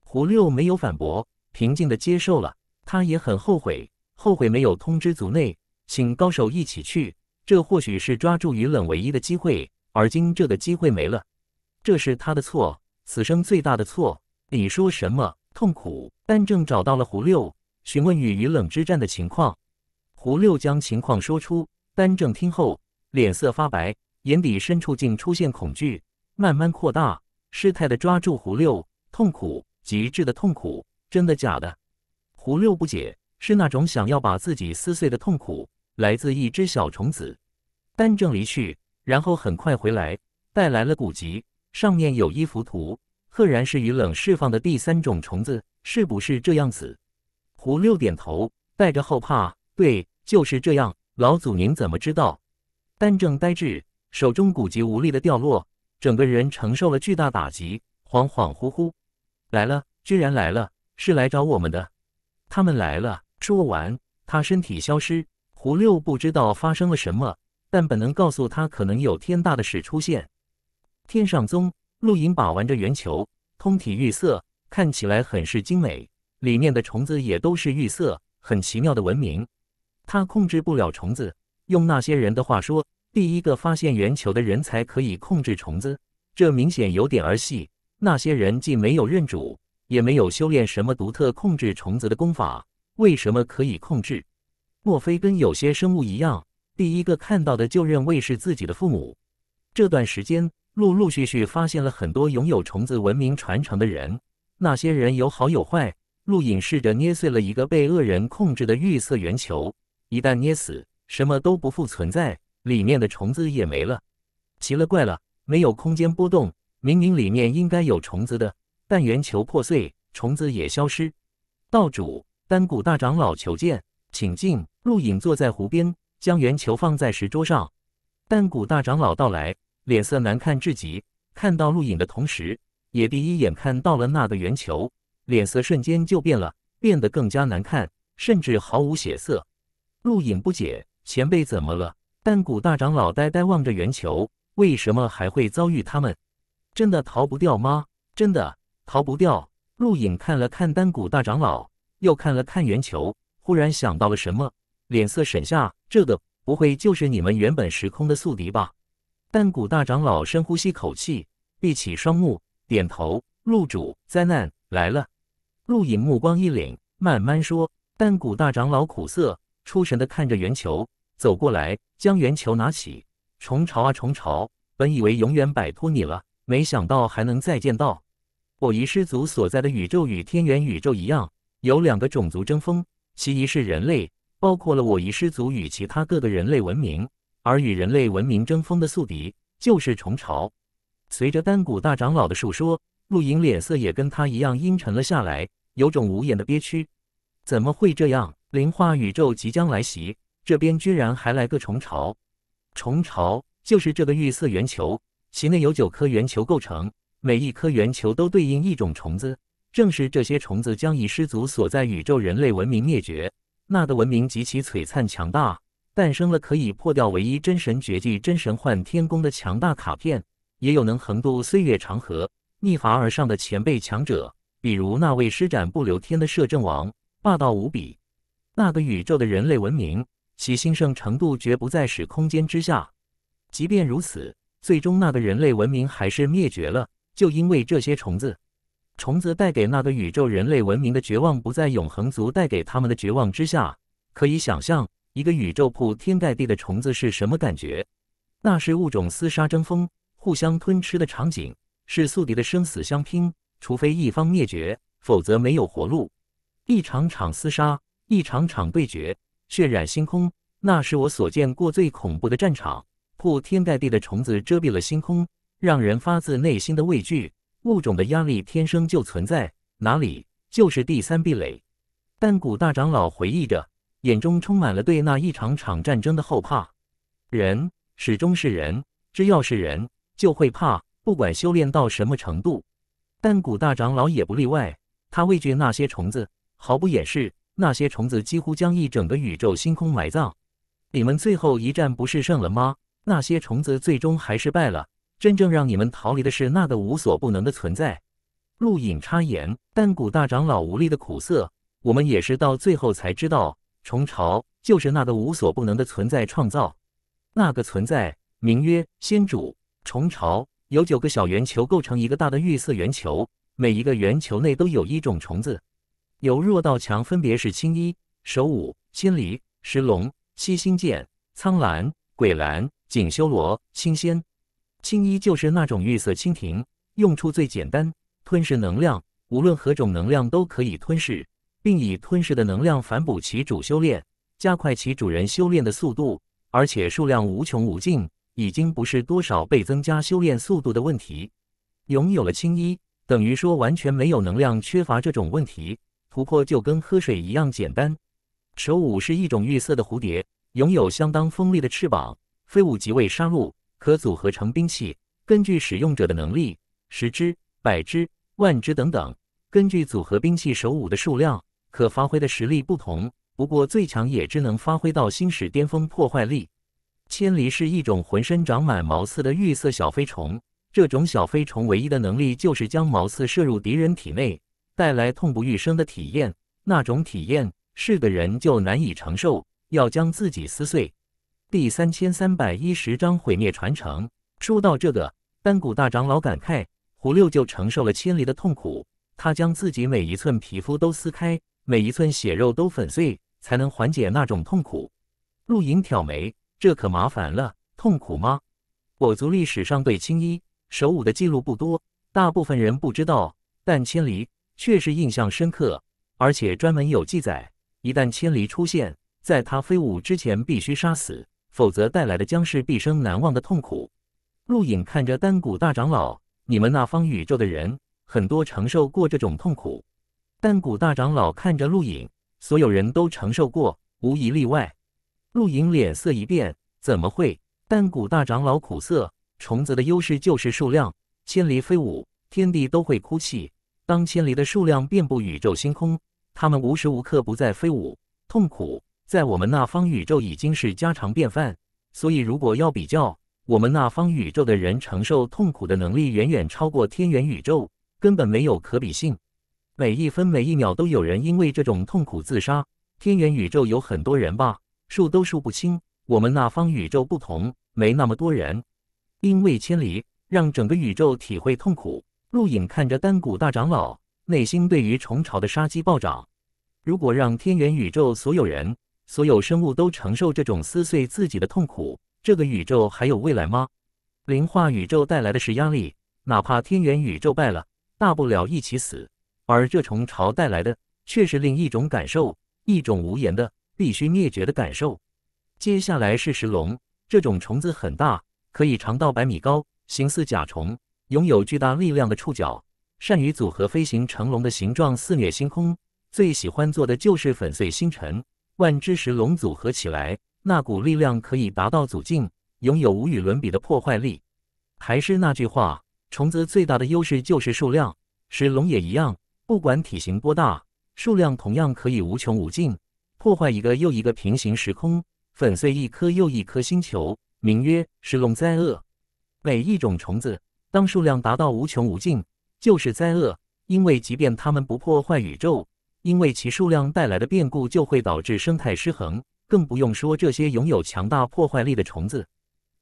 胡六没有反驳，平静的接受了。他也很后悔，后悔没有通知族内，请高手一起去。这或许是抓住于冷唯一的机会，而今这个机会没了，这是他的错，此生最大的错。你说什么？痛苦。丹正找到了胡六，询问与于冷之战的情况。胡六将情况说出，丹正听后脸色发白，眼底深处竟出现恐惧，慢慢扩大，失态的抓住胡六，痛苦，极致的痛苦。真的假的？胡六不解，是那种想要把自己撕碎的痛苦。来自一只小虫子，单正离去，然后很快回来，带来了古籍，上面有一幅图，赫然是于冷释放的第三种虫子，是不是这样子？胡六点头，带着后怕，对，就是这样。老祖您怎么知道？单正呆滞，手中古籍无力的掉落，整个人承受了巨大打击，恍恍惚惚，来了，居然来了，是来找我们的，他们来了。说完，他身体消失。胡六不知道发生了什么，但本能告诉他，可能有天大的事出现。天上宗陆隐把玩着圆球，通体玉色，看起来很是精美。里面的虫子也都是玉色，很奇妙的文明。他控制不了虫子。用那些人的话说，第一个发现圆球的人才可以控制虫子。这明显有点儿戏。那些人既没有认主，也没有修炼什么独特控制虫子的功法，为什么可以控制？莫非跟有些生物一样，第一个看到的就认为是自己的父母？这段时间，陆陆续续发现了很多拥有虫子文明传承的人。那些人有好有坏。陆隐试着捏碎了一个被恶人控制的绿色圆球，一旦捏死，什么都不复存在，里面的虫子也没了。奇了怪了，没有空间波动，明明里面应该有虫子的，但圆球破碎，虫子也消失。道主，丹谷大长老求见，请进。陆影坐在湖边，将圆球放在石桌上。丹古大长老到来，脸色难看至极。看到陆影的同时，也第一眼看到了那个圆球，脸色瞬间就变了，变得更加难看，甚至毫无血色。陆影不解：“前辈怎么了？”丹古大长老呆呆望着圆球，为什么还会遭遇他们？真的逃不掉吗？真的逃不掉。陆影看了看丹谷大长老，又看了看圆球，忽然想到了什么。脸色沈下，这个不会就是你们原本时空的宿敌吧？但古大长老深呼吸口气，闭起双目，点头。入主，灾难来了。陆隐目光一凛，慢慢说。但古大长老苦涩出神的看着圆球，走过来，将圆球拿起。虫巢啊虫巢，本以为永远摆脱你了，没想到还能再见到。我遗失族所在的宇宙与天元宇宙一样，有两个种族争锋，其一是人类。包括了我一失族与其他各个人类文明，而与人类文明争锋的宿敌就是虫巢。随着丹古大长老的述说，陆莹脸色也跟他一样阴沉了下来，有种无言的憋屈。怎么会这样？灵化宇宙即将来袭，这边居然还来个虫巢！虫巢就是这个玉色圆球，其内有九颗圆球构成，每一颗圆球都对应一种虫子，正是这些虫子将遗失族所在宇宙人类文明灭绝。那的文明极其璀璨强大，诞生了可以破掉唯一真神绝技真神幻天宫的强大卡片，也有能横渡岁月长河逆伐而上的前辈强者，比如那位施展不留天的摄政王，霸道无比。那个宇宙的人类文明，其兴盛程度绝不在时空间之下。即便如此，最终那个人类文明还是灭绝了，就因为这些虫子。虫子带给那个宇宙人类文明的绝望，不在永恒族带给他们的绝望之下。可以想象，一个宇宙铺天盖地的虫子是什么感觉？那是物种厮杀争锋、互相吞吃的场景，是宿敌的生死相拼。除非一方灭绝，否则没有活路。一场场厮杀，一场场对决，血染星空。那是我所见过最恐怖的战场。铺天盖地的虫子遮蔽了星空，让人发自内心的畏惧。物种的压力天生就存在，哪里就是第三壁垒。但古大长老回忆着，眼中充满了对那一场场战争的后怕。人始终是人，只要是人就会怕，不管修炼到什么程度。但古大长老也不例外，他畏惧那些虫子，毫不掩饰。那些虫子几乎将一整个宇宙星空埋葬。你们最后一战不是胜了吗？那些虫子最终还是败了。真正让你们逃离的是那个无所不能的存在。陆隐插言，但古大长老无力的苦涩。我们也是到最后才知道，虫巢就是那个无所不能的存在创造。那个存在名曰仙主。虫巢由九个小圆球构成一个大的绿色圆球，每一个圆球内都有一种虫子，由弱到强分别是青衣、手舞、仙离、石龙、七星剑、苍兰、鬼兰、锦修罗、青仙。青衣就是那种绿色蜻蜓，用处最简单，吞噬能量，无论何种能量都可以吞噬，并以吞噬的能量反哺其主修炼，加快其主人修炼的速度，而且数量无穷无尽，已经不是多少倍增加修炼速度的问题。拥有了青衣，等于说完全没有能量缺乏这种问题，突破就跟喝水一样简单。十五是一种绿色的蝴蝶，拥有相当锋利的翅膀，飞舞即为杀戮。可组合成兵器，根据使用者的能力，十只、百只、万只等等。根据组合兵器手武的数量，可发挥的实力不同。不过最强也只能发挥到星矢巅峰破坏力。千里是一种浑身长满毛刺的绿色小飞虫。这种小飞虫唯一的能力就是将毛刺射入敌人体内，带来痛不欲生的体验。那种体验，是个人就难以承受，要将自己撕碎。第三千三百一十章毁灭传承。说到这个，丹谷大长老感慨：胡六就承受了千离的痛苦，他将自己每一寸皮肤都撕开，每一寸血肉都粉碎，才能缓解那种痛苦。陆隐挑眉：这可麻烦了，痛苦吗？我族历史上对青衣手舞的记录不多，大部分人不知道，但千里却是印象深刻，而且专门有记载：一旦千里出现，在他飞舞之前必须杀死。否则带来的将是毕生难忘的痛苦。陆影看着丹古大长老，你们那方宇宙的人很多承受过这种痛苦。丹古大长老看着陆影，所有人都承受过，无一例外。陆影脸色一变，怎么会？丹古大长老苦涩，虫子的优势就是数量，千里飞舞，天地都会哭泣。当千里的数量遍布宇宙星空，他们无时无刻不在飞舞，痛苦。在我们那方宇宙已经是家常便饭，所以如果要比较，我们那方宇宙的人承受痛苦的能力远远超过天元宇宙，根本没有可比性。每一分每一秒都有人因为这种痛苦自杀，天元宇宙有很多人吧，数都数不清。我们那方宇宙不同，没那么多人。因为千里让整个宇宙体会痛苦，陆影看着丹古大长老，内心对于虫巢的杀机暴涨。如果让天元宇宙所有人，所有生物都承受这种撕碎自己的痛苦。这个宇宙还有未来吗？灵化宇宙带来的是压力，哪怕天元宇宙败了，大不了一起死。而这虫潮带来的却是另一种感受，一种无言的必须灭绝的感受。接下来是石龙，这种虫子很大，可以长到百米高，形似甲虫，拥有巨大力量的触角，善于组合飞行，成龙的形状肆虐星空。最喜欢做的就是粉碎星辰。万只石龙组合起来，那股力量可以达到祖境，拥有无与伦比的破坏力。还是那句话，虫子最大的优势就是数量，石龙也一样。不管体型多大，数量同样可以无穷无尽，破坏一个又一个平行时空，粉碎一颗又一颗星球。名曰石龙灾厄。每一种虫子，当数量达到无穷无尽，就是灾厄。因为即便它们不破坏宇宙。因为其数量带来的变故就会导致生态失衡，更不用说这些拥有强大破坏力的虫子。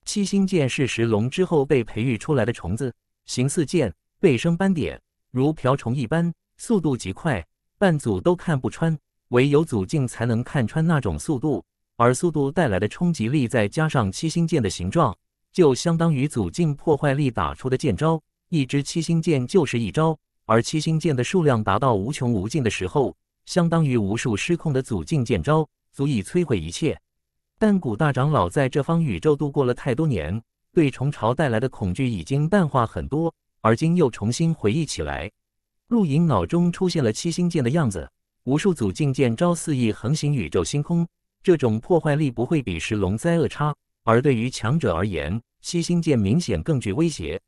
七星剑是石龙之后被培育出来的虫子，形似剑，背生斑点，如瓢虫一般，速度极快，半组都看不穿，唯有组镜才能看穿那种速度。而速度带来的冲击力，再加上七星剑的形状，就相当于组镜破坏力打出的剑招。一支七星剑就是一招。而七星剑的数量达到无穷无尽的时候，相当于无数失控的祖境剑招，足以摧毁一切。但古大长老在这方宇宙度过了太多年，对虫潮带来的恐惧已经淡化很多，而今又重新回忆起来，陆莹脑中出现了七星剑的样子，无数祖境剑招肆意横行宇宙星空，这种破坏力不会比石龙灾厄差。而对于强者而言，七星剑明显更具威胁。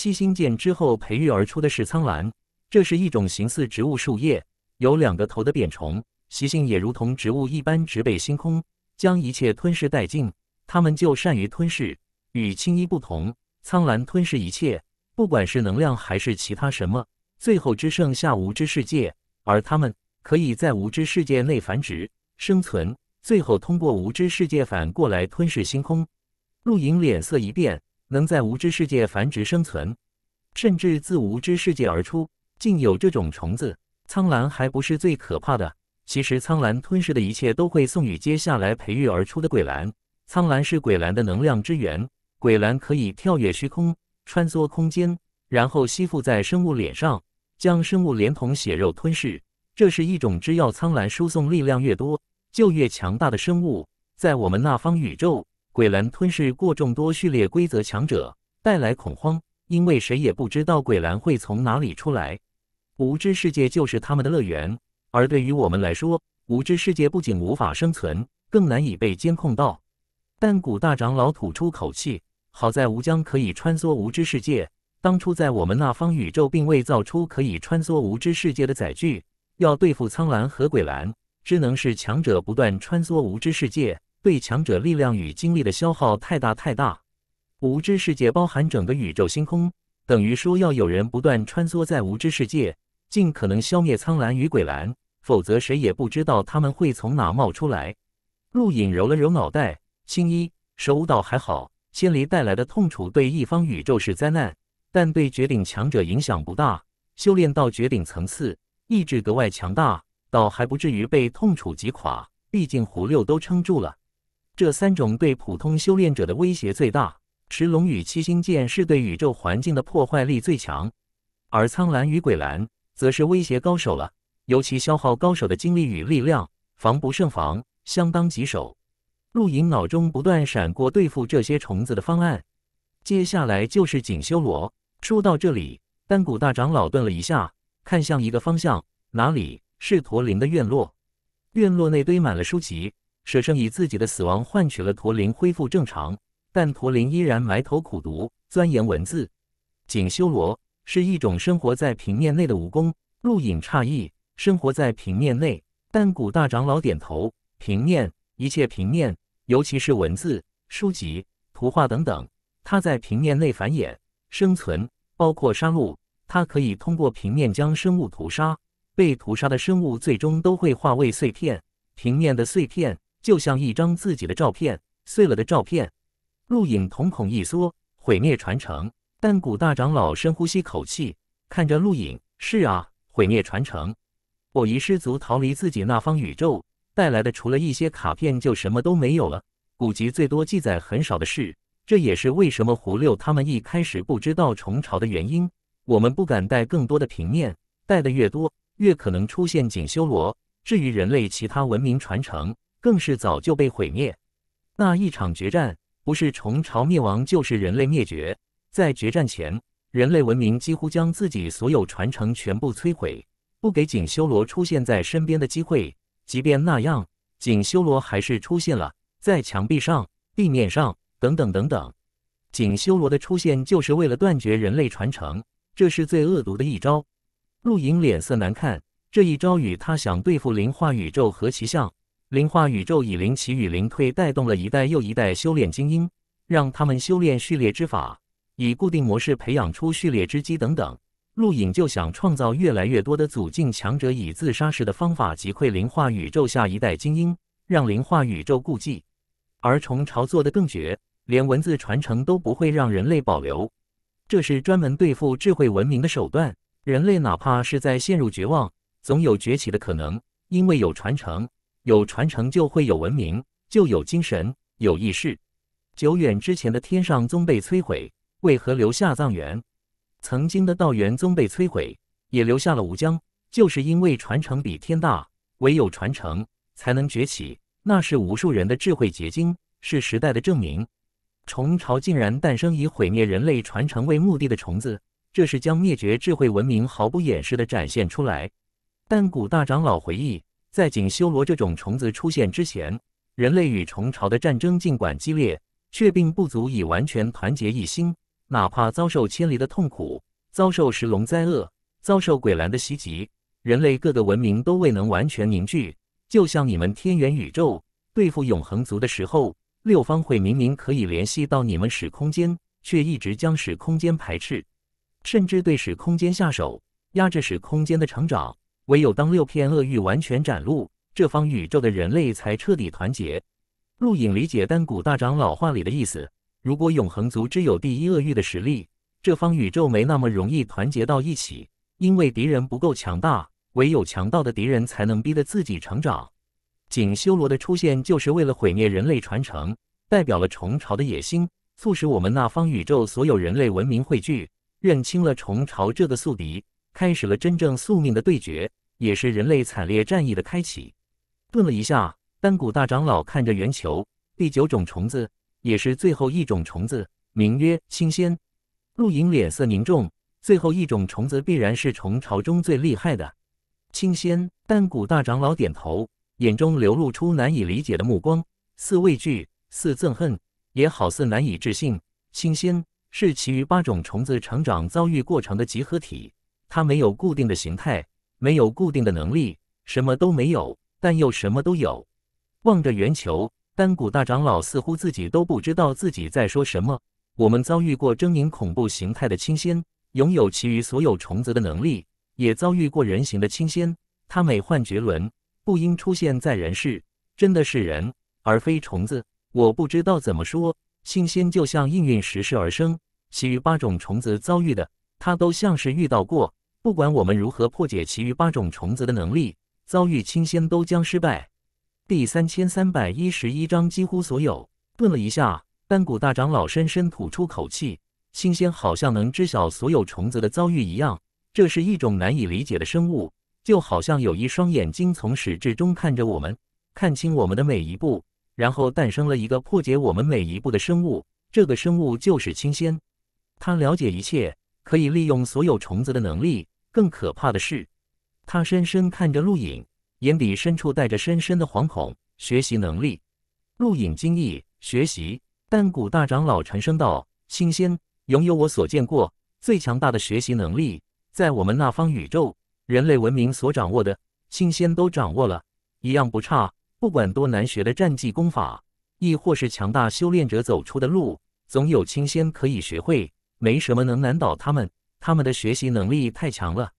七星剑之后培育而出的是苍蓝，这是一种形似植物树叶、有两个头的扁虫，习性也如同植物一般，直被星空，将一切吞噬殆尽。它们就善于吞噬，与青衣不同，苍蓝吞噬一切，不管是能量还是其他什么，最后只剩下无知世界，而它们可以在无知世界内繁殖生存，最后通过无知世界反过来吞噬星空。陆莹脸色一变。能在无知世界繁殖生存，甚至自无知世界而出，竟有这种虫子！苍蓝还不是最可怕的。其实，苍蓝吞噬的一切都会送予接下来培育而出的鬼蓝。苍蓝是鬼蓝的能量之源，鬼蓝可以跳跃虚空、穿梭空间，然后吸附在生物脸上，将生物连同血肉吞噬。这是一种只要苍蓝输送力量越多，就越强大的生物。在我们那方宇宙。鬼蓝吞噬过众多序列规则强者，带来恐慌，因为谁也不知道鬼蓝会从哪里出来。无知世界就是他们的乐园，而对于我们来说，无知世界不仅无法生存，更难以被监控到。但古大长老吐出口气，好在吴江可以穿梭无知世界。当初在我们那方宇宙，并未造出可以穿梭无知世界的载具。要对付苍蓝和鬼蓝，只能是强者不断穿梭无知世界。对强者力量与精力的消耗太大太大。无知世界包含整个宇宙星空，等于说要有人不断穿梭在无知世界，尽可能消灭苍蓝与鬼蓝，否则谁也不知道他们会从哪冒出来。陆隐揉了揉脑袋，衣，手舞蹈还好，仙离带来的痛楚对一方宇宙是灾难，但对绝顶强者影响不大。修炼到绝顶层次，意志格外强大，倒还不至于被痛楚击垮。毕竟胡六都撑住了。这三种对普通修炼者的威胁最大，持龙与七星剑是对宇宙环境的破坏力最强，而苍蓝与鬼蓝则是威胁高手了，尤其消耗高手的精力与力量，防不胜防，相当棘手。陆隐脑中不断闪过对付这些虫子的方案，接下来就是锦修罗。说到这里，丹古大长老顿了一下，看向一个方向，哪里是驼铃的院落？院落内堆满了书籍。舍生以自己的死亡换取了驼铃恢复正常，但驼铃依然埋头苦读，钻研文字。锦修罗是一种生活在平面内的蜈蚣，陆隐诧异。生活在平面内，但古大长老点头。平面，一切平面，尤其是文字、书籍、图画等等，它在平面内繁衍生存，包括杀戮。它可以通过平面将生物屠杀，被屠杀的生物最终都会化为碎片。平面的碎片。就像一张自己的照片，碎了的照片。陆影瞳孔一缩，毁灭传承。但古大长老深呼吸口气，看着陆影：“是啊，毁灭传承。我一失足逃离自己那方宇宙，带来的除了一些卡片，就什么都没有了。古籍最多记载很少的事，这也是为什么胡六他们一开始不知道虫巢的原因。我们不敢带更多的平面，带的越多，越可能出现锦修罗。至于人类其他文明传承……更是早就被毁灭。那一场决战，不是虫巢灭亡，就是人类灭绝。在决战前，人类文明几乎将自己所有传承全部摧毁，不给锦修罗出现在身边的机会。即便那样，锦修罗还是出现了，在墙壁上、地面上，等等等等。锦修罗的出现就是为了断绝人类传承，这是最恶毒的一招。陆莹脸色难看，这一招与他想对付灵化宇宙何其像。灵化宇宙以灵起与灵退，带动了一代又一代修炼精英，让他们修炼序列之法，以固定模式培养出序列之基等等。陆影就想创造越来越多的祖境强者，以自杀式的方法击溃灵化宇宙下一代精英，让灵化宇宙顾忌。而虫巢做的更绝，连文字传承都不会让人类保留，这是专门对付智慧文明的手段。人类哪怕是在陷入绝望，总有崛起的可能，因为有传承。有传承就会有文明，就有精神，有意识。久远之前的天上宗被摧毁，为何留下藏元？曾经的道元宗被摧毁，也留下了吴江，就是因为传承比天大，唯有传承才能崛起。那是无数人的智慧结晶，是时代的证明。虫巢竟然诞生以毁灭人类传承为目的的虫子，这是将灭绝智慧文明毫不掩饰地展现出来。但古大长老回忆。在仅修罗这种虫子出现之前，人类与虫巢的战争尽管激烈，却并不足以完全团结一心。哪怕遭受千里的痛苦，遭受石龙灾厄，遭受鬼蓝的袭击，人类各个文明都未能完全凝聚。就像你们天元宇宙对付永恒族的时候，六方会明明可以联系到你们使空间，却一直将使空间排斥，甚至对使空间下手，压制使空间的成长。唯有当六片恶运完全展露，这方宇宙的人类才彻底团结。陆影理解丹古大长老话里的意思：如果永恒族只有第一恶运的实力，这方宇宙没那么容易团结到一起，因为敌人不够强大。唯有强大的敌人，才能逼得自己成长。仅修罗的出现就是为了毁灭人类传承，代表了虫巢的野心，促使我们那方宇宙所有人类文明汇聚，认清了虫巢这个宿敌。开始了真正宿命的对决，也是人类惨烈战役的开启。顿了一下，丹古大长老看着圆球，第九种虫子，也是最后一种虫子，名曰青仙。陆影脸色凝重，最后一种虫子必然是虫巢中最厉害的青仙。丹古大长老点头，眼中流露出难以理解的目光，似畏惧，似憎恨，也好似难以置信。青仙是其余八种虫子成长遭遇过程的集合体。它没有固定的形态，没有固定的能力，什么都没有，但又什么都有。望着圆球，丹古大长老似乎自己都不知道自己在说什么。我们遭遇过狰狞恐怖形态的清仙，拥有其余所有虫子的能力，也遭遇过人形的清仙。他美幻绝伦，不应出现在人世。真的是人，而非虫子。我不知道怎么说。青仙就像应运时势而生，其余八种虫子遭遇的，他都像是遇到过。不管我们如何破解其余八种虫子的能力，遭遇清仙都将失败。第三千三百一十一章，几乎所有。顿了一下，丹古大长老深深吐出口气。清仙好像能知晓所有虫子的遭遇一样，这是一种难以理解的生物，就好像有一双眼睛从始至终看着我们，看清我们的每一步，然后诞生了一个破解我们每一步的生物。这个生物就是清仙，他了解一切。可以利用所有虫子的能力。更可怕的是，他深深看着陆影，眼底深处带着深深的惶恐。学习能力，陆影惊异。学习，但古大长老沉声道：“清仙拥有我所见过最强大的学习能力，在我们那方宇宙，人类文明所掌握的，清仙都掌握了，一样不差。不管多难学的战技功法，亦或是强大修炼者走出的路，总有清仙可以学会。”没什么能难倒他们，他们的学习能力太强了。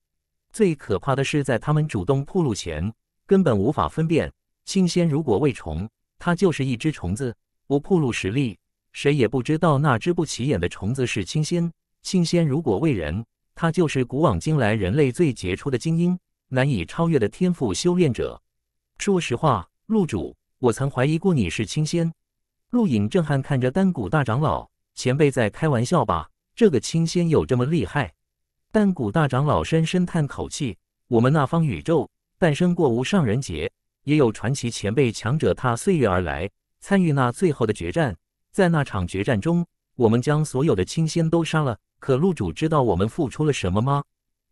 最可怕的是，在他们主动铺露前，根本无法分辨。清鲜如果喂虫，它就是一只虫子；不铺露实力，谁也不知道那只不起眼的虫子是清鲜。清鲜如果喂人，它就是古往今来人类最杰出的精英，难以超越的天赋修炼者。说实话，陆主，我曾怀疑过你是清仙。陆隐震撼看着丹谷大长老前辈在开玩笑吧？这个青仙有这么厉害？但古大长老深深叹口气：“我们那方宇宙诞生过无上人劫，也有传奇前辈强者踏岁月而来，参与那最后的决战。在那场决战中，我们将所有的青仙都杀了。可陆主知道我们付出了什么吗？”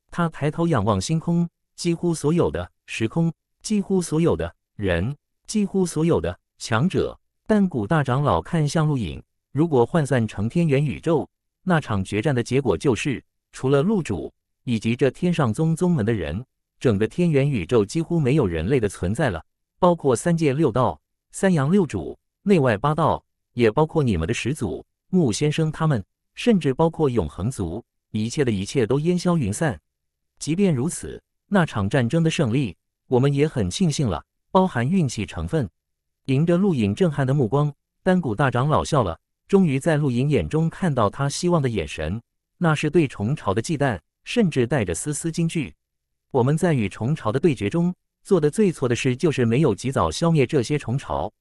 他抬头仰望星空，几乎所有的时空，几乎所有的人，几乎所有的强者。但古大长老看向陆影：“如果换算成天元宇宙？”那场决战的结果就是，除了陆主以及这天上宗宗门的人，整个天元宇宙几乎没有人类的存在了，包括三界六道、三阳六主、内外八道，也包括你们的始祖木先生他们，甚至包括永恒族，一切的一切都烟消云散。即便如此，那场战争的胜利，我们也很庆幸了，包含运气成分。迎着陆影震撼的目光，丹古大长老笑了。终于在陆莹眼中看到他希望的眼神，那是对虫巢的忌惮，甚至带着丝丝惊惧。我们在与虫巢的对决中做的最错的事，就是没有及早消灭这些虫巢。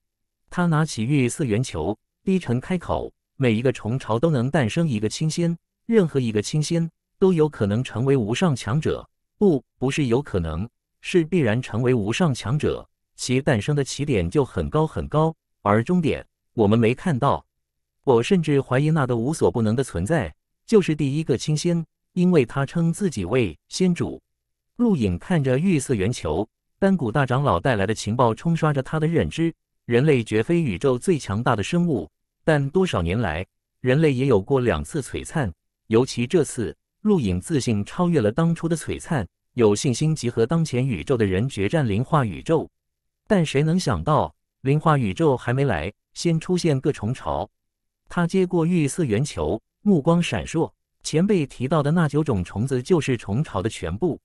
他拿起玉色圆球，低沉开口：“每一个虫巢都能诞生一个清仙，任何一个清仙都有可能成为无上强者。不，不是有可能，是必然成为无上强者。其诞生的起点就很高很高，而终点我们没看到。”我甚至怀疑那朵无所不能的存在就是第一个清仙，因为他称自己为仙主。陆影看着玉色圆球，丹古大长老带来的情报冲刷着他的认知：人类绝非宇宙最强大的生物，但多少年来，人类也有过两次璀璨，尤其这次，陆影自信超越了当初的璀璨，有信心集合当前宇宙的人决战灵化宇宙。但谁能想到，灵化宇宙还没来，先出现各虫潮。他接过玉色圆球，目光闪烁。前辈提到的那九种虫子，就是虫巢的全部。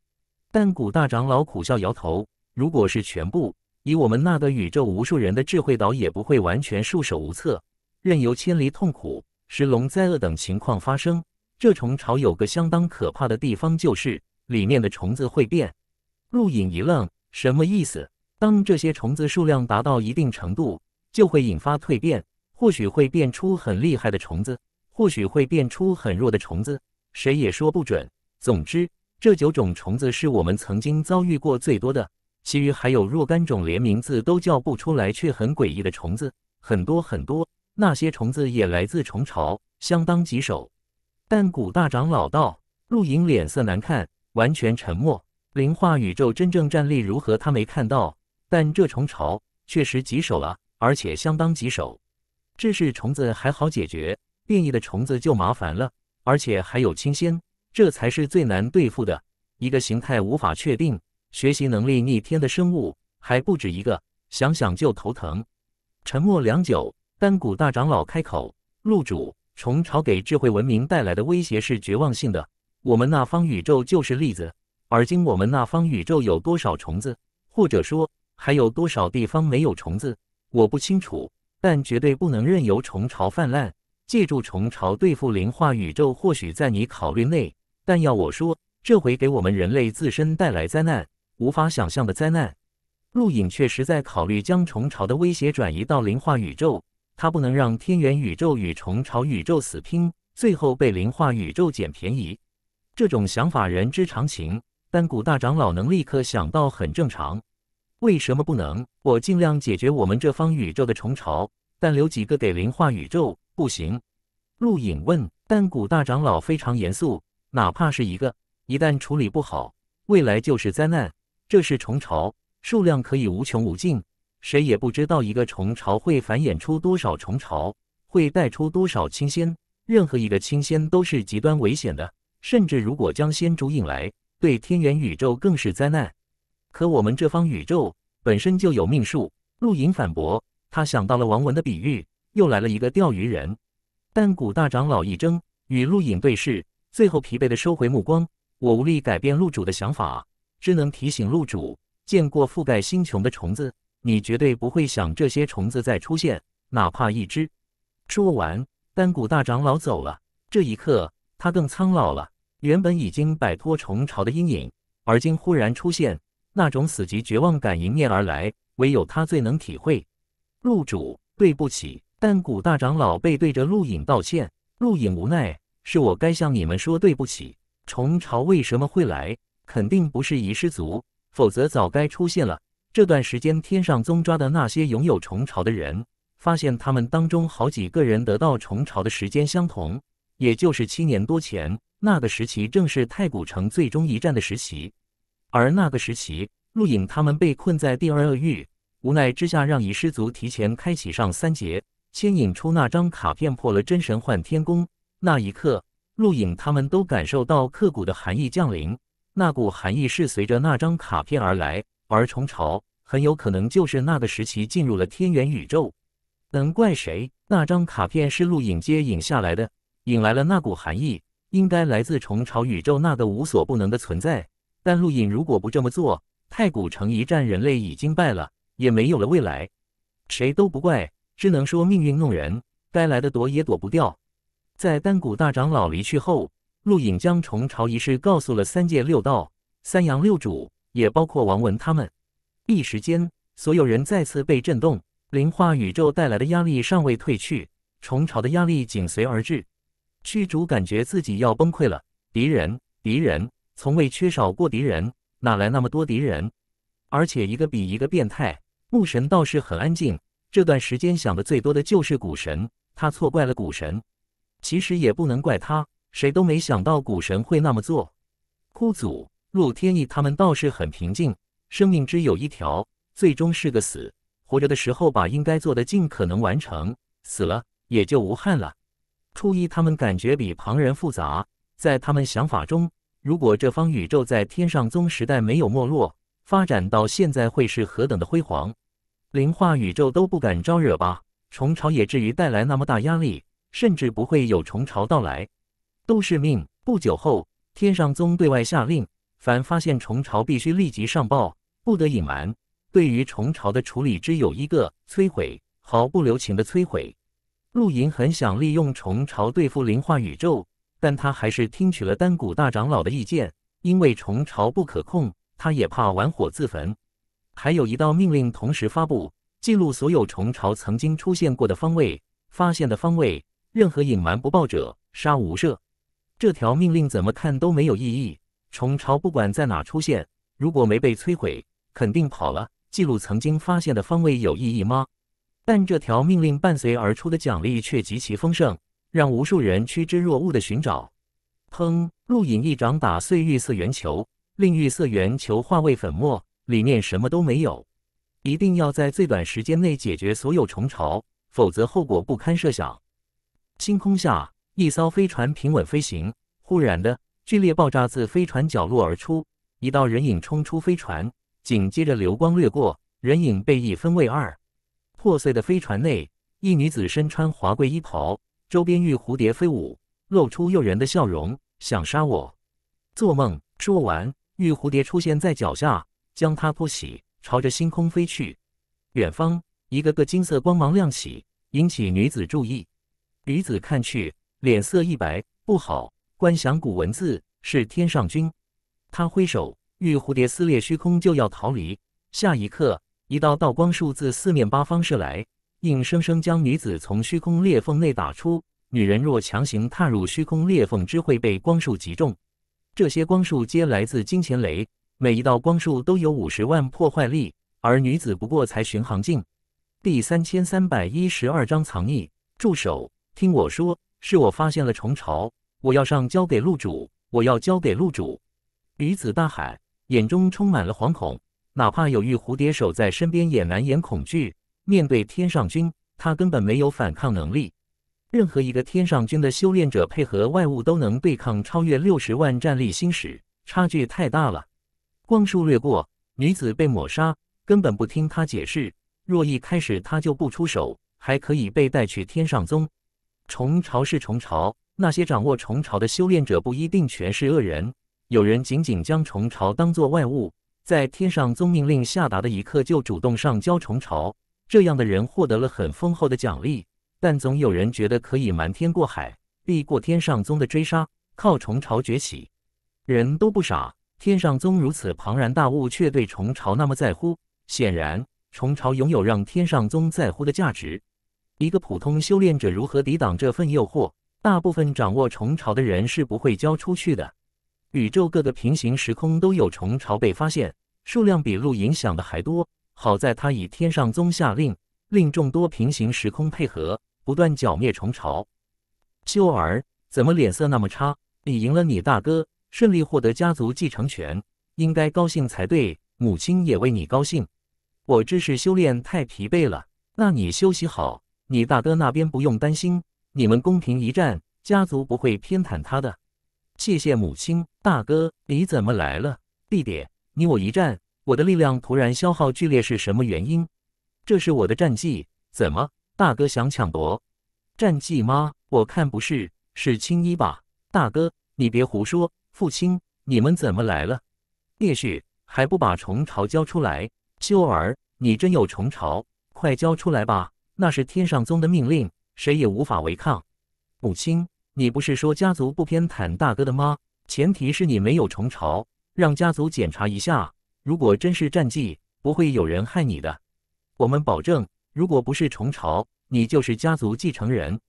但古大长老苦笑摇头：“如果是全部，以我们那个宇宙无数人的智慧岛，也不会完全束手无策，任由千里痛苦、石龙灾厄等情况发生。这虫巢有个相当可怕的地方，就是里面的虫子会变。”陆隐一愣：“什么意思？当这些虫子数量达到一定程度，就会引发蜕变？”或许会变出很厉害的虫子，或许会变出很弱的虫子，谁也说不准。总之，这九种虫子是我们曾经遭遇过最多的，其余还有若干种连名字都叫不出来却很诡异的虫子，很多很多。那些虫子也来自虫巢，相当棘手。但古大长老道，陆影脸色难看，完全沉默。灵化宇宙真正战力如何，他没看到，但这虫巢确实棘手了，而且相当棘手。这是虫子还好解决，变异的虫子就麻烦了，而且还有清仙，这才是最难对付的一个形态无法确定、学习能力逆天的生物，还不止一个，想想就头疼。沉默良久，丹古大长老开口：“入主虫潮给智慧文明带来的威胁是绝望性的，我们那方宇宙就是例子。而今我们那方宇宙有多少虫子，或者说还有多少地方没有虫子，我不清楚。”但绝对不能任由虫巢泛滥，借助虫巢对付灵化宇宙，或许在你考虑内。但要我说，这回给我们人类自身带来灾难，无法想象的灾难。陆影确实在考虑将虫巢的威胁转移到灵化宇宙，他不能让天元宇宙与虫巢宇宙死拼，最后被灵化宇宙捡便宜。这种想法人之常情，但古大长老能立刻想到，很正常。为什么不能？我尽量解决我们这方宇宙的虫巢，但留几个给灵化宇宙不行？陆隐问。但古大长老非常严肃，哪怕是一个，一旦处理不好，未来就是灾难。这是虫巢，数量可以无穷无尽，谁也不知道一个虫巢会繁衍出多少虫巢，会带出多少青仙。任何一个青仙都是极端危险的，甚至如果将仙主引来，对天元宇宙更是灾难。可我们这方宇宙本身就有命数。陆影反驳，他想到了王文的比喻，又来了一个钓鱼人。但古大长老一怔，与陆影对视，最后疲惫的收回目光。我无力改变陆主的想法，只能提醒陆主：见过覆盖星穹的虫子，你绝对不会想这些虫子再出现，哪怕一只。说完，丹古大长老走了。这一刻，他更苍老了。原本已经摆脱虫巢的阴影，而今忽然出现。那种死寂绝望感迎面而来，唯有他最能体会。陆主，对不起。但古大长老背对着陆影道歉。陆影无奈，是我该向你们说对不起。虫巢为什么会来？肯定不是遗失族，否则早该出现了。这段时间，天上宗抓的那些拥有虫巢的人，发现他们当中好几个人得到虫巢的时间相同，也就是七年多前。那个时期正是太古城最终一战的时期。而那个时期，陆影他们被困在第二恶域，无奈之下让一失族提前开启上三节，牵引出那张卡片破了真神幻天宫。那一刻，陆影他们都感受到刻骨的寒意降临。那股寒意是随着那张卡片而来，而虫巢很有可能就是那个时期进入了天元宇宙。能怪谁？那张卡片是陆影接引下来的，引来了那股寒意，应该来自虫巢宇宙那个无所不能的存在。但陆隐如果不这么做，太古城一战人类已经败了，也没有了未来。谁都不怪，只能说命运弄人，该来的躲也躲不掉。在丹古大长老离去后，陆隐将虫巢一事告诉了三界六道、三阳六主，也包括王文他们。一时间，所有人再次被震动，灵化宇宙带来的压力尚未退去，虫巢的压力紧随而至，驱逐感觉自己要崩溃了。敌人，敌人！从未缺少过敌人，哪来那么多敌人？而且一个比一个变态。木神倒是很安静，这段时间想的最多的就是古神，他错怪了古神，其实也不能怪他，谁都没想到古神会那么做。枯祖、陆天意他们倒是很平静，生命只有一条，最终是个死，活着的时候把应该做的尽可能完成，死了也就无憾了。初一他们感觉比旁人复杂，在他们想法中。如果这方宇宙在天上宗时代没有没落，发展到现在会是何等的辉煌？灵化宇宙都不敢招惹吧？虫潮也至于带来那么大压力，甚至不会有虫潮到来，都是命。不久后，天上宗对外下令，凡发现虫潮必须立即上报，不得隐瞒。对于虫潮的处理只有一个：摧毁，毫不留情的摧毁。陆莹很想利用虫潮对付灵化宇宙。但他还是听取了丹谷大长老的意见，因为虫巢不可控，他也怕玩火自焚。还有一道命令同时发布：记录所有虫巢曾经出现过的方位、发现的方位，任何隐瞒不报者，杀无赦。这条命令怎么看都没有意义。虫巢不管在哪出现，如果没被摧毁，肯定跑了。记录曾经发现的方位有意义吗？但这条命令伴随而出的奖励却极其丰盛。让无数人趋之若鹜的寻找。砰！陆隐一掌打碎玉色圆球，令玉色圆球化为粉末，里面什么都没有。一定要在最短时间内解决所有虫巢，否则后果不堪设想。星空下，一艘飞船平稳飞行，忽然的剧烈爆炸自飞船角落而出，一道人影冲出飞船，紧接着流光掠过，人影被一分为二。破碎的飞船内，一女子身穿华贵衣袍。周边玉蝴蝶飞舞，露出诱人的笑容，想杀我？做梦！说完，玉蝴蝶出现在脚下，将它扑起，朝着星空飞去。远方，一个个金色光芒亮起，引起女子注意。女子看去，脸色一白，不好！观想古文字是天上君。他挥手，玉蝴蝶撕裂虚空，就要逃离。下一刻，一道道光束自四面八方射来。硬生生将女子从虚空裂缝内打出。女人若强行踏入虚空裂缝，只会被光束击中。这些光束皆来自金钱雷，每一道光束都有五十万破坏力。而女子不过才巡航镜。第三千三百一十二章藏匿。助手，听我说，是我发现了虫巢，我要上交给路主，我要交给路主。女子大喊，眼中充满了惶恐，哪怕有玉蝴蝶守在身边，也难掩恐惧。面对天上君，他根本没有反抗能力。任何一个天上君的修炼者配合外物，都能对抗超越六十万战力星矢，差距太大了。光束掠过，女子被抹杀，根本不听他解释。若一开始他就不出手，还可以被带去天上宗。虫巢是虫巢，那些掌握虫巢的修炼者不一定全是恶人。有人仅仅将虫巢当作外物，在天上宗命令下达的一刻就主动上交虫巢。这样的人获得了很丰厚的奖励，但总有人觉得可以瞒天过海，避过天上宗的追杀，靠虫巢崛起。人都不傻，天上宗如此庞然大物，却对虫巢那么在乎，显然虫巢拥有让天上宗在乎的价值。一个普通修炼者如何抵挡这份诱惑？大部分掌握虫巢的人是不会交出去的。宇宙各个平行时空都有虫巢被发现，数量比鹿影响的还多。好在他以天上宗下令，令众多平行时空配合，不断剿灭虫巢。修儿，怎么脸色那么差？你赢了，你大哥顺利获得家族继承权，应该高兴才对。母亲也为你高兴。我这是修炼太疲惫了。那你休息好，你大哥那边不用担心。你们公平一战，家族不会偏袒他的。谢谢母亲，大哥，你怎么来了？弟弟，你我一战。我的力量突然消耗剧烈是什么原因？这是我的战绩，怎么，大哥想抢夺战绩吗？我看不是，是青衣吧？大哥，你别胡说！父亲，你们怎么来了？烈士还不把虫巢交出来？秋儿，你真有虫巢，快交出来吧！那是天上宗的命令，谁也无法违抗。母亲，你不是说家族不偏袒大哥的吗？前提是你没有虫巢，让家族检查一下。如果真是战绩，不会有人害你的。我们保证，如果不是虫巢，你就是家族继承人。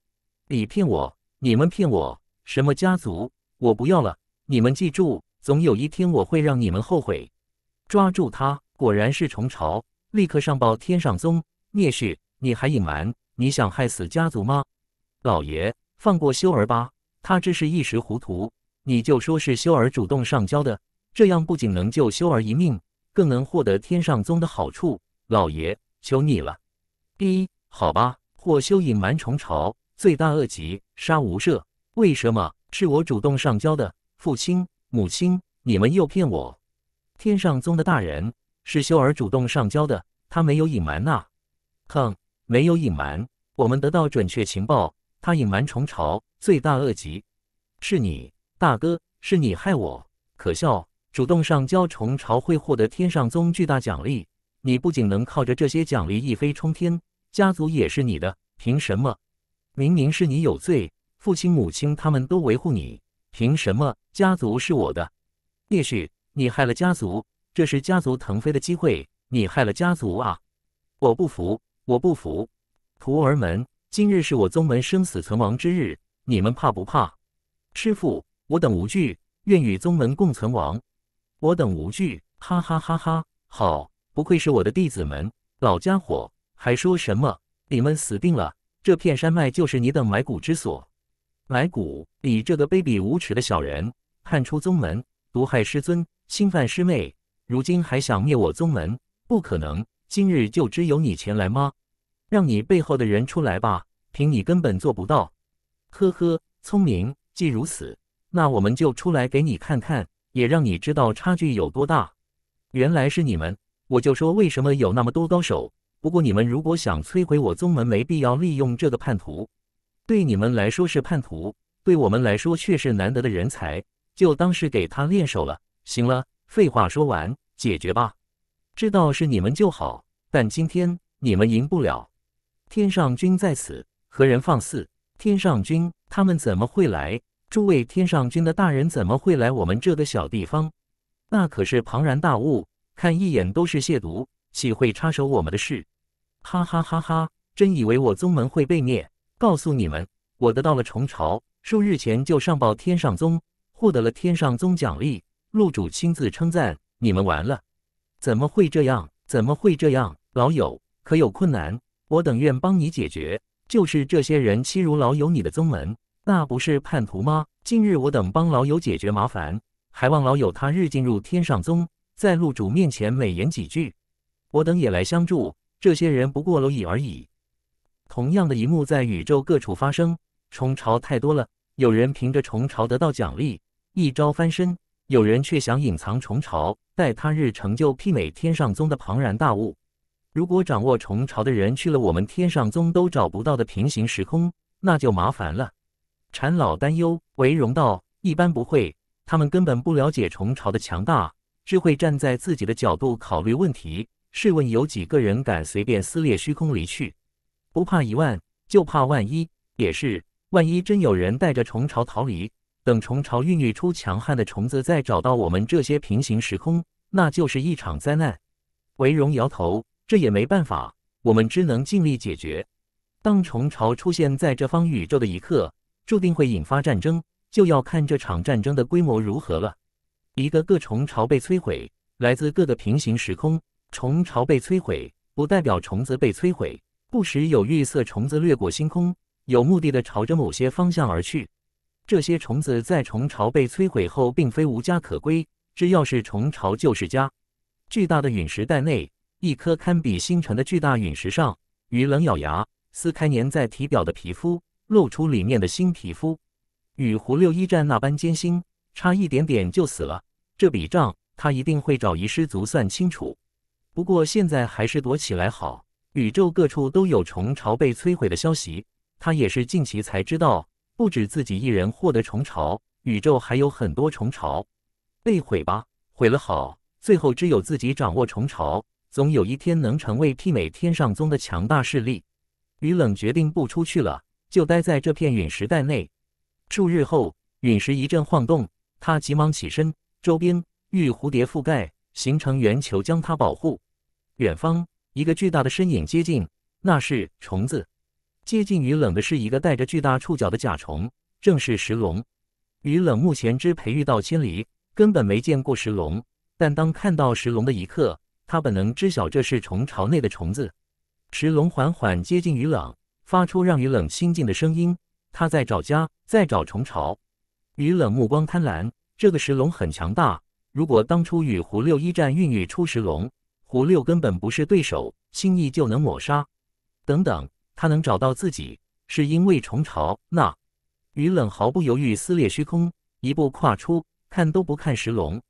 你骗我，你们骗我，什么家族？我不要了。你们记住，总有一天我会让你们后悔。抓住他，果然是虫巢，立刻上报天上宗。聂氏，你还隐瞒？你想害死家族吗？老爷，放过修儿吧，他只是一时糊涂，你就说是修儿主动上交的。这样不仅能救修儿一命，更能获得天上宗的好处。老爷，求你了。第一，好吧，霍修隐瞒虫巢，罪大恶极，杀无赦。为什么是我主动上交的？父亲、母亲，你们诱骗我。天上宗的大人是修儿主动上交的，他没有隐瞒呐。哼，没有隐瞒。我们得到准确情报，他隐瞒虫巢，罪大恶极。是你，大哥，是你害我。可笑。主动上交虫巢会获得天上宗巨大奖励，你不仅能靠着这些奖励一飞冲天，家族也是你的。凭什么？明明是你有罪，父亲母亲他们都维护你，凭什么家族是我的？叶旭，你害了家族，这是家族腾飞的机会，你害了家族啊！我不服，我不服！徒儿们，今日是我宗门生死存亡之日，你们怕不怕？师父，我等无惧，愿与宗门共存亡。我等无惧，哈哈哈哈！好，不愧是我的弟子们。老家伙，还说什么？你们死定了！这片山脉就是你等埋骨之所。埋骨！你这个卑鄙无耻的小人，叛出宗门，毒害师尊，侵犯师妹，如今还想灭我宗门？不可能！今日就只有你前来吗？让你背后的人出来吧！凭你根本做不到。呵呵，聪明。既如此，那我们就出来给你看看。也让你知道差距有多大。原来是你们，我就说为什么有那么多高手。不过你们如果想摧毁我宗门，没必要利用这个叛徒。对你们来说是叛徒，对我们来说却是难得的人才，就当是给他练手了。行了，废话说完，解决吧。知道是你们就好，但今天你们赢不了。天上君在此，何人放肆？天上君他们怎么会来？诸位，天上君的大人怎么会来我们这个小地方？那可是庞然大物，看一眼都是亵渎，岂会插手我们的事？哈哈哈哈！真以为我宗门会被灭？告诉你们，我得到了虫巢，数日前就上报天上宗，获得了天上宗奖励，陆主亲自称赞。你们完了？怎么会这样？怎么会这样？老友，可有困难？我等愿帮你解决。就是这些人欺辱老友你的宗门。那不是叛徒吗？近日我等帮老友解决麻烦，还望老友他日进入天上宗，在路主面前美言几句。我等也来相助。这些人不过蝼蚁而已。同样的一幕在宇宙各处发生，虫巢太多了。有人凭着虫巢得到奖励，一朝翻身；有人却想隐藏虫巢，待他日成就媲美天上宗的庞然大物。如果掌握虫巢的人去了我们天上宗都找不到的平行时空，那就麻烦了。禅老担忧，为荣道：“一般不会，他们根本不了解虫巢的强大，只会站在自己的角度考虑问题。试问，有几个人敢随便撕裂虚空离去？不怕一万，就怕万一。也是，万一真有人带着虫巢逃离，等虫巢孕育出强悍的虫子，再找到我们这些平行时空，那就是一场灾难。”为荣摇头：“这也没办法，我们只能尽力解决。当虫巢出现在这方宇宙的一刻。”注定会引发战争，就要看这场战争的规模如何了。一个个虫巢被摧毁，来自各个平行时空。虫巢被摧毁，不代表虫子被摧毁。不时有绿色虫子掠过星空，有目的的朝着某些方向而去。这些虫子在虫巢被摧毁后，并非无家可归，只要是虫巢就是家。巨大的陨石带内，一颗堪比星辰的巨大陨石上，鱼冷咬牙，撕开粘在体表的皮肤。露出里面的新皮肤，与胡六一战那般艰辛，差一点点就死了。这笔账他一定会找遗失族算清楚。不过现在还是躲起来好。宇宙各处都有虫巢被摧毁的消息，他也是近期才知道，不止自己一人获得虫巢，宇宙还有很多虫巢被毁吧？毁了好，最后只有自己掌握虫巢，总有一天能成为媲美天上宗的强大势力。于冷决定不出去了。就待在这片陨石带内。数日后，陨石一阵晃动，他急忙起身。周边遇蝴蝶覆盖，形成圆球将他保护。远方，一个巨大的身影接近，那是虫子。接近于冷的是一个带着巨大触角的甲虫，正是石龙。于冷目前只培育到千里，根本没见过石龙。但当看到石龙的一刻，他本能知晓这是虫巢内的虫子。石龙缓缓接近于冷。发出让雨冷心静的声音，他在找家，在找虫巢。雨冷目光贪婪，这个石龙很强大。如果当初与胡六一战孕育出石龙，胡六根本不是对手，轻易就能抹杀。等等，他能找到自己，是因为虫巢？那雨冷毫不犹豫撕裂虚空，一步跨出，看都不看石龙。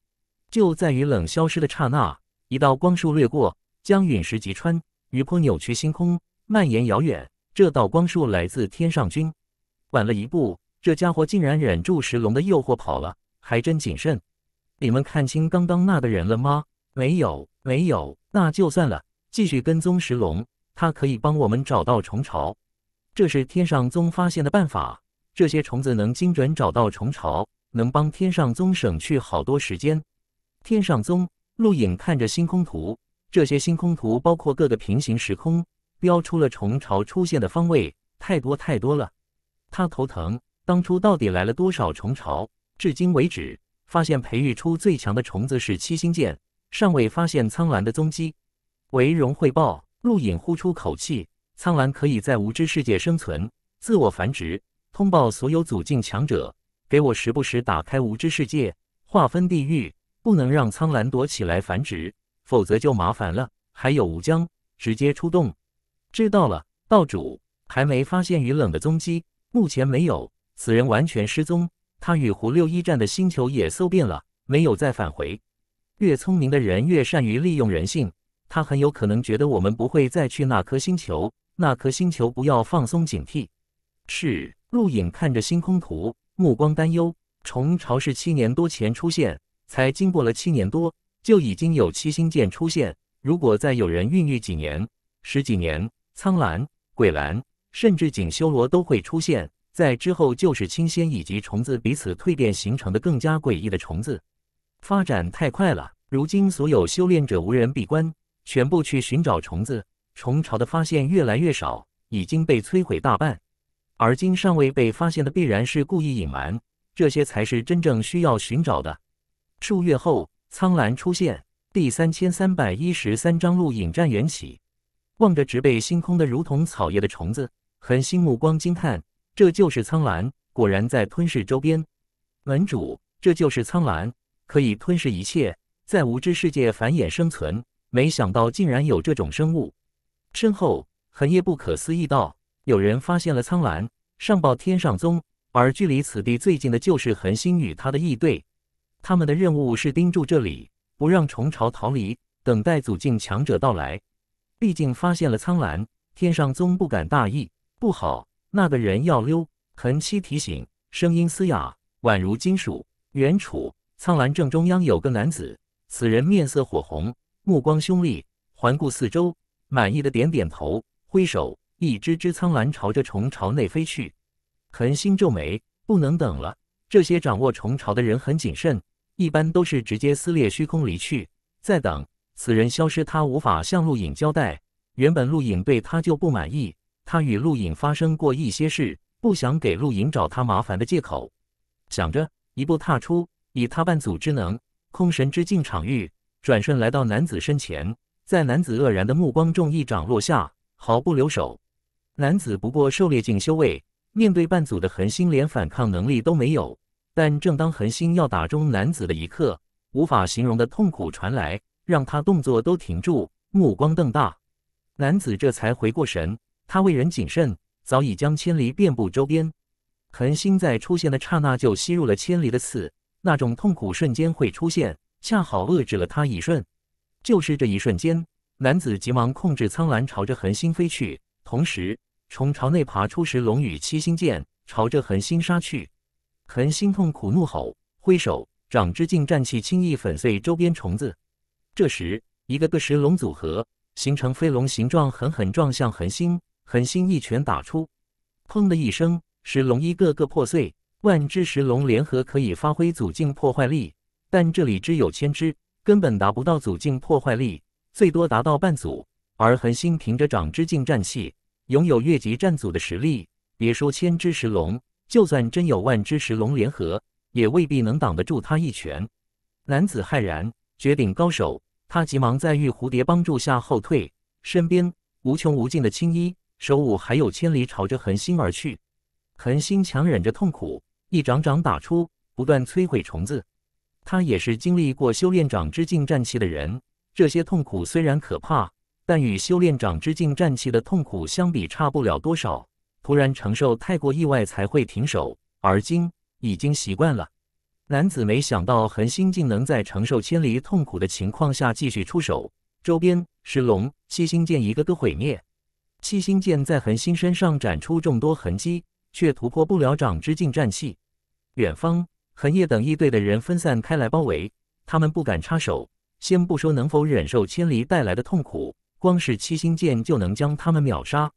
就在雨冷消失的刹那，一道光束掠过，将陨石击穿，余波扭曲星空，蔓延遥远。这道光束来自天上君。晚了一步，这家伙竟然忍住石龙的诱惑跑了，还真谨慎。你们看清刚刚那个人了吗？没有，没有，那就算了，继续跟踪石龙，他可以帮我们找到虫巢。这是天上宗发现的办法，这些虫子能精准找到虫巢，能帮天上宗省去好多时间。天上宗，陆影看着星空图，这些星空图包括各个平行时空。标出了虫巢出现的方位，太多太多了，他头疼。当初到底来了多少虫巢？至今为止，发现培育出最强的虫子是七星剑，尚未发现苍兰的踪迹。为荣汇报，陆隐呼出口气：苍兰可以在无知世界生存、自我繁殖。通报所有祖境强者，给我时不时打开无知世界，划分地域，不能让苍兰躲起来繁殖，否则就麻烦了。还有吴江，直接出动。知道了，道主还没发现雨冷的踪迹，目前没有。此人完全失踪，他与胡六一战的星球也搜遍了，没有再返回。越聪明的人越善于利用人性，他很有可能觉得我们不会再去那颗星球，那颗星球不要放松警惕。是，陆影看着星空图，目光担忧。虫巢是七年多前出现，才经过了七年多，就已经有七星剑出现。如果再有人孕育几年、十几年，苍兰、鬼兰，甚至景修罗都会出现在之后，就是青仙以及虫子彼此蜕变形成的更加诡异的虫子。发展太快了，如今所有修炼者无人闭关，全部去寻找虫子，虫巢的发现越来越少，已经被摧毁大半。而今尚未被发现的，必然是故意隐瞒。这些才是真正需要寻找的。数月后，苍兰出现。第三千三百一十三章录影战缘起。望着植被星空的如同草叶的虫子，恒星目光惊叹：“这就是苍蓝，果然在吞噬周边。”门主，这就是苍蓝，可以吞噬一切，在无知世界繁衍生存。没想到竟然有这种生物。身后，恒夜不可思议道：“有人发现了苍蓝，上报天上宗。”而距离此地最近的就是恒星与他的异队，他们的任务是盯住这里，不让虫巢逃离，等待祖境强者到来。毕竟发现了苍兰，天上宗不敢大意。不好，那个人要溜！恒七提醒，声音嘶哑，宛如金属。原处，苍兰正中央有个男子，此人面色火红，目光凶厉，环顾四周，满意的点点头，挥手，一只只苍兰朝着虫巢内飞去。恒星皱眉，不能等了。这些掌握虫巢的人很谨慎，一般都是直接撕裂虚空离去。再等。此人消失，他无法向陆影交代。原本陆影对他就不满意，他与陆影发生过一些事，不想给陆影找他麻烦的借口。想着一步踏出，以他半祖之能，空神之境场域，转瞬来到男子身前，在男子愕然的目光中，一掌落下，毫不留手。男子不过狩猎境修为，面对半祖的恒星，连反抗能力都没有。但正当恒星要打中男子的一刻，无法形容的痛苦传来。让他动作都停住，目光瞪大。男子这才回过神，他为人谨慎，早已将千离遍布周边。恒星在出现的刹那就吸入了千离的刺，那种痛苦瞬间会出现，恰好遏制了他一瞬。就是这一瞬间，男子急忙控制苍兰朝着恒星飞去，同时从朝内爬出时龙与七星剑，朝着恒星杀去。恒星痛苦怒吼，挥手掌之境战气轻易粉碎周边虫子。这时，一个个石龙组合形成飞龙形状，狠狠撞向恒星。恒星一拳打出，砰的一声，石龙一个个破碎。万只石龙联合可以发挥组境破坏力，但这里只有千只，根本达不到组境破坏力，最多达到半组。而恒星凭着长之境战器，拥有越级战组的实力，别说千只石龙，就算真有万只石龙联合，也未必能挡得住他一拳。男子骇然。绝顶高手，他急忙在玉蝴蝶帮助下后退，身边无穷无尽的青衣、手舞还有千里朝着恒星而去。恒星强忍着痛苦，一掌掌打出，不断摧毁虫子。他也是经历过修炼掌之境战气的人，这些痛苦虽然可怕，但与修炼掌之境战气的痛苦相比，差不了多少。突然承受太过意外才会停手，而今已经习惯了。男子没想到恒星竟能在承受千里痛苦的情况下继续出手，周边石龙七星剑一个个毁灭，七星剑在恒星身上斩出众多痕迹，却突破不了掌之境战气。远方恒夜等一队的人分散开来包围，他们不敢插手，先不说能否忍受千里带来的痛苦，光是七星剑就能将他们秒杀。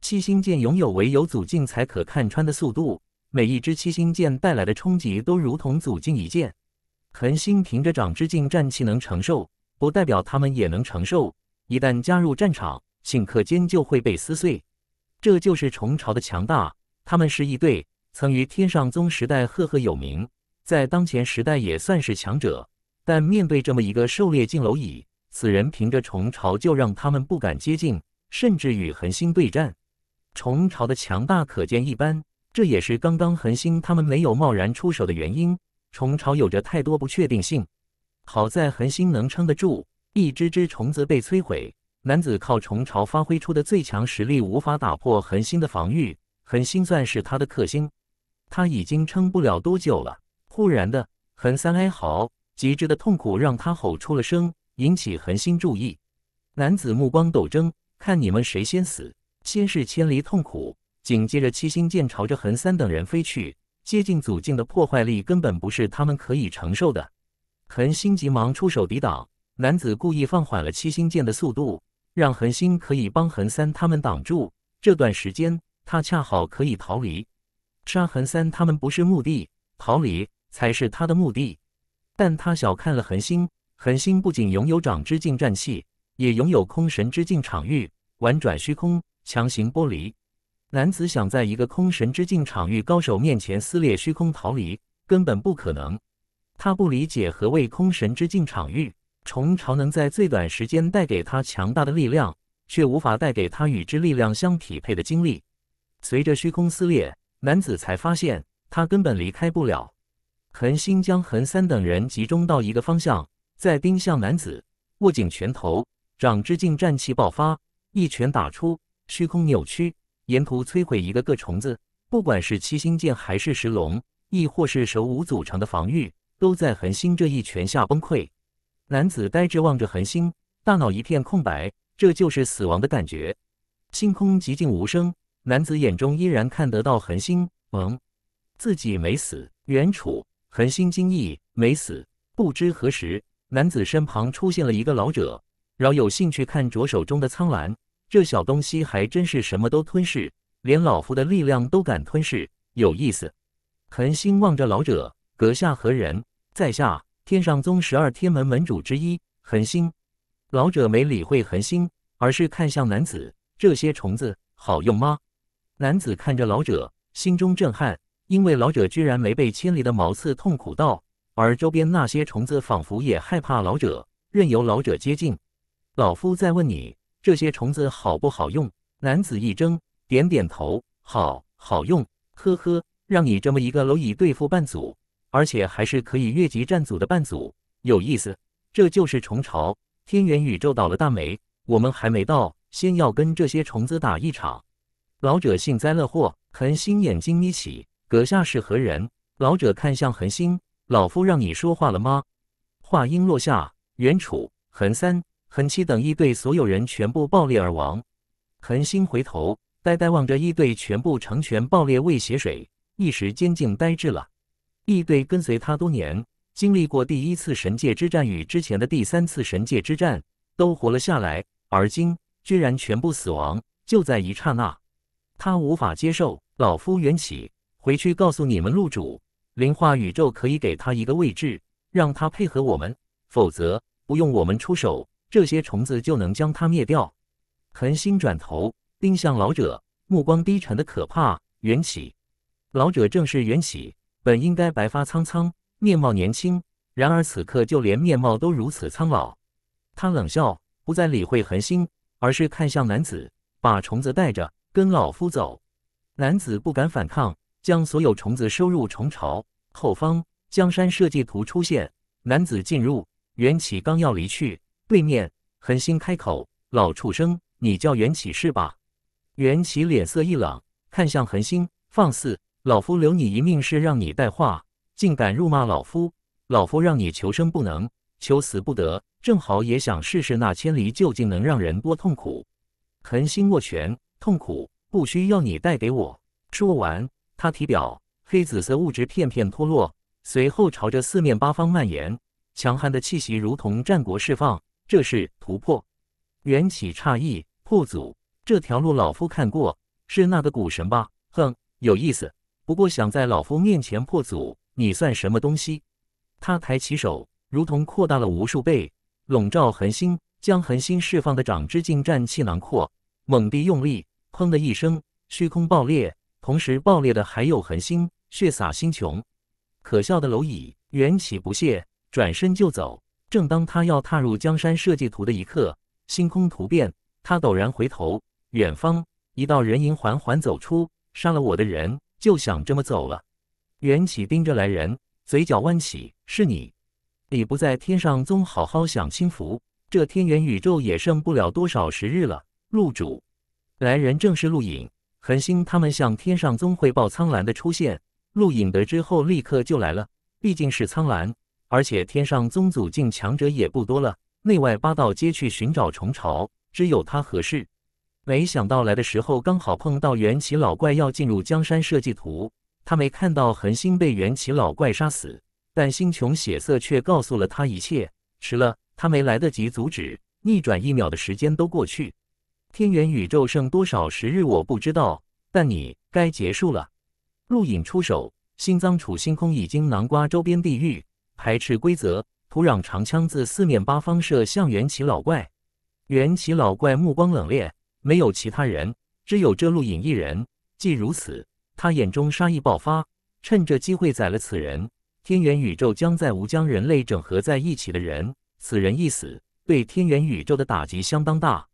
七星剑拥有唯有祖境才可看穿的速度。每一支七星剑带来的冲击都如同祖镜一剑，恒星凭着长之境战气能承受，不代表他们也能承受。一旦加入战场，顷刻间就会被撕碎。这就是虫巢的强大。他们是一对，曾于天上宗时代赫赫有名，在当前时代也算是强者。但面对这么一个狩猎镜蝼蚁，此人凭着虫巢就让他们不敢接近，甚至与恒星对战。虫巢的强大可见一斑。这也是刚刚恒星他们没有贸然出手的原因。虫巢有着太多不确定性，好在恒星能撑得住。一只只虫子被摧毁，男子靠虫巢发挥出的最强实力无法打破恒星的防御，恒星算是他的克星。他已经撑不了多久了。忽然的，恒三哀嚎，极致的痛苦让他吼出了声，引起恒星注意。男子目光斗争，看你们谁先死。先是千离痛苦。紧接着，七星剑朝着恒三等人飞去，接近祖境的破坏力根本不是他们可以承受的。恒星急忙出手抵挡，男子故意放缓了七星剑的速度，让恒星可以帮恒三他们挡住。这段时间，他恰好可以逃离。杀恒三他们不是目的，逃离才是他的目的。但他小看了恒星，恒星不仅拥有掌之境战器，也拥有空神之境场域，玩转虚空，强行剥离。男子想在一个空神之境场域高手面前撕裂虚空逃离，根本不可能。他不理解何谓空神之境场域，虫巢能在最短时间带给他强大的力量，却无法带给他与之力量相匹配的精力。随着虚空撕裂，男子才发现他根本离开不了。恒星将恒三等人集中到一个方向，再盯向男子，握紧拳头，掌之境战气爆发，一拳打出，虚空扭曲。沿途摧毁一个个虫子，不管是七星剑还是石龙，亦或是手舞组成的防御，都在恒星这一拳下崩溃。男子呆滞望着恒星，大脑一片空白，这就是死亡的感觉。星空寂静无声，男子眼中依然看得到恒星。嗯，自己没死。原楚，恒星惊异，没死。不知何时，男子身旁出现了一个老者，饶有兴趣看着手中的苍兰。这小东西还真是什么都吞噬，连老夫的力量都敢吞噬，有意思。恒星望着老者，阁下何人？在下天上宗十二天门门主之一，恒星。老者没理会恒星，而是看向男子：“这些虫子好用吗？”男子看着老者，心中震撼，因为老者居然没被千里的毛刺痛苦到，而周边那些虫子仿佛也害怕老者，任由老者接近。老夫再问你。这些虫子好不好用？男子一怔，点点头，好好用。呵呵，让你这么一个蝼蚁对付半组，而且还是可以越级战组的半组，有意思。这就是虫巢，天元宇宙倒了大霉，我们还没到，先要跟这些虫子打一场。老者幸灾乐祸，恒星眼睛眯起。阁下是何人？老者看向恒星，老夫让你说话了吗？话音落下，元楚，恒三。恒七等一队所有人全部爆裂而亡，恒星回头呆呆望着一队全部成全爆裂未血水，一时间竟呆滞了。一队跟随他多年，经历过第一次神界之战与之前的第三次神界之战，都活了下来，而今居然全部死亡。就在一刹那，他无法接受。老夫缘起，回去告诉你们路主，灵化宇宙可以给他一个位置，让他配合我们，否则不用我们出手。这些虫子就能将它灭掉。恒星转头，盯向老者，目光低沉的可怕。缘起，老者正是缘起，本应该白发苍苍，面貌年轻，然而此刻就连面貌都如此苍老。他冷笑，不再理会恒星，而是看向男子，把虫子带着，跟老夫走。男子不敢反抗，将所有虫子收入虫巢后方。江山设计图出现，男子进入。缘起刚要离去。对面，恒星开口：“老畜生，你叫袁启是吧？”袁启脸色一冷，看向恒星：“放肆！老夫留你一命是让你带话，竟敢辱骂老夫！老夫让你求生不能，求死不得，正好也想试试那千里究竟能让人多痛苦。”恒星握拳：“痛苦不需要你带给我。”说完，他体表黑紫色物质片片脱落，随后朝着四面八方蔓延，强悍的气息如同战国释放。这是突破，元启诧异，破阻这条路老夫看过，是那个股神吧？哼，有意思。不过想在老夫面前破阻，你算什么东西？他抬起手，如同扩大了无数倍，笼罩恒星，将恒星释放的掌之境战气囊括。猛地用力，砰的一声，虚空爆裂，同时爆裂的还有恒星，血洒星穹。可笑的蝼蚁！缘起不屑，转身就走。正当他要踏入江山设计图的一刻，星空突变，他陡然回头，远方一道人影缓缓走出。杀了我的人就想这么走了？缘启盯着来人，嘴角弯起：“是你？你不在天上宗好好享清福，这天元宇宙也剩不了多少时日了。”入主，来人正是陆影。恒星他们向天上宗汇报苍兰的出现，陆影得知后立刻就来了，毕竟是苍兰。而且天上宗祖境强者也不多了，内外八道皆去寻找虫巢，只有他合适。没想到来的时候刚好碰到元启老怪要进入江山设计图，他没看到恒星被元启老怪杀死，但星穹血色却告诉了他一切。迟了，他没来得及阻止，逆转一秒的时间都过去。天元宇宙剩多少时日我不知道，但你该结束了。陆隐出手，心脏处星空已经囊瓜周边地狱。排斥规则，土壤长枪自四面八方射向元奇老怪。元奇老怪目光冷冽，没有其他人，只有这路引一人。既如此，他眼中杀意爆发，趁着机会宰了此人。天元宇宙将再无将人类整合在一起的人，此人一死，对天元宇宙的打击相当大。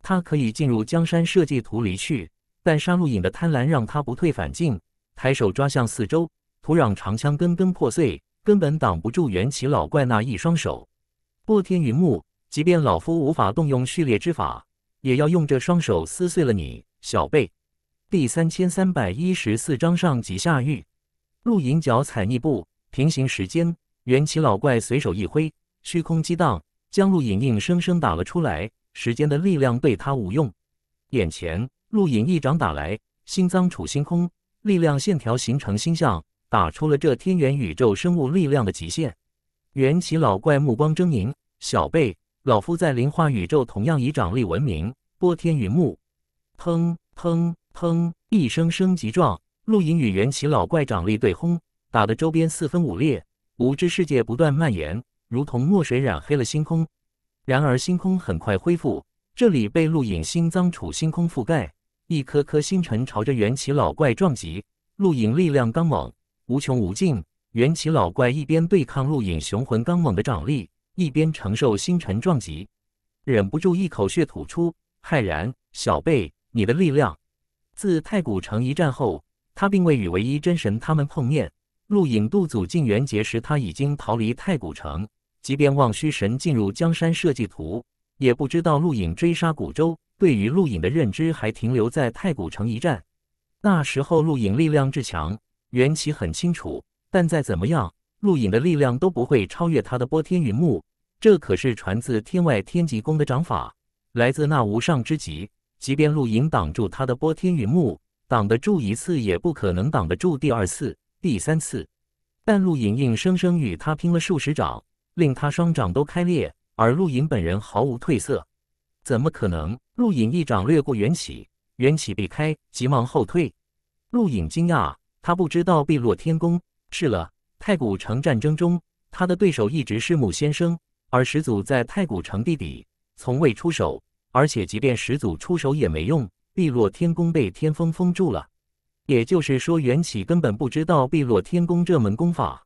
他可以进入江山设计图离去，但杀路引的贪婪让他不退反进，抬手抓向四周，土壤长枪根根破碎。根本挡不住元奇老怪那一双手，破天云幕。即便老夫无法动用序列之法，也要用这双手撕碎了你，小辈。第三千三百一十四章上极下狱，陆隐脚踩逆步，平行时间。元奇老怪随手一挥，虚空激荡，将陆隐硬生生打了出来。时间的力量对他无用。眼前，陆隐一掌打来，心脏处星空，力量线条形成星象。打出了这天元宇宙生物力量的极限，元奇老怪目光狰狞。小贝，老夫在灵化宇宙同样以掌力闻名，波天云木。砰砰砰！一声升级状，陆隐与元奇老怪掌力对轰，打得周边四分五裂，无知世界不断蔓延，如同墨水染黑了星空。然而星空很快恢复，这里被陆隐心脏处星空覆盖，一颗颗星辰朝着元奇老怪撞击。陆隐力量刚猛。无穷无尽，元起老怪一边对抗陆影雄浑刚猛的掌力，一边承受星辰撞击，忍不住一口血吐出，骇然：“小贝，你的力量……自太古城一战后，他并未与唯一真神他们碰面。陆影渡祖境元劫时，他已经逃离太古城。即便望虚神进入江山设计图，也不知道陆影追杀古州。对于陆影的认知，还停留在太古城一战。那时候，陆影力量至强。”元启很清楚，但再怎么样，陆影的力量都不会超越他的波天云木，这可是传自天外天极宫的掌法，来自那无上之极。即便陆影挡住他的波天云木，挡得住一次也不可能挡得住第二次、第三次。但陆影硬生生与他拼了数十掌，令他双掌都开裂，而陆影本人毫无褪色。怎么可能？陆影一掌掠过元启，元启避开，急忙后退。陆影惊讶。他不知道碧落天宫是了。太古城战争中，他的对手一直是木先生，而始祖在太古城地底从未出手。而且，即便始祖出手也没用，碧落天宫被天风封住了。也就是说，元启根本不知道碧落天宫这门功法。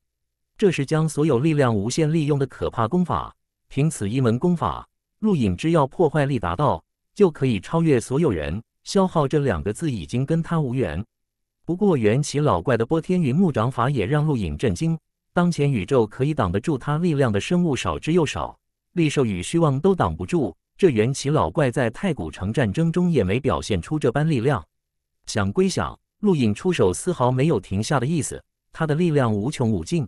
这是将所有力量无限利用的可怕功法。凭此一门功法，入影之要破坏力达到，就可以超越所有人。消耗这两个字已经跟他无缘。不过元奇老怪的波天云木掌法也让陆影震惊。当前宇宙可以挡得住他力量的生物少之又少，力兽与虚妄都挡不住。这元奇老怪在太古城战争中也没表现出这般力量。想归想，陆影出手丝毫没有停下的意思。他的力量无穷无尽。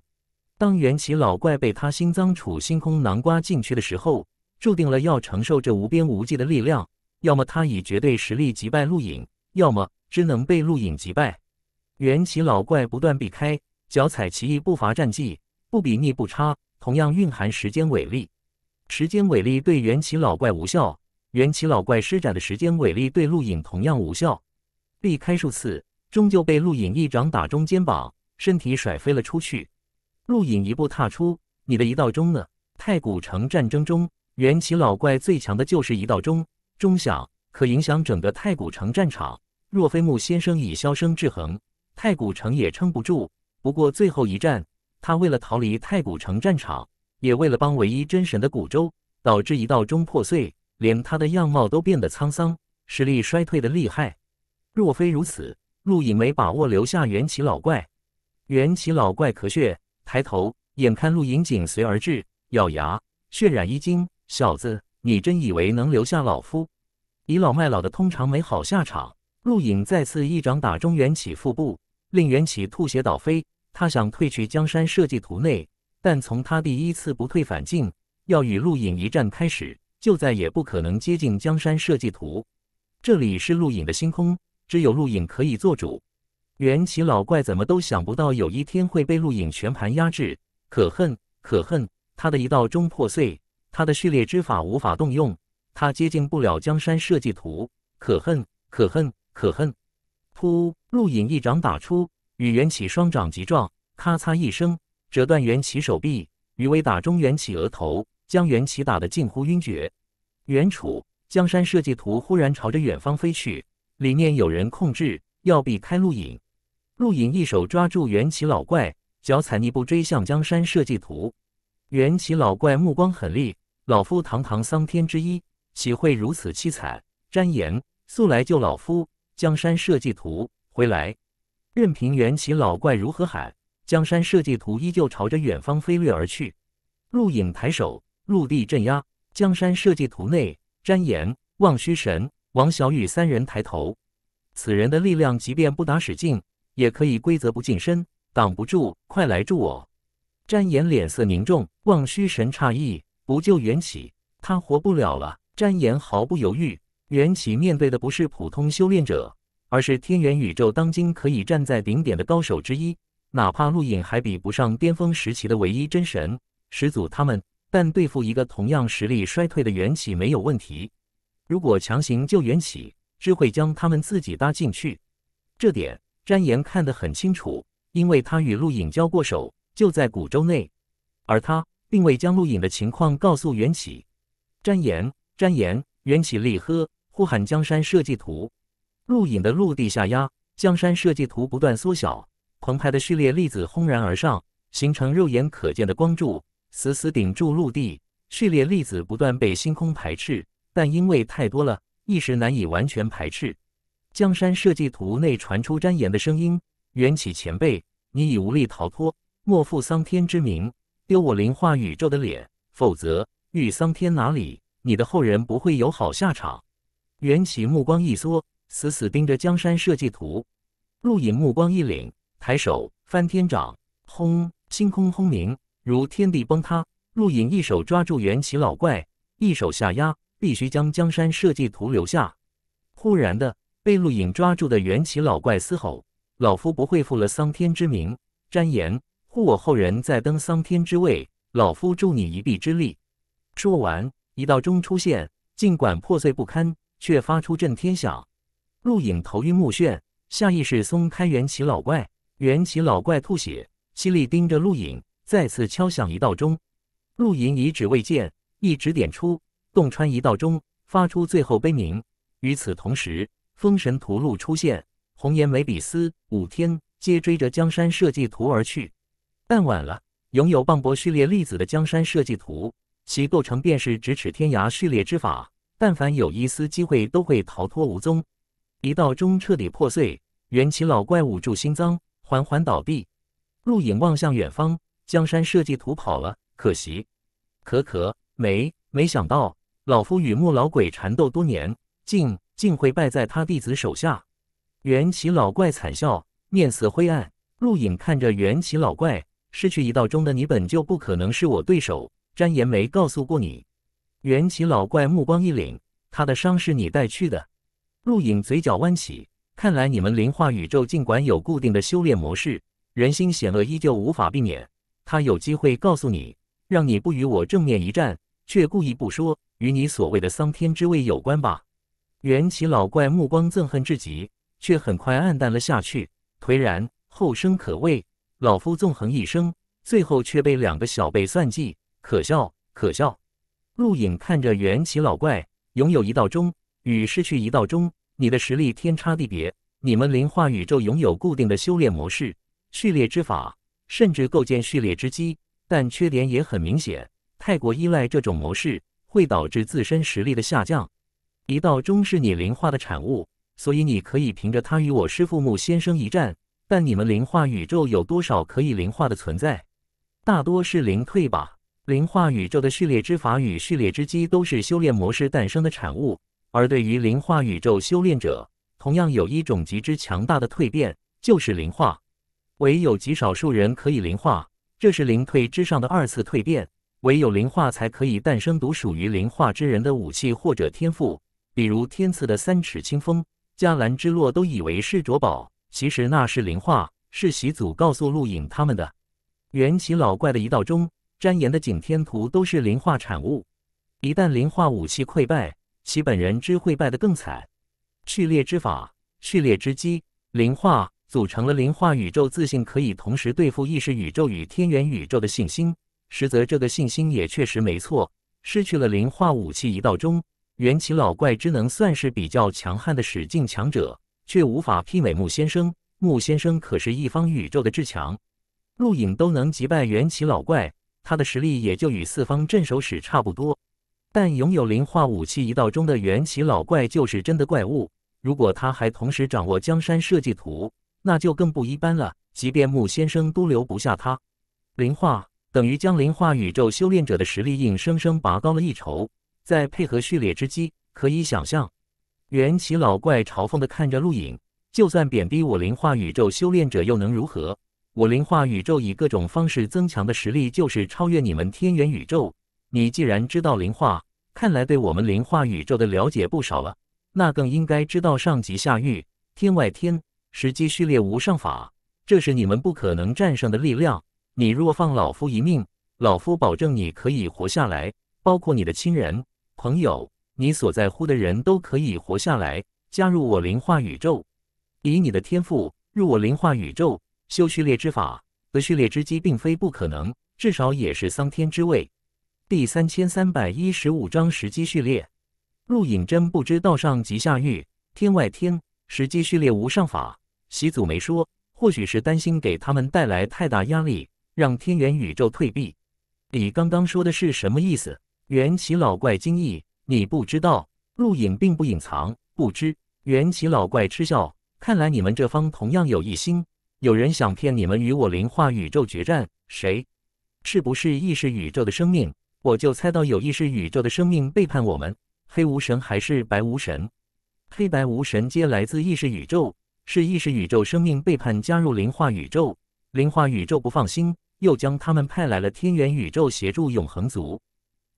当元奇老怪被他心脏处星空南瓜进去的时候，注定了要承受这无边无际的力量。要么他以绝对实力击败陆影，要么只能被陆影击败。元奇老怪不断避开，脚踩奇异步伐战技，不比逆不差，同样蕴含时间伟力。时间伟力对元奇老怪无效，元奇老怪施展的时间伟力对陆隐同样无效。避开数次，终究被陆隐一掌打中肩膀，身体甩飞了出去。陆隐一步踏出，你的一道钟呢？太古城战争中，元奇老怪最强的就是一道钟，钟响可影响整个太古城战场。若非木先生以箫声制衡。太古城也撑不住，不过最后一战，他为了逃离太古城战场，也为了帮唯一真神的古舟，导致一道中破碎，连他的样貌都变得沧桑，实力衰退的厉害。若非如此，陆隐没把握留下元启老怪。元启老怪咳血，抬头，眼看陆隐紧随而至，咬牙，血染衣襟。小子，你真以为能留下老夫？倚老卖老的通常没好下场。陆隐再次一掌打中元启腹部。令元启吐血倒飞，他想退去江山设计图内，但从他第一次不退反进，要与陆影一战开始，就再也不可能接近江山设计图。这里是陆影的星空，只有陆影可以做主。元启老怪怎么都想不到，有一天会被陆影全盘压制。可恨，可恨！他的一道钟破碎，他的序列之法无法动用，他接近不了江山设计图。可恨，可恨，可恨！突，陆隐一掌打出，与袁启双掌急撞，咔嚓一声，折断袁启手臂。余威打中袁启额头，将袁启打得近乎晕厥。袁楚江山设计图忽然朝着远方飞去，里面有人控制，要避开陆隐。陆隐一手抓住袁启老怪，脚踩泥步追向江山设计图。袁启老怪目光狠厉：“老夫堂堂桑天之一，岂会如此凄惨？詹言，速来救老夫！”江山设计图回来，任凭缘起老怪如何喊，江山设计图依旧朝着远方飞掠而去。陆影抬手陆地镇压，江山设计图内，詹岩、望虚神、王小雨三人抬头。此人的力量，即便不打使劲，也可以规则不近身，挡不住。快来助我！詹岩脸色凝重，望虚神诧异，不就缘起，他活不了了。詹岩毫不犹豫。元启面对的不是普通修炼者，而是天元宇宙当今可以站在顶点的高手之一。哪怕陆影还比不上巅峰时期的唯一真神始祖他们，但对付一个同样实力衰退的元启没有问题。如果强行救元启，只会将他们自己搭进去。这点詹言看得很清楚，因为他与陆影交过手，就在古州内，而他并未将陆影的情况告诉元启。詹言，詹言，元启厉呵，呼喊江山设计图，陆影的陆地下压，江山设计图不断缩小，澎湃的序列粒子轰然而上，形成肉眼可见的光柱，死死顶住陆地。序列粒子不断被星空排斥，但因为太多了，一时难以完全排斥。江山设计图内传出詹岩的声音：“缘起前辈，你已无力逃脱，莫负桑天之名，丢我灵化宇宙的脸，否则与桑天哪里，你的后人不会有好下场。”袁起目光一缩，死死盯着江山设计图。陆隐目光一凛，抬手翻天掌，轰，星空轰鸣，如天地崩塌。陆隐一手抓住袁起老怪，一手下压，必须将江山设计图留下。忽然的，被陆隐抓住的袁起老怪嘶吼：“老夫不会负了桑天之名，瞻言护我后人再登桑天之位，老夫助你一臂之力。”说完，一道钟出现，尽管破碎不堪。却发出震天响，陆影头晕目眩，下意识松开元奇老怪，元奇老怪吐血，犀利盯着陆影，再次敲响一道钟。陆影以指未见，一指点出，洞穿一道钟，发出最后悲鸣。与此同时，封神屠戮出现，红颜梅比斯、武天皆追着江山设计图而去。但晚了，拥有磅礴序列粒子的江山设计图，其构成便是咫尺天涯序列之法。但凡有一丝机会，都会逃脱无踪。一道钟彻底破碎，元启老怪捂住心脏，缓缓倒地。陆影望向远方，江山设计图跑了，可惜。可可没没想到，老夫与木老鬼缠斗多年，竟竟会败在他弟子手下。元启老怪惨笑，面色灰暗。陆影看着元启老怪，失去一道钟的你，本就不可能是我对手。詹言没告诉过你。元启老怪目光一凛，他的伤是你带去的。陆影嘴角弯起，看来你们灵化宇宙尽管有固定的修炼模式，人心险恶依旧无法避免。他有机会告诉你，让你不与我正面一战，却故意不说，与你所谓的桑天之位有关吧？元启老怪目光憎恨至极，却很快黯淡了下去，颓然。后生可畏，老夫纵横一生，最后却被两个小辈算计，可笑，可笑。陆影看着元启老怪，拥有一道钟与失去一道钟，你的实力天差地别。你们灵化宇宙拥有固定的修炼模式、序列之法，甚至构建序列之机，但缺点也很明显，太过依赖这种模式，会导致自身实力的下降。一道钟是你灵化的产物，所以你可以凭着它与我师父木先生一战，但你们灵化宇宙有多少可以灵化的存在？大多是灵退吧。灵化宇宙的序列之法与序列之基都是修炼模式诞生的产物，而对于灵化宇宙修炼者，同样有一种极之强大的蜕变，就是灵化。唯有极少数人可以灵化，这是灵退之上的二次蜕变。唯有灵化，才可以诞生独属于灵化之人的武器或者天赋，比如天赐的三尺清风、迦蓝之落都以为是卓宝，其实那是灵化，是习祖告诉陆影他们的。缘起老怪的一道钟。粘岩的景天图都是灵化产物，一旦灵化武器溃败，其本人只会败得更惨。序列之法、序列之机，灵化，组成了灵化宇宙自信可以同时对付意识宇宙与天元宇宙的信心。实则这个信心也确实没错。失去了灵化武器一道中元启老怪之能，算是比较强悍的使劲强者，却无法媲美木先生。木先生可是一方宇宙的至强，陆影都能击败元启老怪。他的实力也就与四方镇守使差不多，但拥有灵化武器一道中的元奇老怪就是真的怪物。如果他还同时掌握江山设计图，那就更不一般了。即便木先生都留不下他，灵化等于将灵化宇宙修炼者的实力硬生生拔高了一筹，再配合序列之机，可以想象。元奇老怪嘲讽的看着陆影，就算贬低我灵化宇宙修炼者，又能如何？我灵化宇宙以各种方式增强的实力，就是超越你们天元宇宙。你既然知道灵化，看来对我们灵化宇宙的了解不少了。那更应该知道上级下域、天外天、时机序列无上法，这是你们不可能战胜的力量。你若放老夫一命，老夫保证你可以活下来，包括你的亲人、朋友，你所在乎的人都可以活下来，加入我灵化宇宙，以你的天赋入我灵化宇宙。修序列之法和序列之基并非不可能，至少也是桑天之位。第三千三百一十五章时机序列。陆隐真不知道上极下狱天外天时机序列无上法。习祖没说，或许是担心给他们带来太大压力，让天元宇宙退避。你刚刚说的是什么意思？元起老怪惊异，你不知道？陆隐并不隐藏，不知。元起老怪嗤笑，看来你们这方同样有异心。有人想骗你们与我灵化宇宙决战，谁？是不是意识宇宙的生命？我就猜到有意识宇宙的生命背叛我们，黑无神还是白无神？黑白无神皆来自意识宇宙，是意识宇宙生命背叛，加入灵化宇宙，灵化宇宙不放心，又将他们派来了天元宇宙协助永恒族。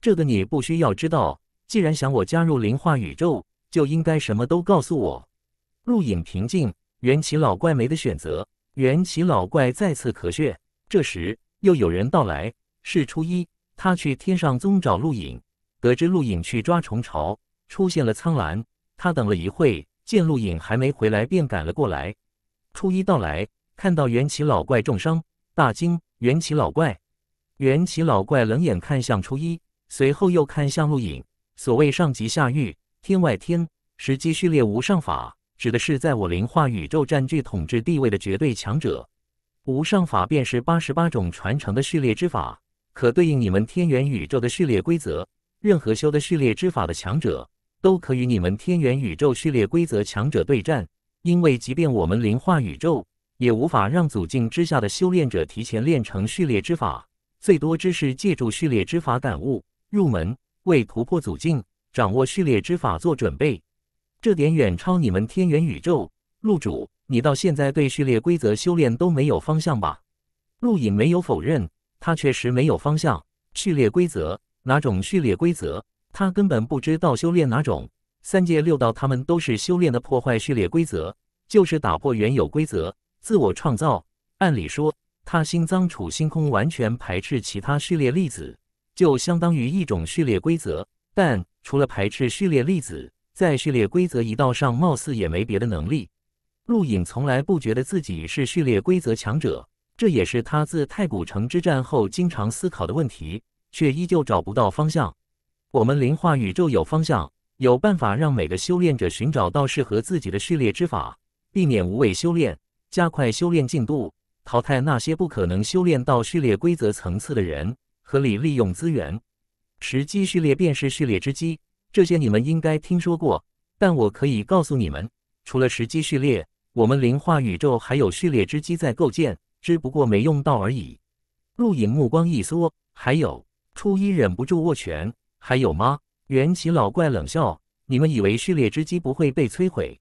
这个你不需要知道。既然想我加入灵化宇宙，就应该什么都告诉我。陆影平静，缘起老怪没得选择。元启老怪再次咳血，这时又有人到来，是初一。他去天上宗找陆影，得知陆影去抓虫巢，出现了苍兰。他等了一会，见陆影还没回来，便赶了过来。初一到来，看到元启老怪重伤，大惊。元启老怪，元启老怪冷眼看向初一，随后又看向陆影。所谓上极下狱，天外天，时机序列无上法。指的是在我灵化宇宙占据统治地位的绝对强者，无上法便是八十八种传承的序列之法，可对应你们天元宇宙的序列规则。任何修的序列之法的强者，都可与你们天元宇宙序列规则强者对战。因为即便我们灵化宇宙，也无法让祖境之下的修炼者提前练成序列之法，最多只是借助序列之法感悟入门，为突破祖境、掌握序列之法做准备。这点远超你们天元宇宙，陆主，你到现在对序列规则修炼都没有方向吧？陆隐没有否认，他确实没有方向。序列规则，哪种序列规则？他根本不知道修炼哪种。三界六道，他们都是修炼的破坏序列规则，就是打破原有规则，自我创造。按理说，他心脏处星空完全排斥其他序列粒子，就相当于一种序列规则。但除了排斥序列粒子，在序列规则一道上，貌似也没别的能力。陆影从来不觉得自己是序列规则强者，这也是他自太古城之战后经常思考的问题，却依旧找不到方向。我们灵化宇宙有方向，有办法让每个修炼者寻找到适合自己的序列之法，避免无谓修炼，加快修炼进度，淘汰那些不可能修炼到序列规则层次的人，合理利用资源。时机序列便是序列之机。这些你们应该听说过，但我可以告诉你们，除了时机序列，我们灵化宇宙还有序列之机在构建，只不过没用到而已。陆影目光一缩，还有初一忍不住握拳，还有吗？元启老怪冷笑：“你们以为序列之机不会被摧毁，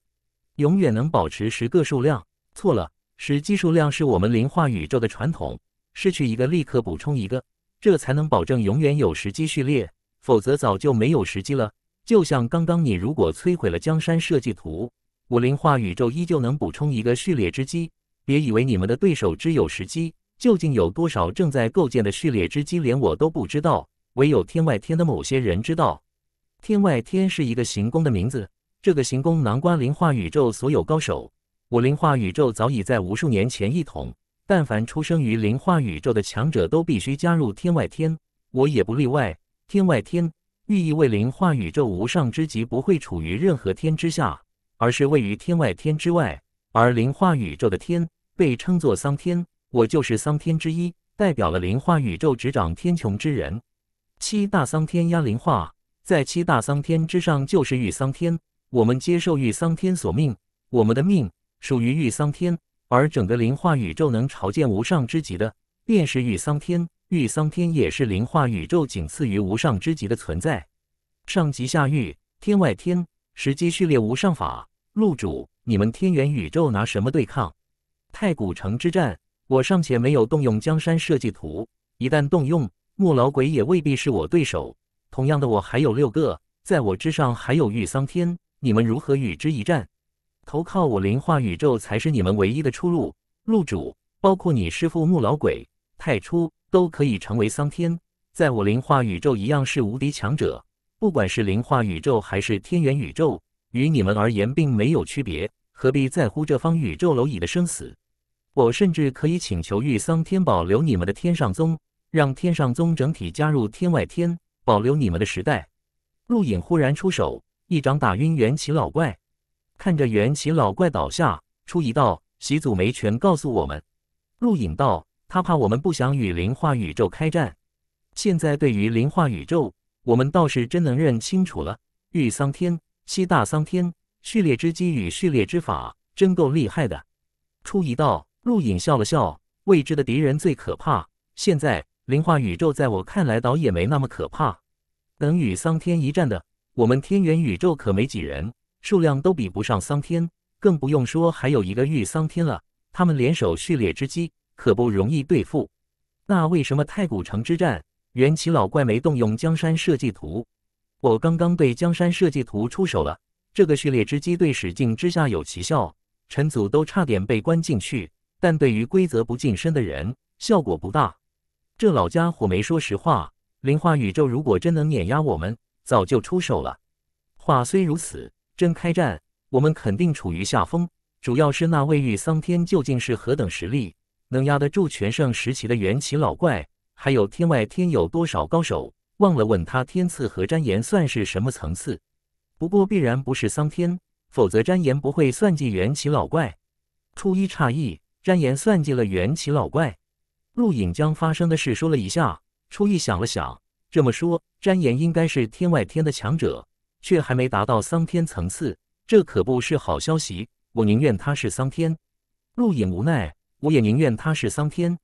永远能保持十个数量？错了，十基数量是我们灵化宇宙的传统，失去一个立刻补充一个，这才能保证永远有十基序列，否则早就没有十基了。”就像刚刚，你如果摧毁了江山设计图，武灵化宇宙依旧能补充一个序列之基。别以为你们的对手只有时机，究竟有多少正在构建的序列之基，连我都不知道。唯有天外天的某些人知道。天外天是一个行宫的名字，这个行宫囊括灵化宇宙所有高手。武灵化宇宙早已在无数年前一统，但凡出生于灵化宇宙的强者都必须加入天外天，我也不例外。天外天。寓意为灵化宇宙无上之极，不会处于任何天之下，而是位于天外天之外。而灵化宇宙的天被称作桑天，我就是桑天之一，代表了灵化宇宙执掌天穹之人。七大桑天压灵化，在七大桑天之上就是玉桑天。我们接受玉桑天所命，我们的命属于玉桑天，而整个灵化宇宙能朝见无上之极的，便是玉桑天。玉桑天也是灵化宇宙仅次于无上之极的存在，上极下狱，天外天，时机序列无上法。陆主，你们天元宇宙拿什么对抗？太古城之战，我尚且没有动用江山设计图，一旦动用，木老鬼也未必是我对手。同样的，我还有六个，在我之上还有玉桑天，你们如何与之一战？投靠我灵化宇宙才是你们唯一的出路。陆主，包括你师父木老鬼、太初。都可以成为桑天，在我灵化宇宙一样是无敌强者。不管是灵化宇宙还是天元宇宙，与你们而言并没有区别，何必在乎这方宇宙蝼蚁的生死？我甚至可以请求玉桑天保留你们的天上宗，让天上宗整体加入天外天，保留你们的时代。陆隐忽然出手，一掌打晕元起老怪。看着元起老怪倒下，初一道习祖没权告诉我们。陆隐道。他怕我们不想与灵化宇宙开战。现在对于灵化宇宙，我们倒是真能认清楚了。玉桑天、西大桑天，序列之基与序列之法，真够厉害的。初一道陆隐笑了笑，未知的敌人最可怕。现在灵化宇宙在我看来倒也没那么可怕。等与桑天一战的，我们天元宇宙可没几人，数量都比不上桑天，更不用说还有一个玉桑天了。他们联手序列之机，可不容易对付。那为什么太古城之战，元启老怪没动用江山设计图？我刚刚对江山设计图出手了，这个序列之机对史进之下有奇效，陈祖都差点被关进去。但对于规则不近身的人，效果不大。这老家伙没说实话。零化宇宙如果真能碾压我们，早就出手了。话虽如此，真开战，我们肯定处于下风。主要是那位遇桑天究竟是何等实力？能压得住全盛时期的元启老怪，还有天外天有多少高手？忘了问他，天赐和詹言算是什么层次？不过必然不是桑天，否则詹言不会算计元启老怪。初一诧异，詹言算计了元启老怪。陆隐将发生的事说了一下，初一想了想，这么说，詹言应该是天外天的强者，却还没达到桑天层次，这可不是好消息。我宁愿他是桑天。陆隐无奈。我也宁愿他是桑天，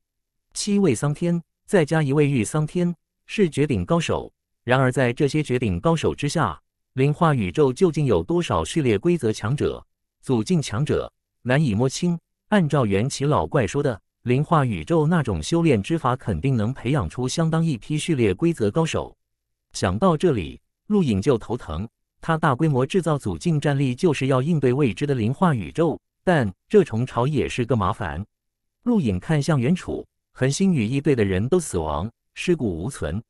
七位桑天，再加一位玉桑天，是绝顶高手。然而，在这些绝顶高手之下，灵化宇宙究竟有多少序列规则强者、祖境强者，难以摸清。按照元启老怪说的，灵化宇宙那种修炼之法，肯定能培养出相当一批序列规则高手。想到这里，陆影就头疼。他大规模制造祖境战力，就是要应对未知的灵化宇宙，但这虫潮也是个麻烦。陆影看向袁楚，恒星与异队的人都死亡，尸骨无存。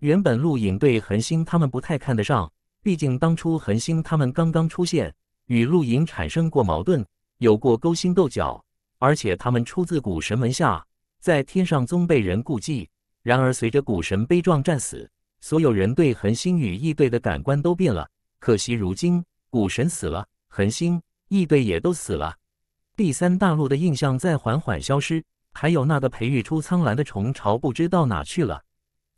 原本陆影对恒星他们不太看得上，毕竟当初恒星他们刚刚出现，与陆影产生过矛盾，有过勾心斗角。而且他们出自古神门下，在天上宗被人顾忌。然而随着古神悲壮战死，所有人对恒星与异队的感官都变了。可惜如今古神死了，恒星、异队也都死了。第三大陆的印象在缓缓消失，还有那个培育出苍蓝的虫巢，不知道哪去了。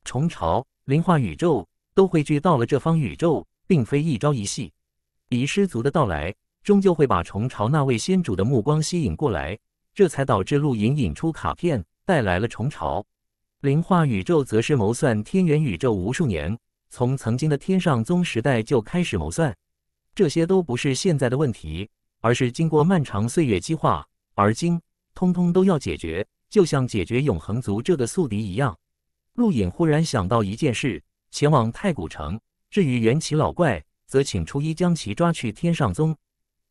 虫巢、灵化宇宙都汇聚到了这方宇宙，并非一朝一夕。遗失族的到来，终究会把虫巢那位先主的目光吸引过来，这才导致陆隐引出卡片，带来了虫巢、灵化宇宙，则是谋算天元宇宙无数年，从曾经的天上宗时代就开始谋算。这些都不是现在的问题。而是经过漫长岁月激化，而今通通都要解决，就像解决永恒族这个宿敌一样。陆隐忽然想到一件事，前往太古城。至于元奇老怪，则请初一将其抓去天上宗。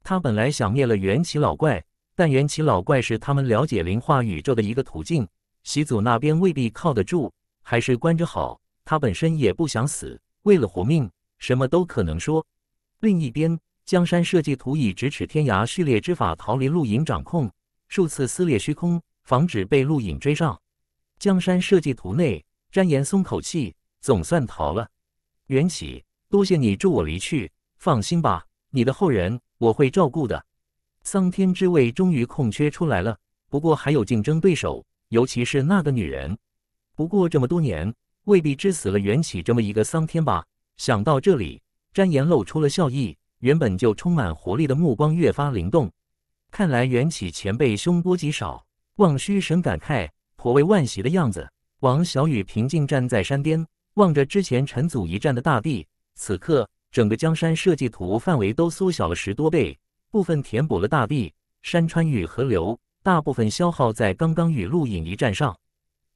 他本来想灭了元奇老怪，但元奇老怪是他们了解灵化宇宙的一个途径，习祖那边未必靠得住，还是关着好。他本身也不想死，为了活命，什么都可能说。另一边。江山设计图以咫尺天涯序列之法逃离陆影掌控，数次撕裂虚空，防止被陆影追上。江山设计图内，詹言松口气，总算逃了。缘起，多谢你助我离去。放心吧，你的后人我会照顾的。桑天之位终于空缺出来了，不过还有竞争对手，尤其是那个女人。不过这么多年，未必只死了缘起这么一个桑天吧？想到这里，詹言露出了笑意。原本就充满活力的目光越发灵动，看来缘起前辈凶多吉少。望虚神感慨，颇为万喜的样子。王小雨平静站在山巅，望着之前陈祖一战的大地，此刻整个江山设计图范围都缩小了十多倍，部分填补了大地山川与河流，大部分消耗在刚刚与陆隐一战上。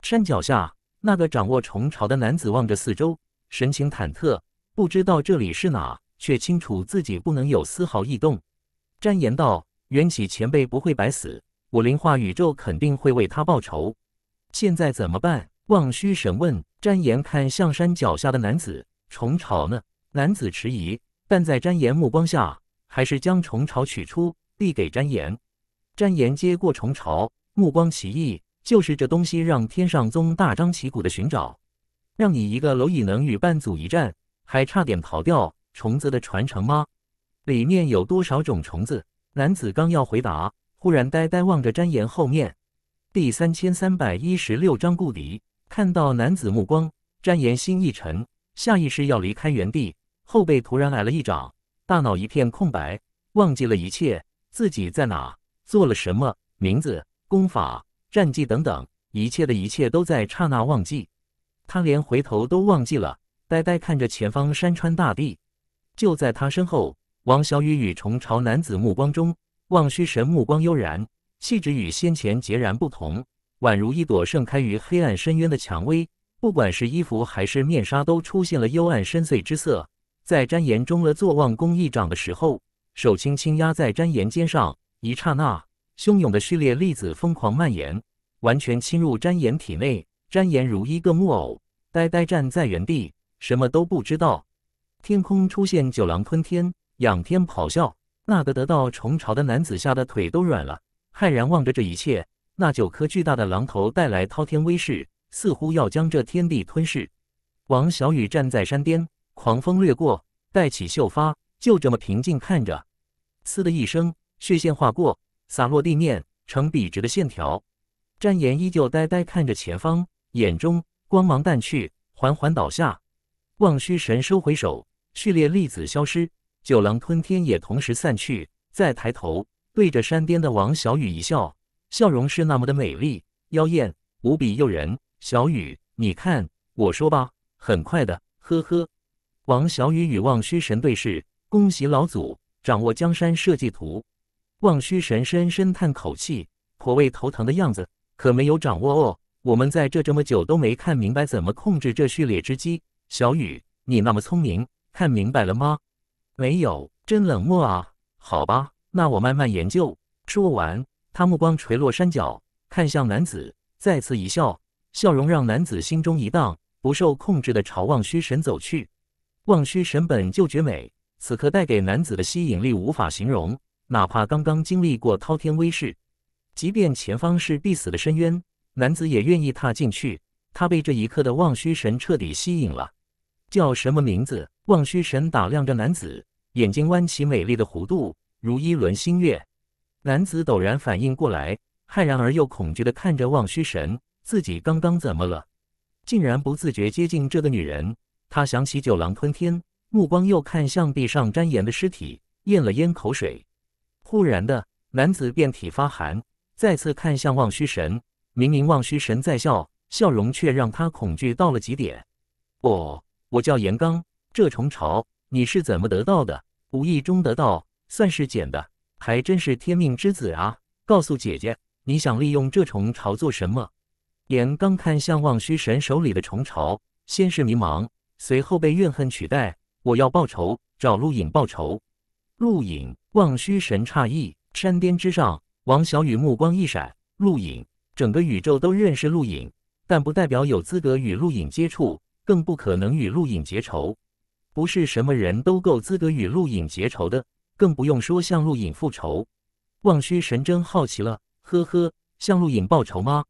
山脚下那个掌握虫巢的男子望着四周，神情忐忑，不知道这里是哪。却清楚自己不能有丝毫异动。詹言道：“缘起前辈不会白死，武灵化宇宙肯定会为他报仇。现在怎么办？”望虚神问。詹言看向山脚下的男子：“虫巢呢？”男子迟疑，但在詹言目光下，还是将虫巢取出递给詹言。詹言接过虫巢，目光奇异。就是这东西让天上宗大张旗鼓的寻找，让你一个蝼蚁能与半祖一战，还差点逃掉。虫子的传承吗？里面有多少种虫子？男子刚要回答，忽然呆呆望着詹岩后面。第三千三百一十六章故离看到男子目光，詹岩心一沉，下意识要离开原地，后背突然挨了一掌，大脑一片空白，忘记了一切，自己在哪，做了什么，名字、功法、战绩等等，一切的一切都在刹那忘记。他连回头都忘记了，呆呆看着前方山川大地。就在他身后，王小雨与虫巢男子目光中，望虚神目光悠然，气质与先前截然不同，宛如一朵盛开于黑暗深渊的蔷薇。不管是衣服还是面纱，都出现了幽暗深邃之色。在詹岩中了坐忘功一掌的时候，手轻轻压在詹岩肩上，一刹那，汹涌的序列粒子疯狂蔓延，完全侵入詹岩体内。詹岩如一个木偶，呆呆站在原地，什么都不知道。天空出现九狼吞天，仰天咆哮。那个得到虫巢的男子吓得腿都软了，骇然望着这一切。那九颗巨大的狼头带来滔天威势，似乎要将这天地吞噬。王小雨站在山巅，狂风掠过，带起秀发，就这么平静看着。嘶的一声，血线划过，洒落地面成笔直的线条。战岩依旧呆呆看着前方，眼中光芒淡去，缓缓倒下。望虚神收回手。序列粒子消失，九狼吞天也同时散去。再抬头，对着山边的王小雨一笑，笑容是那么的美丽、妖艳，无比诱人。小雨，你看，我说吧，很快的。呵呵。王小雨与望虚神对视，恭喜老祖掌握江山设计图。望虚神深深叹口气，颇为头疼的样子。可没有掌握哦，我们在这这么久都没看明白怎么控制这序列之机。小雨，你那么聪明。看明白了吗？没有，真冷漠啊！好吧，那我慢慢研究。说完，他目光垂落山脚，看向男子，再次一笑，笑容让男子心中一荡，不受控制的朝望虚神走去。望虚神本就绝美，此刻带给男子的吸引力无法形容，哪怕刚刚经历过滔天威势，即便前方是必死的深渊，男子也愿意踏进去。他被这一刻的望虚神彻底吸引了。叫什么名字？望虚神打量着男子，眼睛弯起美丽的弧度，如一轮新月。男子陡然反应过来，骇然而又恐惧地看着望虚神，自己刚刚怎么了？竟然不自觉接近这个女人。他想起九郎吞天，目光又看向地上沾盐的尸体，咽了咽口水。忽然的，男子遍体发寒，再次看向望虚神。明明望虚神在笑，笑容却让他恐惧到了极点。哦。我叫严刚，这虫巢你是怎么得到的？无意中得到，算是捡的，还真是天命之子啊！告诉姐姐，你想利用这虫巢做什么？严刚看向望虚神手里的虫巢，先是迷茫，随后被怨恨取代。我要报仇，找陆影报仇。陆影，望虚神诧异。山巅之上，王小雨目光一闪。陆影，整个宇宙都认识陆影，但不代表有资格与陆影接触。更不可能与陆影结仇，不是什么人都够资格与陆影结仇的，更不用说向陆影复仇。望虚神针好奇了，呵呵，向陆影报仇吗？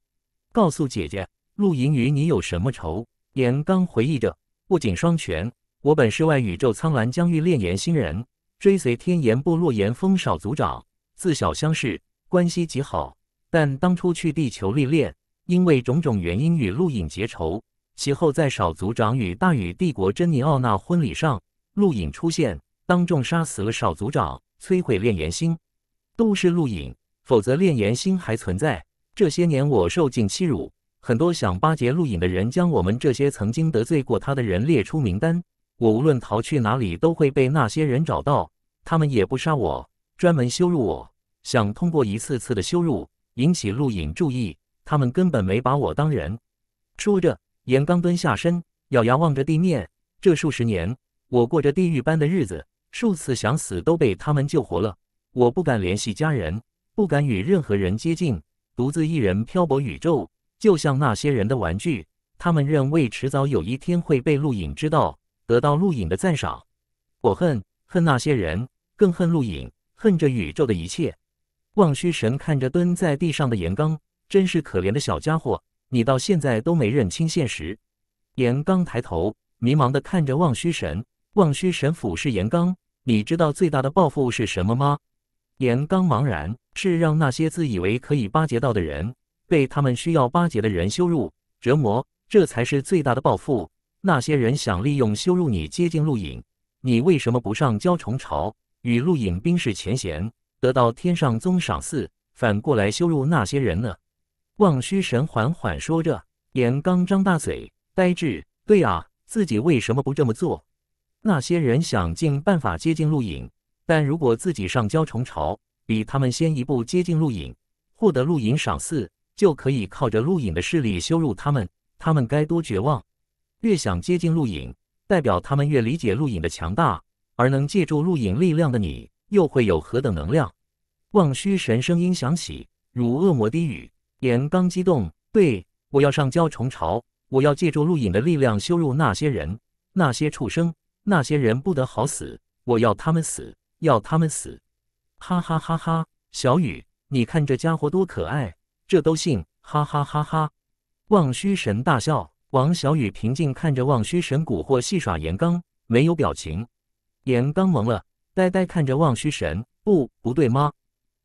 告诉姐姐，陆影与你有什么仇？岩刚回忆着，不仅双拳，我本是外宇宙苍蓝疆域炼岩星人，追随天岩部落岩风少族长，自小相识，关系极好。但当初去地球历练，因为种种原因与陆影结仇。其后，在少族长与大禹帝国珍妮奥娜婚礼上，陆影出现，当众杀死了少族长，摧毁炼岩星，都是陆影，否则炼岩星还存在。这些年我受尽欺辱，很多想巴结陆影的人将我们这些曾经得罪过他的人列出名单，我无论逃去哪里都会被那些人找到，他们也不杀我，专门羞辱我，想通过一次次的羞辱引起陆影注意。他们根本没把我当人。说着。严刚蹲下身，咬牙望着地面。这数十年，我过着地狱般的日子，数次想死都被他们救活了。我不敢联系家人，不敢与任何人接近，独自一人漂泊宇宙，就像那些人的玩具。他们认为迟早有一天会被陆影知道，得到陆影的赞赏。我恨恨那些人，更恨陆影，恨这宇宙的一切。望虚神看着蹲在地上的严刚，真是可怜的小家伙。你到现在都没认清现实。严刚抬头，迷茫地看着望虚神。望虚神俯视严刚：“你知道最大的报复是什么吗？”严刚茫然：“是让那些自以为可以巴结到的人，被他们需要巴结的人羞辱、折磨，这才是最大的报复。那些人想利用羞辱你接近陆隐，你为什么不上交虫巢，与陆隐冰释前嫌，得到天上宗赏赐，反过来羞辱那些人呢？”望虚神缓缓说着，颜刚张大嘴，呆滞。对啊，自己为什么不这么做？那些人想尽办法接近陆影，但如果自己上交虫巢，比他们先一步接近陆影，获得陆影赏赐，就可以靠着陆影的势力羞辱他们，他们该多绝望！越想接近陆影，代表他们越理解陆影的强大，而能借助陆影力量的你，又会有何等能量？望虚神声音响起，如恶魔低语。岩刚激动，对，我要上交虫巢，我要借助录影的力量羞辱那些人，那些畜生，那些人不得好死，我要他们死，要他们死，哈哈哈哈！小雨，你看这家伙多可爱，这都信，哈哈哈哈！望虚神大笑，王小雨平静看着望虚神蛊惑戏耍岩刚，没有表情。岩刚懵了，呆呆看着望虚神，不，不对吗？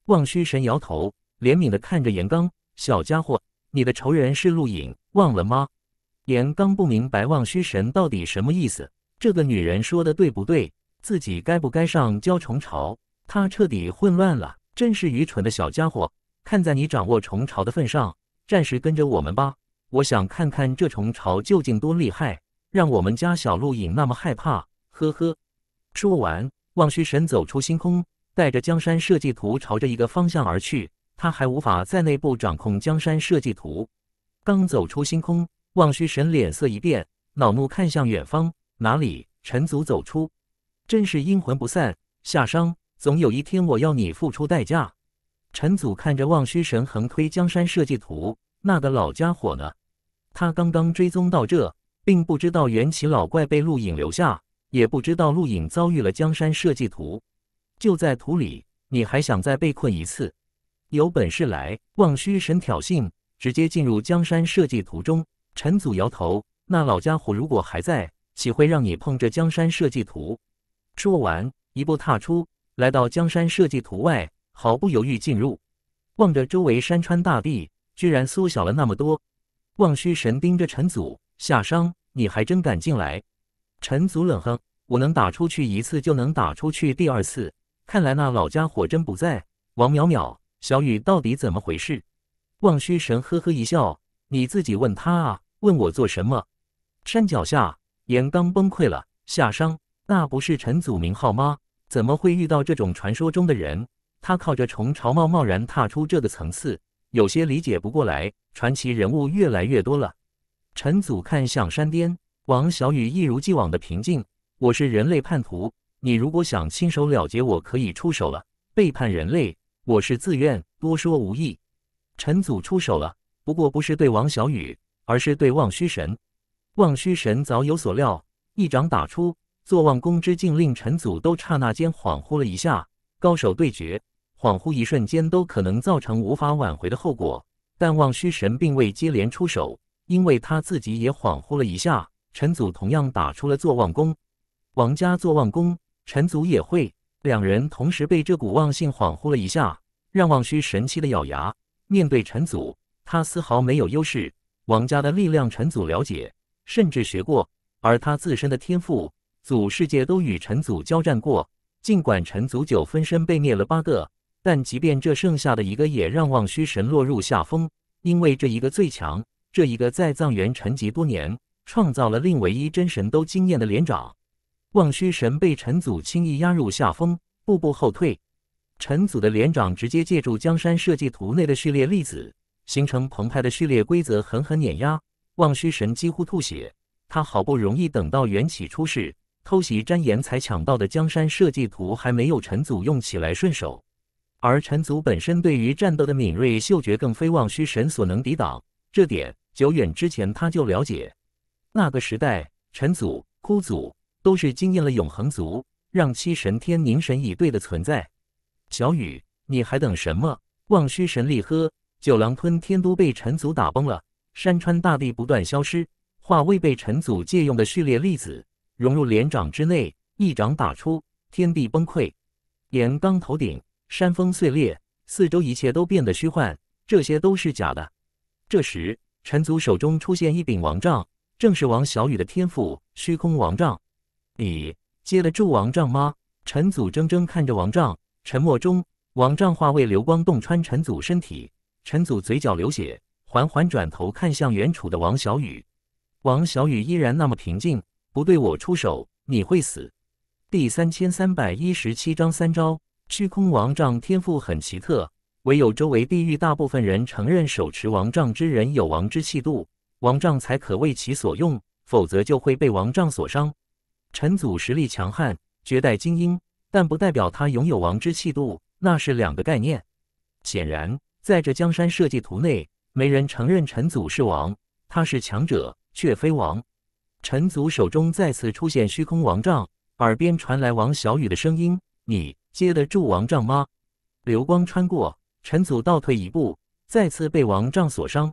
望虚神摇头，怜悯的看着岩刚。小家伙，你的仇人是陆影，忘了吗？严刚不明白望虚神到底什么意思。这个女人说的对不对？自己该不该上蛟虫巢？他彻底混乱了，真是愚蠢的小家伙！看在你掌握虫巢的份上，暂时跟着我们吧。我想看看这虫巢究竟多厉害，让我们家小陆影那么害怕。呵呵。说完，望虚神走出星空，带着江山设计图朝着一个方向而去。他还无法在内部掌控江山设计图。刚走出星空，望虚神脸色一变，恼怒看向远方。哪里？陈祖走出，真是阴魂不散。夏商，总有一天我要你付出代价。陈祖看着望虚神横推江山设计图，那个老家伙呢？他刚刚追踪到这，并不知道缘起老怪被陆影留下，也不知道陆影遭遇了江山设计图。就在图里，你还想再被困一次？有本事来，望虚神挑衅，直接进入江山设计图中。陈祖摇头，那老家伙如果还在，岂会让你碰这江山设计图？说完，一步踏出，来到江山设计图外，毫不犹豫进入。望着周围山川大地，居然缩小了那么多。望虚神盯着陈祖，夏商，你还真敢进来？陈祖冷哼，我能打出去一次，就能打出去第二次。看来那老家伙真不在。王淼淼。小雨到底怎么回事？望虚神呵呵一笑：“你自己问他啊，问我做什么？”山脚下，严刚崩溃了。夏商，那不是陈祖名号吗？怎么会遇到这种传说中的人？他靠着虫巢帽贸然踏出这个层次，有些理解不过来。传奇人物越来越多了。陈祖看向山巅，王小雨一如既往的平静：“我是人类叛徒，你如果想亲手了结我，可以出手了。背叛人类。”我是自愿，多说无益。陈祖出手了，不过不是对王小雨，而是对望虚神。望虚神早有所料，一掌打出，坐忘功之境令陈祖都刹那间恍惚了一下。高手对决，恍惚一瞬间都可能造成无法挽回的后果。但望虚神并未接连出手，因为他自己也恍惚了一下。陈祖同样打出了坐忘功，王家坐忘功，陈祖也会。两人同时被这股忘性恍惚了一下。让望虚神气的咬牙，面对陈祖，他丝毫没有优势。王家的力量，陈祖了解，甚至学过。而他自身的天赋，祖世界都与陈祖交战过。尽管陈祖九分身被灭了八个，但即便这剩下的一个，也让望虚神落入下风。因为这一个最强，这一个在藏元沉寂多年，创造了令唯一真神都惊艳的连长，望虚神被陈祖轻易压入下风，步步后退。陈祖的连长直接借助江山设计图内的序列粒子，形成澎湃的序列规则，狠狠碾压望虚神，几乎吐血。他好不容易等到缘起出世，偷袭詹岩才抢到的江山设计图，还没有陈祖用起来顺手。而陈祖本身对于战斗的敏锐嗅觉，更非望虚神所能抵挡。这点，久远之前他就了解。那个时代，陈祖、枯祖都是惊艳了永恒族，让七神天凝神以对的存在。小雨，你还等什么？望虚神力呵！九狼吞天都被陈祖打崩了，山川大地不断消失。化为被陈祖借用的序列粒子，融入连掌之内，一掌打出，天地崩溃。岩刚头顶，山峰碎裂，四周一切都变得虚幻，这些都是假的。这时，陈祖手中出现一柄王杖，正是王小雨的天赋——虚空王杖。你接得住王杖吗？陈祖怔怔看着王杖。沉默中，王帐化为流光洞穿陈祖身体。陈祖嘴角流血，缓缓转头看向远处的王小雨。王小雨依然那么平静，不对我出手，你会死。第三千三百一十七章三招。虚空王杖天赋很奇特，唯有周围地域大部分人承认，手持王杖之人有王之气度，王杖才可为其所用，否则就会被王杖所伤。陈祖实力强悍，绝代精英。但不代表他拥有王之气度，那是两个概念。显然，在这江山设计图内，没人承认陈祖是王，他是强者，却非王。陈祖手中再次出现虚空王杖，耳边传来王小雨的声音：“你接得住王杖吗？”流光穿过陈祖，倒退一步，再次被王杖所伤。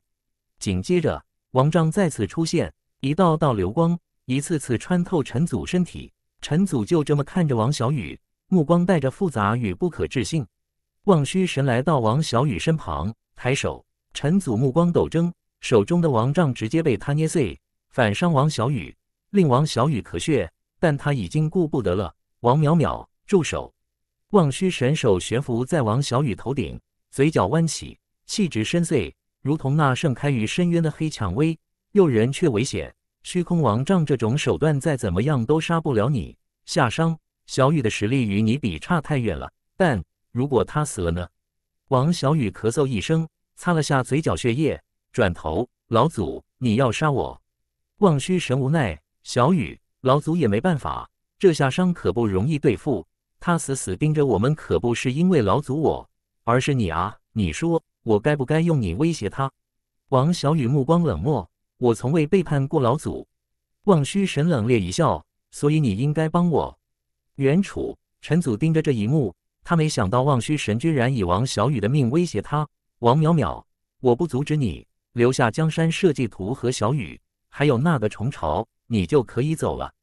紧接着，王杖再次出现，一道道流光一次次穿透陈祖身体。陈祖就这么看着王小雨。目光带着复杂与不可置信，望虚神来到王小雨身旁，抬手。陈祖目光陡睁，手中的王杖直接被他捏碎，反伤王小雨，令王小雨咳血。但他已经顾不得了。王淼淼，住手！望虚神手悬浮在王小雨头顶，嘴角弯起，气质深邃，如同那盛开于深渊的黑蔷薇，诱人却危险。虚空王杖这种手段再怎么样都杀不了你，夏商。小雨的实力与你比差太远了，但如果他死了呢？王小雨咳嗽一声，擦了下嘴角血液，转头：“老祖，你要杀我？”望虚神无奈：“小雨，老祖也没办法，这下伤可不容易对付。他死死盯着我们，可不是因为老祖我，而是你啊！你说我该不该用你威胁他？”王小雨目光冷漠：“我从未背叛过老祖。”望虚神冷冽一笑：“所以你应该帮我。”元楚，陈祖盯着这一幕，他没想到望虚神居然以王小雨的命威胁他。王淼淼，我不阻止你，留下江山设计图和小雨，还有那个虫巢，你就可以走了。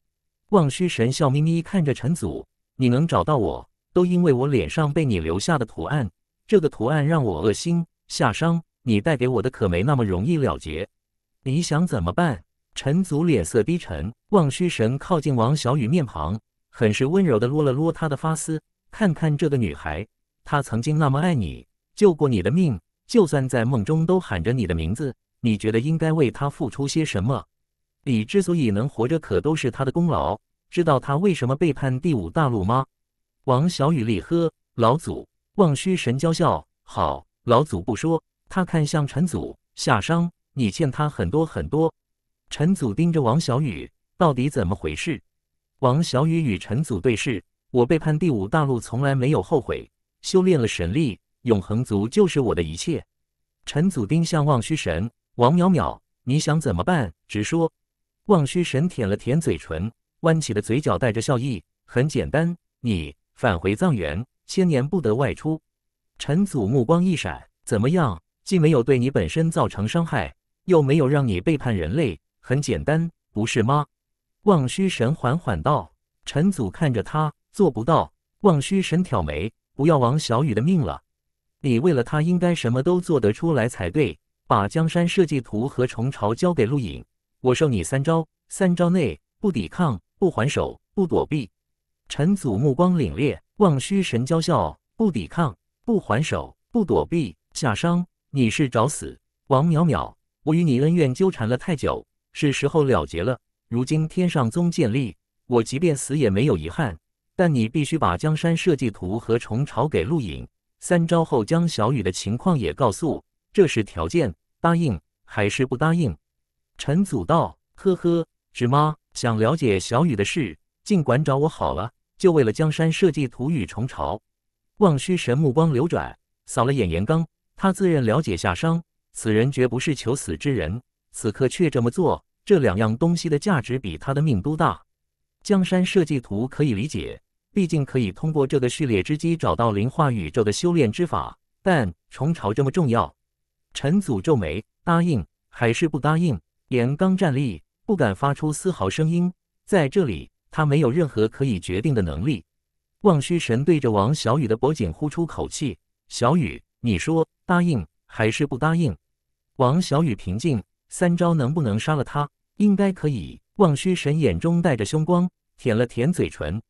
望虚神笑眯眯看着陈祖，你能找到我，都因为我脸上被你留下的图案。这个图案让我恶心。下伤，你带给我的可没那么容易了结。你想怎么办？陈祖脸色低沉。望虚神靠近王小雨面庞。很是温柔地摸了摸她的发丝，看看这个女孩，她曾经那么爱你，救过你的命，就算在梦中都喊着你的名字。你觉得应该为她付出些什么？你之所以能活着，可都是她的功劳。知道她为什么背叛第五大陆吗？王小雨厉呵，老祖！”望虚神娇笑：“好，老祖不说。”他看向陈祖夏商：“你欠他很多很多。”陈祖盯着王小雨：“到底怎么回事？”王小雨与陈祖对视，我背叛第五大陆，从来没有后悔。修炼了神力，永恒族就是我的一切。陈祖盯向望虚神，王淼淼，你想怎么办？直说。望虚神舔了舔嘴唇，弯起的嘴角带着笑意。很简单，你返回藏原，千年不得外出。陈祖目光一闪，怎么样？既没有对你本身造成伤害，又没有让你背叛人类，很简单，不是吗？望虚神缓缓道：“陈祖看着他，做不到。”望虚神挑眉：“不要王小雨的命了，你为了他，应该什么都做得出来才对。把江山设计图和虫巢交给陆影，我授你三招，三招内不抵抗、不还手、不躲避。”陈祖目光凛冽，望虚神娇笑：“不抵抗、不还手、不躲避，夏商，你是找死！王淼淼，我与你恩怨纠缠了太久，是时候了结了。”如今天上宗建立，我即便死也没有遗憾。但你必须把江山设计图和虫巢给陆影，三招后将小雨的情况也告诉。这是条件，答应还是不答应？陈祖道，呵呵，侄妈想了解小雨的事，尽管找我好了。就为了江山设计图与虫巢。望虚神目光流转，扫了眼严刚，他自认了解夏商，此人绝不是求死之人，此刻却这么做。这两样东西的价值比他的命都大，江山设计图可以理解，毕竟可以通过这个序列之机找到灵化宇宙的修炼之法。但虫巢这么重要，陈祖皱眉，答应还是不答应？严刚站立，不敢发出丝毫声音，在这里他没有任何可以决定的能力。望虚神对着王小雨的脖颈呼出口气：“小雨，你说答应还是不答应？”王小雨平静：“三招能不能杀了他？”应该可以。望虚神眼中带着凶光，舔了舔嘴唇。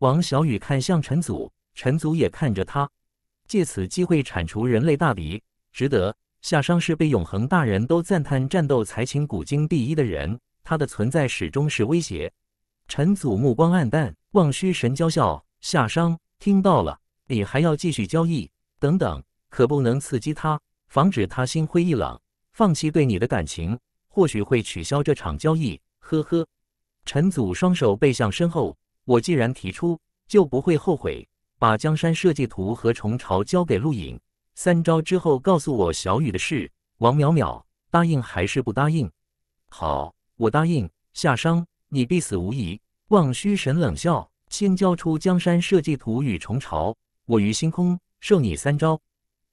王小雨看向陈祖，陈祖也看着他。借此机会铲除人类大敌，值得。夏商是被永恒大人都赞叹战斗才情古今第一的人，他的存在始终是威胁。陈祖目光黯淡。望虚神娇笑。夏商，听到了？你还要继续交易？等等，可不能刺激他，防止他心灰意冷，放弃对你的感情。或许会取消这场交易，呵呵。陈祖双手背向身后，我既然提出，就不会后悔。把江山设计图和虫巢交给陆影，三招之后告诉我小雨的事。王淼淼，答应还是不答应？好，我答应。夏商，你必死无疑。望虚神冷笑，先交出江山设计图与虫巢，我于星空授你三招。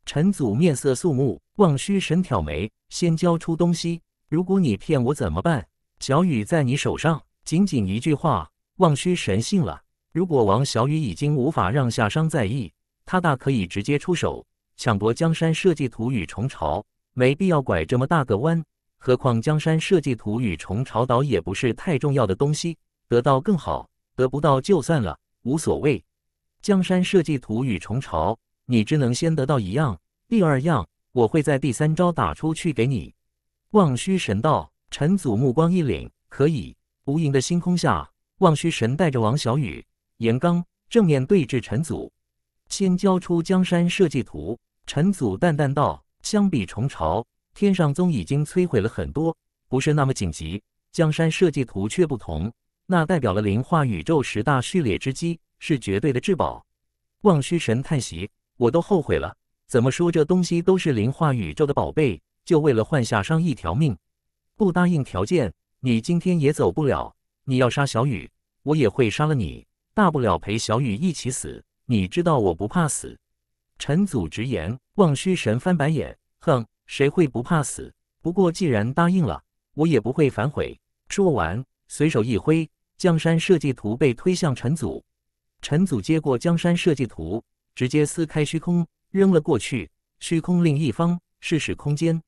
陈祖面色肃穆，望虚神挑眉，先交出东西。如果你骗我怎么办？小雨在你手上，仅仅一句话，望虚神性了。如果王小雨已经无法让夏商在意，他大可以直接出手抢夺江山设计图与虫巢，没必要拐这么大个弯。何况江山设计图与虫巢岛也不是太重要的东西，得到更好，得不到就算了，无所谓。江山设计图与虫巢，你只能先得到一样，第二样我会在第三招打出去给你。望虚神道，陈祖目光一凛，可以。无垠的星空下，望虚神带着王小雨、严刚正面对峙陈祖。先交出江山设计图。陈祖淡淡道：“相比虫朝，天上宗已经摧毁了很多，不是那么紧急。江山设计图却不同，那代表了灵化宇宙十大序列之基，是绝对的至宝。”望虚神叹息：“我都后悔了，怎么说这东西都是灵化宇宙的宝贝。”就为了换下商一条命，不答应条件，你今天也走不了。你要杀小雨，我也会杀了你，大不了陪小雨一起死。你知道我不怕死。陈祖直言，望虚神翻白眼，哼，谁会不怕死？不过既然答应了，我也不会反悔。说完，随手一挥，江山设计图被推向陈祖。陈祖接过江山设计图，直接撕开虚空，扔了过去。虚空另一方，试试空间。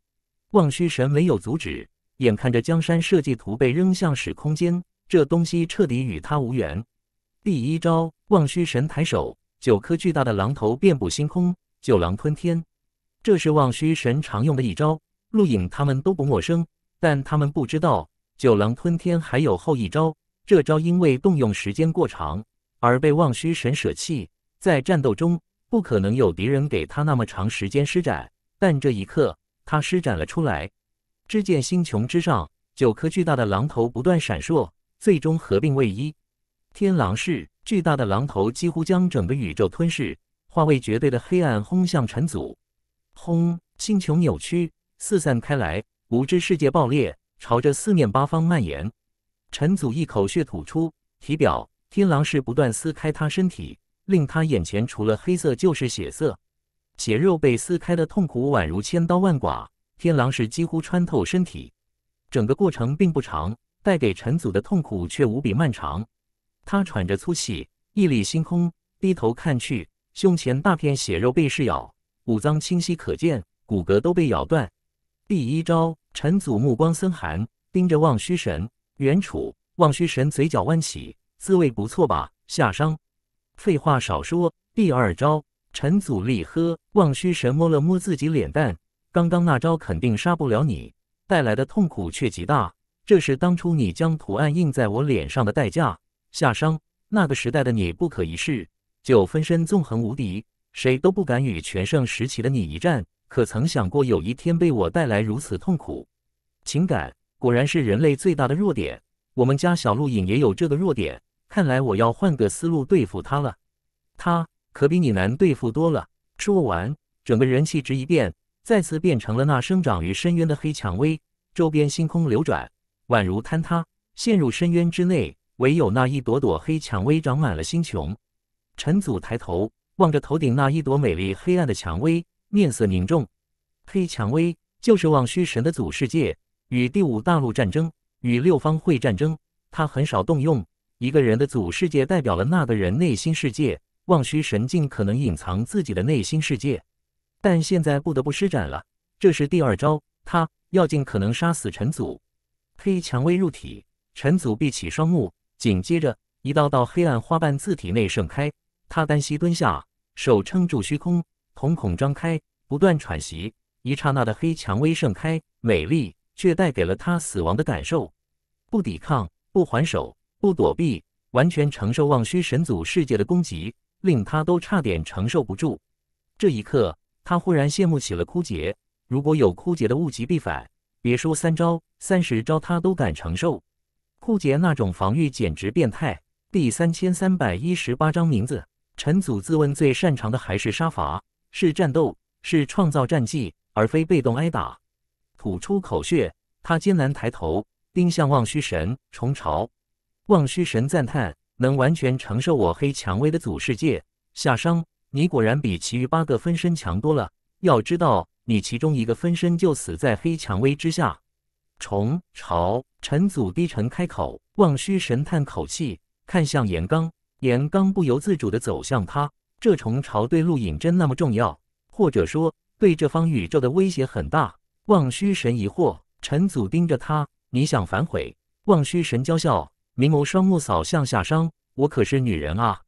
望虚神没有阻止，眼看着江山设计图被扔向史空间，这东西彻底与他无缘。第一招，望虚神抬手，九颗巨大的狼头遍布星空，九狼吞天。这是望虚神常用的一招，陆影他们都不陌生。但他们不知道，九狼吞天还有后一招。这招因为动用时间过长，而被望虚神舍弃。在战斗中，不可能有敌人给他那么长时间施展。但这一刻。他施展了出来，只见星穹之上，九颗巨大的狼头不断闪烁，最终合并为一。天狼式巨大的狼头几乎将整个宇宙吞噬，化为绝对的黑暗，轰向陈祖。轰！星穹扭曲，四散开来，无知世界爆裂，朝着四面八方蔓延。陈祖一口血吐出，体表天狼式不断撕开他身体，令他眼前除了黑色就是血色。血肉被撕开的痛苦宛如千刀万剐，天狼是几乎穿透身体。整个过程并不长，带给陈祖的痛苦却无比漫长。他喘着粗气，一立星空，低头看去，胸前大片血肉被噬咬，五脏清晰可见，骨骼都被咬断。第一招，陈祖目光森寒，盯着望虚神。原处，望虚神嘴角弯起，滋味不错吧，夏商。废话少说，第二招。陈祖立呵，望虚神摸了摸自己脸蛋，刚刚那招肯定杀不了你，带来的痛苦却极大。这是当初你将图案印在我脸上的代价。夏商那个时代的你不可一世，九分身纵横无敌，谁都不敢与全盛时期的你一战。可曾想过有一天被我带来如此痛苦？情感果然是人类最大的弱点。我们家小鹿影也有这个弱点，看来我要换个思路对付他了。他。可比你难对付多了。说完，整个人气质一变，再次变成了那生长于深渊的黑蔷薇。周边星空流转，宛如坍塌，陷入深渊之内。唯有那一朵朵黑蔷薇长满了星穹。陈祖抬头望着头顶那一朵美丽黑暗的蔷薇，面色凝重。黑蔷薇就是望虚神的祖世界，与第五大陆战争，与六方会战争，他很少动用。一个人的祖世界代表了那个人内心世界。忘虚神尽可能隐藏自己的内心世界，但现在不得不施展了。这是第二招，他要尽可能杀死陈祖。黑蔷薇入体，陈祖闭起双目，紧接着一道道黑暗花瓣自体内盛开。他单膝蹲下，手撑住虚空，瞳孔张开，不断喘息。一刹那的黑蔷薇盛开，美丽却带给了他死亡的感受。不抵抗，不还手，不躲避，完全承受望虚神祖世界的攻击。令他都差点承受不住。这一刻，他忽然羡慕起了枯竭。如果有枯竭的物极必反，别说三招，三十招他都敢承受。枯竭那种防御简直变态。第三千三百一十八章名字：陈祖自问，最擅长的还是杀伐，是战斗，是创造战绩，而非被动挨打。吐出口血，他艰难抬头，盯向望虚神虫朝。望虚神赞叹。能完全承受我黑蔷薇的祖世界，夏商，你果然比其余八个分身强多了。要知道，你其中一个分身就死在黑蔷薇之下。虫朝陈祖低沉开口。望虚神叹口气，看向严刚。严刚不由自主地走向他。这虫巢对陆隐真那么重要，或者说对这方宇宙的威胁很大。望虚神疑惑。陈祖盯着他，你想反悔？望虚神娇笑。明眸双目扫向下商，我可是女人啊！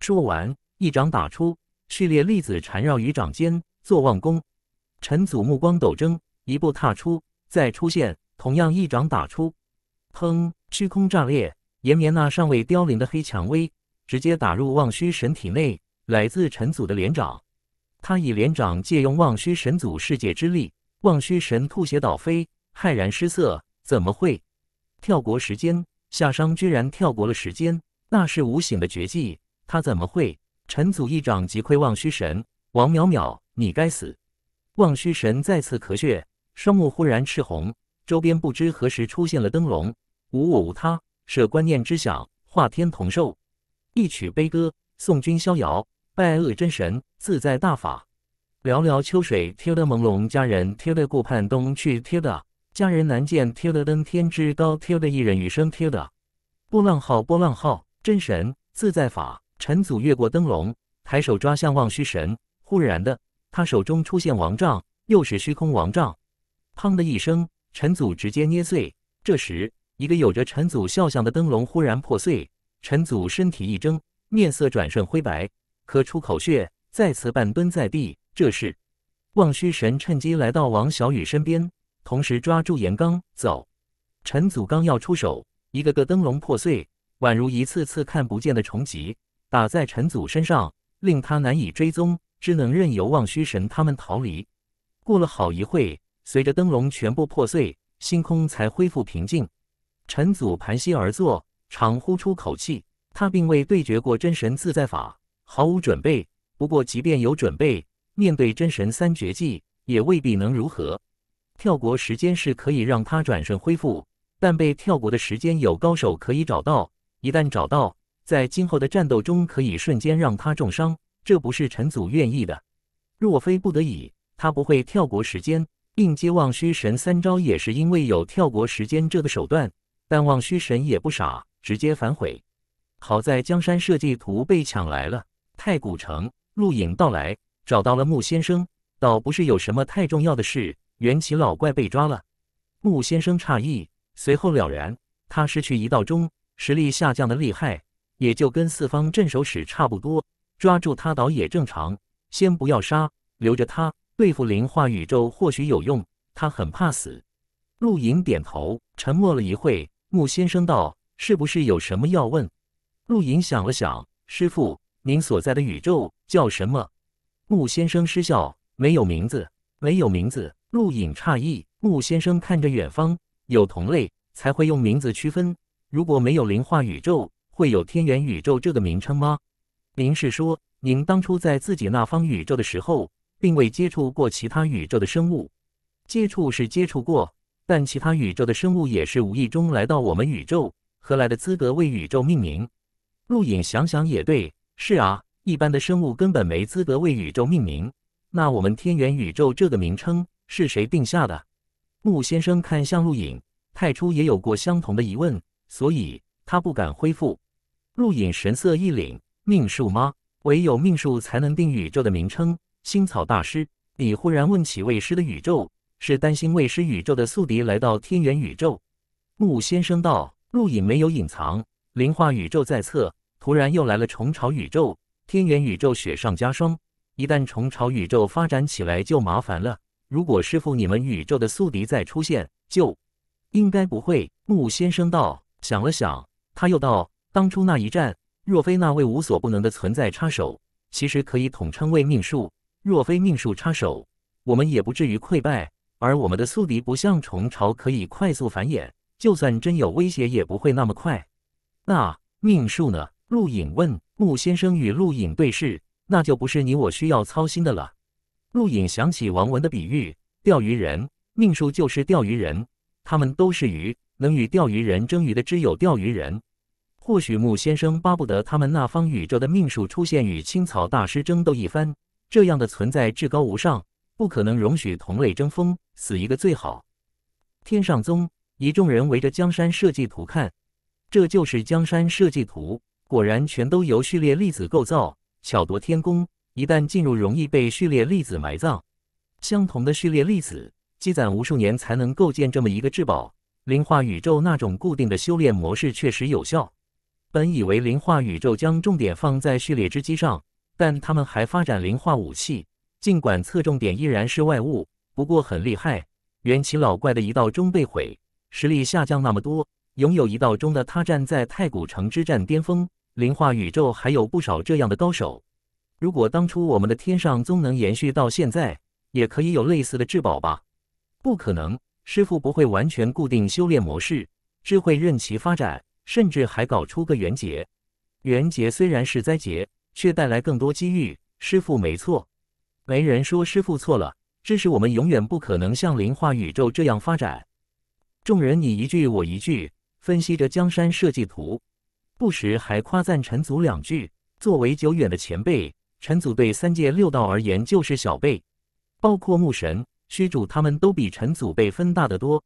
说完，一掌打出，序列粒子缠绕于掌间，做忘功。陈祖目光陡睁，一步踏出，再出现，同样一掌打出，砰，虚空炸裂，延绵那尚未凋零的黑蔷薇，直接打入望虚神体内。来自陈祖的连掌，他以连掌借用望虚神祖世界之力，望虚神吐血倒飞，骇然失色，怎么会？跳过时间。夏商居然跳过了时间，那是无醒的绝技，他怎么会？陈祖一掌击溃望虚神，王淼淼，你该死！望虚神再次咳血，双目忽然赤红，周边不知何时出现了灯笼。无我无他，舍观念之想，化天同寿。一曲悲歌，送君逍遥。拜恶真神，自在大法。寥寥秋水，贴的朦胧佳人，贴的顾盼东去，贴的。佳人难见，贴的登天之高，挑的艺人雨生。贴的，波浪号波浪号，真神自在法陈祖越过灯笼，抬手抓向望虚神。忽然的，他手中出现王杖，又是虚空王杖，砰的一声，陈祖直接捏碎。这时，一个有着陈祖肖像的灯笼忽然破碎，陈祖身体一怔，面色转瞬灰白，咳出口血，再次半蹲在地。这时，望虚神趁机来到王小雨身边。同时抓住岩缸走，陈祖刚要出手，一个个灯笼破碎，宛如一次次看不见的重击打在陈祖身上，令他难以追踪，只能任由望虚神他们逃离。过了好一会，随着灯笼全部破碎，星空才恢复平静。陈祖盘膝而坐，长呼出口气。他并未对决过真神自在法，毫无准备。不过，即便有准备，面对真神三绝技，也未必能如何。跳国时间是可以让他转瞬恢复，但被跳国的时间有高手可以找到，一旦找到，在今后的战斗中可以瞬间让他重伤。这不是陈祖愿意的，若非不得已，他不会跳国时间。并接望虚神三招，也是因为有跳国时间这个手段。但望虚神也不傻，直接反悔。好在江山设计图被抢来了，太古城陆影到来，找到了木先生，倒不是有什么太重要的事。元启老怪被抓了，木先生诧异，随后了然。他失去一道钟，实力下降的厉害，也就跟四方镇守使差不多。抓住他倒也正常，先不要杀，留着他对付灵化宇宙或许有用。他很怕死。陆隐点头，沉默了一会。木先生道：“是不是有什么要问？”陆隐想了想：“师傅，您所在的宇宙叫什么？”木先生失笑：“没有名字，没有名字。”陆影诧异，陆先生看着远方，有同类才会用名字区分。如果没有灵化宇宙，会有天元宇宙这个名称吗？您是说，您当初在自己那方宇宙的时候，并未接触过其他宇宙的生物？接触是接触过，但其他宇宙的生物也是无意中来到我们宇宙，何来的资格为宇宙命名？陆影想想也对，是啊，一般的生物根本没资格为宇宙命名。那我们天元宇宙这个名称？是谁定下的？木先生看向陆隐，太初也有过相同的疑问，所以他不敢恢复。陆隐神色一凛：“命数吗？唯有命数才能定宇宙的名称。”星草大师，你忽然问起未师的宇宙，是担心未师宇宙的宿敌来到天元宇宙？木先生道：“陆隐没有隐藏，灵化宇宙在侧，突然又来了虫巢宇宙，天元宇宙雪上加霜。一旦虫巢宇宙发展起来，就麻烦了。”如果师傅你们宇宙的宿敌再出现，就应该不会。木先生道，想了想，他又道：“当初那一战，若非那位无所不能的存在插手，其实可以统称为命数。若非命数插手，我们也不至于溃败。而我们的宿敌不像虫巢，可以快速繁衍，就算真有威胁，也不会那么快。”那命数呢？陆隐问。木先生与陆隐对视，那就不是你我需要操心的了。陆隐想起王文的比喻，钓鱼人命数就是钓鱼人，他们都是鱼，能与钓鱼人争鱼的只有钓鱼人。或许木先生巴不得他们那方宇宙的命数出现与青草大师争斗一番，这样的存在至高无上，不可能容许同类争锋，死一个最好。天上宗一众人围着江山设计图看，这就是江山设计图，果然全都由序列粒子构造，巧夺天工。一旦进入，容易被序列粒子埋葬。相同的序列粒子积攒无数年，才能构建这么一个至宝。灵化宇宙那种固定的修炼模式确实有效。本以为灵化宇宙将重点放在序列之基上，但他们还发展灵化武器，尽管侧重点依然是外物，不过很厉害。元启老怪的一道钟被毁，实力下降那么多。拥有一道中的他站在太古城之战巅峰。灵化宇宙还有不少这样的高手。如果当初我们的天上宗能延续到现在，也可以有类似的至宝吧？不可能，师傅不会完全固定修炼模式，只会任其发展，甚至还搞出个元劫。元劫虽然是灾劫，却带来更多机遇。师傅没错，没人说师傅错了。这是我们永远不可能像灵化宇宙这样发展。众人你一句我一句分析着江山设计图，不时还夸赞陈祖两句。作为久远的前辈。陈祖对三界六道而言就是小辈，包括木神、虚主他们都比陈祖辈分大得多，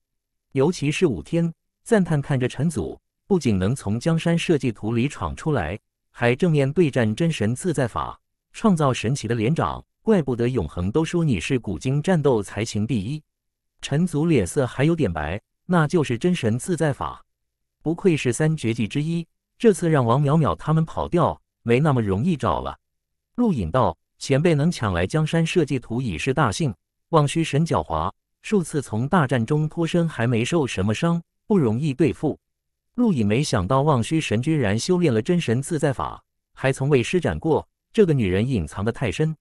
尤其是武天赞叹看着陈祖不仅能从江山设计图里闯出来，还正面对战真神自在法，创造神奇的连长，怪不得永恒都说你是古今战斗才行第一。陈祖脸色还有点白，那就是真神自在法，不愧是三绝技之一，这次让王淼淼他们跑掉没那么容易找了。陆隐道：“前辈能抢来江山设计图已是大幸，望虚神狡猾，数次从大战中脱身，还没受什么伤，不容易对付。”陆隐没想到望虚神居然修炼了真神自在法，还从未施展过。这个女人隐藏的太深，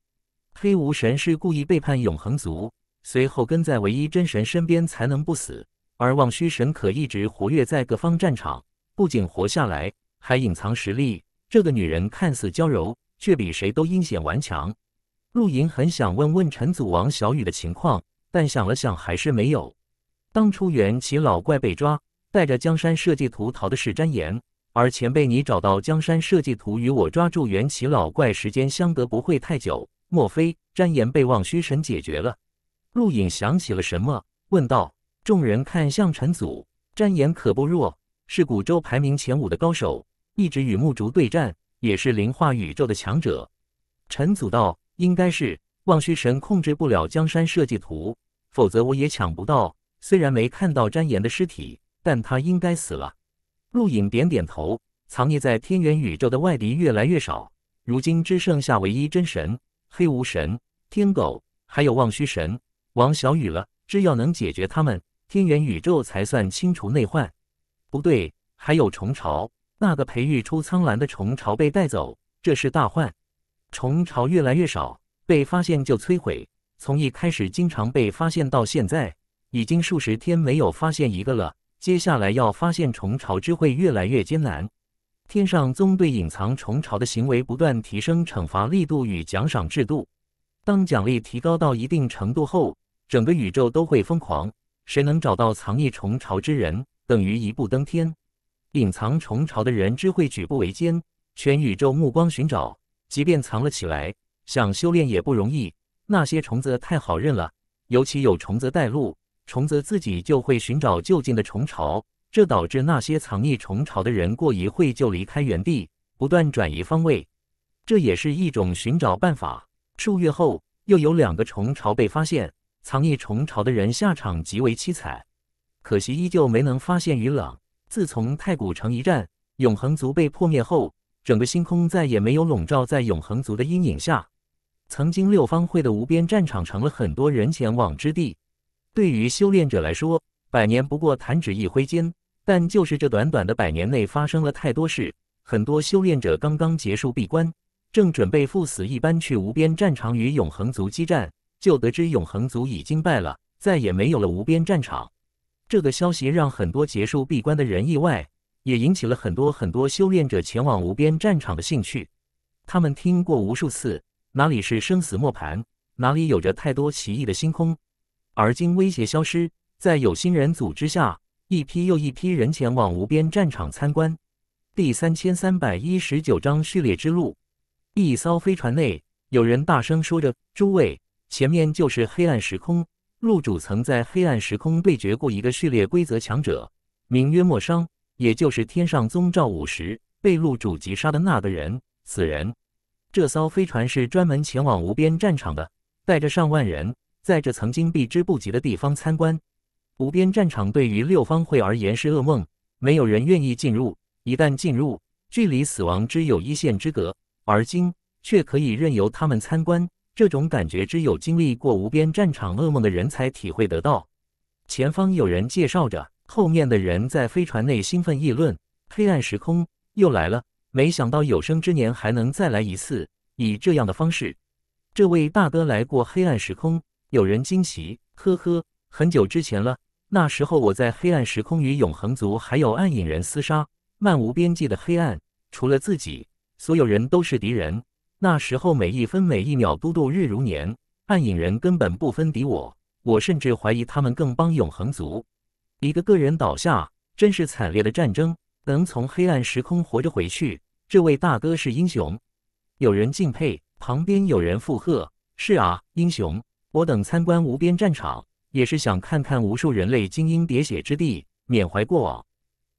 黑无神是故意背叛永恒族，随后跟在唯一真神身边才能不死，而望虚神可一直活跃在各方战场，不仅活下来，还隐藏实力。这个女人看似娇柔。却比谁都阴险顽强。陆莹很想问问陈祖王小雨的情况，但想了想还是没有。当初元奇老怪被抓，带着江山设计图逃的是詹岩，而前辈你找到江山设计图与我抓住元奇老怪时间相隔不会太久，莫非詹岩被望虚神解决了？陆隐想起了什么，问道：“众人看向陈祖，詹岩可不弱，是古州排名前五的高手，一直与木竹对战。”也是灵化宇宙的强者，陈祖道应该是望虚神控制不了江山设计图，否则我也抢不到。虽然没看到詹岩的尸体，但他应该死了。陆影点点头，藏匿在天元宇宙的外敌越来越少，如今只剩下唯一真神黑无神、天狗，还有望虚神王小雨了。只要能解决他们，天元宇宙才算清除内患。不对，还有虫巢。那个培育出苍蓝的虫巢被带走，这是大患。虫巢越来越少，被发现就摧毁。从一开始经常被发现到现在，已经数十天没有发现一个了。接下来要发现虫巢之会越来越艰难。天上宗对隐藏虫巢的行为不断提升惩罚力度与奖赏制度。当奖励提高到一定程度后，整个宇宙都会疯狂。谁能找到藏匿虫巢之人，等于一步登天。隐藏虫巢的人只会举步维艰，全宇宙目光寻找，即便藏了起来，想修炼也不容易。那些虫子太好认了，尤其有虫子带路，虫子自己就会寻找就近的虫巢，这导致那些藏匿虫巢的人过一会就离开原地，不断转移方位。这也是一种寻找办法。数月后，又有两个虫巢被发现，藏匿虫巢的人下场极为凄惨，可惜依旧没能发现鱼冷。自从太古城一战，永恒族被破灭后，整个星空再也没有笼罩在永恒族的阴影下。曾经六方会的无边战场成了很多人前往之地。对于修炼者来说，百年不过弹指一挥间，但就是这短短的百年内发生了太多事。很多修炼者刚刚结束闭关，正准备赴死一般去无边战场与永恒族激战，就得知永恒族已经败了，再也没有了无边战场。这个消息让很多结束闭关的人意外，也引起了很多很多修炼者前往无边战场的兴趣。他们听过无数次，哪里是生死磨盘，哪里有着太多奇异的星空。而今威胁消失，在有心人组织下，一批又一批人前往无边战场参观。第三千三百一十九章序列之路。一艘飞船内，有人大声说着：“诸位，前面就是黑暗时空。”陆主曾在黑暗时空对决过一个序列规则强者，名曰莫商，也就是天上宗赵五时被陆主击杀的那个人。此人，这艘飞船是专门前往无边战场的，带着上万人，在这曾经避之不及的地方参观。无边战场对于六方会而言是噩梦，没有人愿意进入。一旦进入，距离死亡只有一线之隔。而今，却可以任由他们参观。这种感觉只有经历过无边战场噩梦的人才体会得到。前方有人介绍着，后面的人在飞船内兴奋议论：“黑暗时空又来了！没想到有生之年还能再来一次。”以这样的方式，这位大哥来过黑暗时空。有人惊奇：“呵呵，很久之前了。那时候我在黑暗时空与永恒族还有暗影人厮杀，漫无边际的黑暗，除了自己，所有人都是敌人。”那时候每一分每一秒都度日如年，暗影人根本不分敌我，我甚至怀疑他们更帮永恒族。一个个人倒下，真是惨烈的战争。能从黑暗时空活着回去，这位大哥是英雄，有人敬佩，旁边有人附和。是啊，英雄，我等参观无边战场，也是想看看无数人类精英喋血之地，缅怀过往。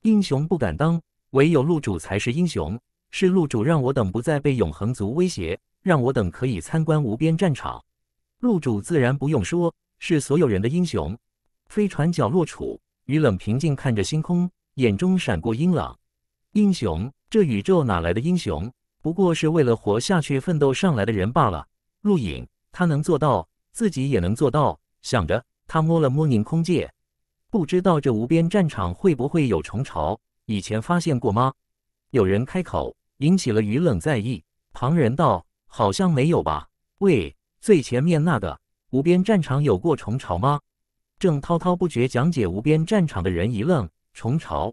英雄不敢当，唯有陆主才是英雄。是陆主让我等不再被永恒族威胁，让我等可以参观无边战场。陆主自然不用说，是所有人的英雄。飞船角落处，雨冷平静看着星空，眼中闪过阴冷。英雄？这宇宙哪来的英雄？不过是为了活下去奋斗上来的人罢了。陆影，他能做到，自己也能做到。想着，他摸了摸宁空戒，不知道这无边战场会不会有虫巢？以前发现过吗？有人开口。引起了舆冷在意。旁人道：“好像没有吧？”喂，最前面那个无边战场有过虫巢吗？正滔滔不绝讲解无边战场的人一愣：“虫巢？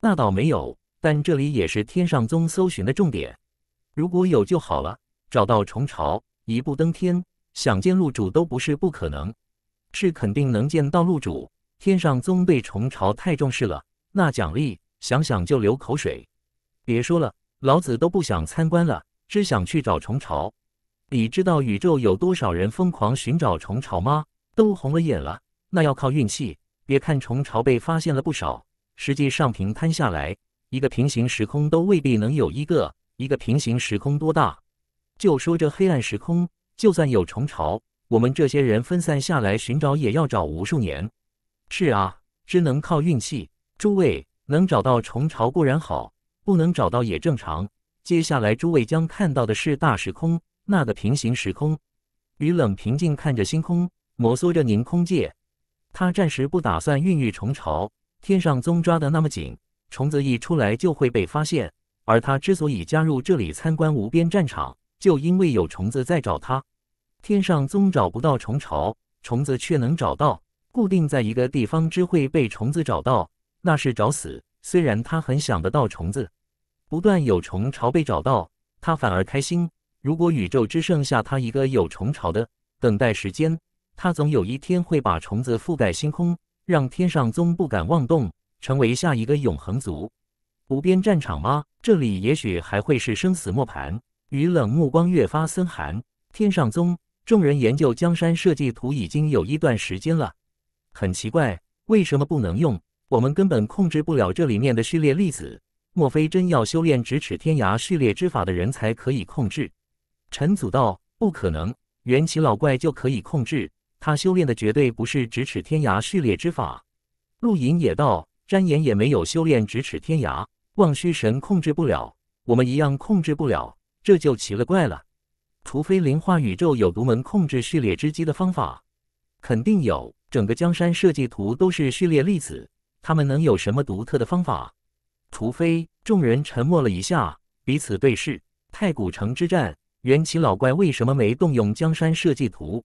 那倒没有。但这里也是天上宗搜寻的重点。如果有就好了，找到虫巢，一步登天，想见陆主都不是不可能，是肯定能见到陆主。天上宗对虫巢太重视了，那奖励想想就流口水。别说了。”老子都不想参观了，只想去找虫巢。你知道宇宙有多少人疯狂寻找虫巢吗？都红了眼了。那要靠运气。别看虫巢被发现了不少，实际上平摊下来，一个平行时空都未必能有一个。一个平行时空多大？就说这黑暗时空，就算有虫巢，我们这些人分散下来寻找，也要找无数年。是啊，只能靠运气。诸位能找到虫巢固然好。不能找到也正常。接下来诸位将看到的是大时空那个平行时空，与冷平静看着星空，摩挲着凝空界。他暂时不打算孕育虫巢。天上宗抓的那么紧，虫子一出来就会被发现。而他之所以加入这里参观无边战场，就因为有虫子在找他。天上宗找不到虫巢，虫子却能找到，固定在一个地方只会被虫子找到，那是找死。虽然他很想得到虫子，不断有虫巢被找到，他反而开心。如果宇宙只剩下他一个有虫巢的，等待时间，他总有一天会把虫子覆盖星空，让天上宗不敢妄动，成为下一个永恒族。无边战场吗？这里也许还会是生死磨盘。雨冷目光越发森寒。天上宗众人研究江山设计图已经有一段时间了，很奇怪，为什么不能用？我们根本控制不了这里面的序列粒子，莫非真要修炼咫尺天涯序列之法的人才可以控制？陈祖道不可能，元起老怪就可以控制，他修炼的绝对不是咫尺天涯序列之法。陆隐也道，詹言也没有修炼咫尺天涯，望虚神控制不了，我们一样控制不了，这就奇了怪了。除非灵化宇宙有独门控制序列之机的方法，肯定有，整个江山设计图都是序列粒子。他们能有什么独特的方法？除非众人沉默了一下，彼此对视。太古城之战，元启老怪为什么没动用江山设计图？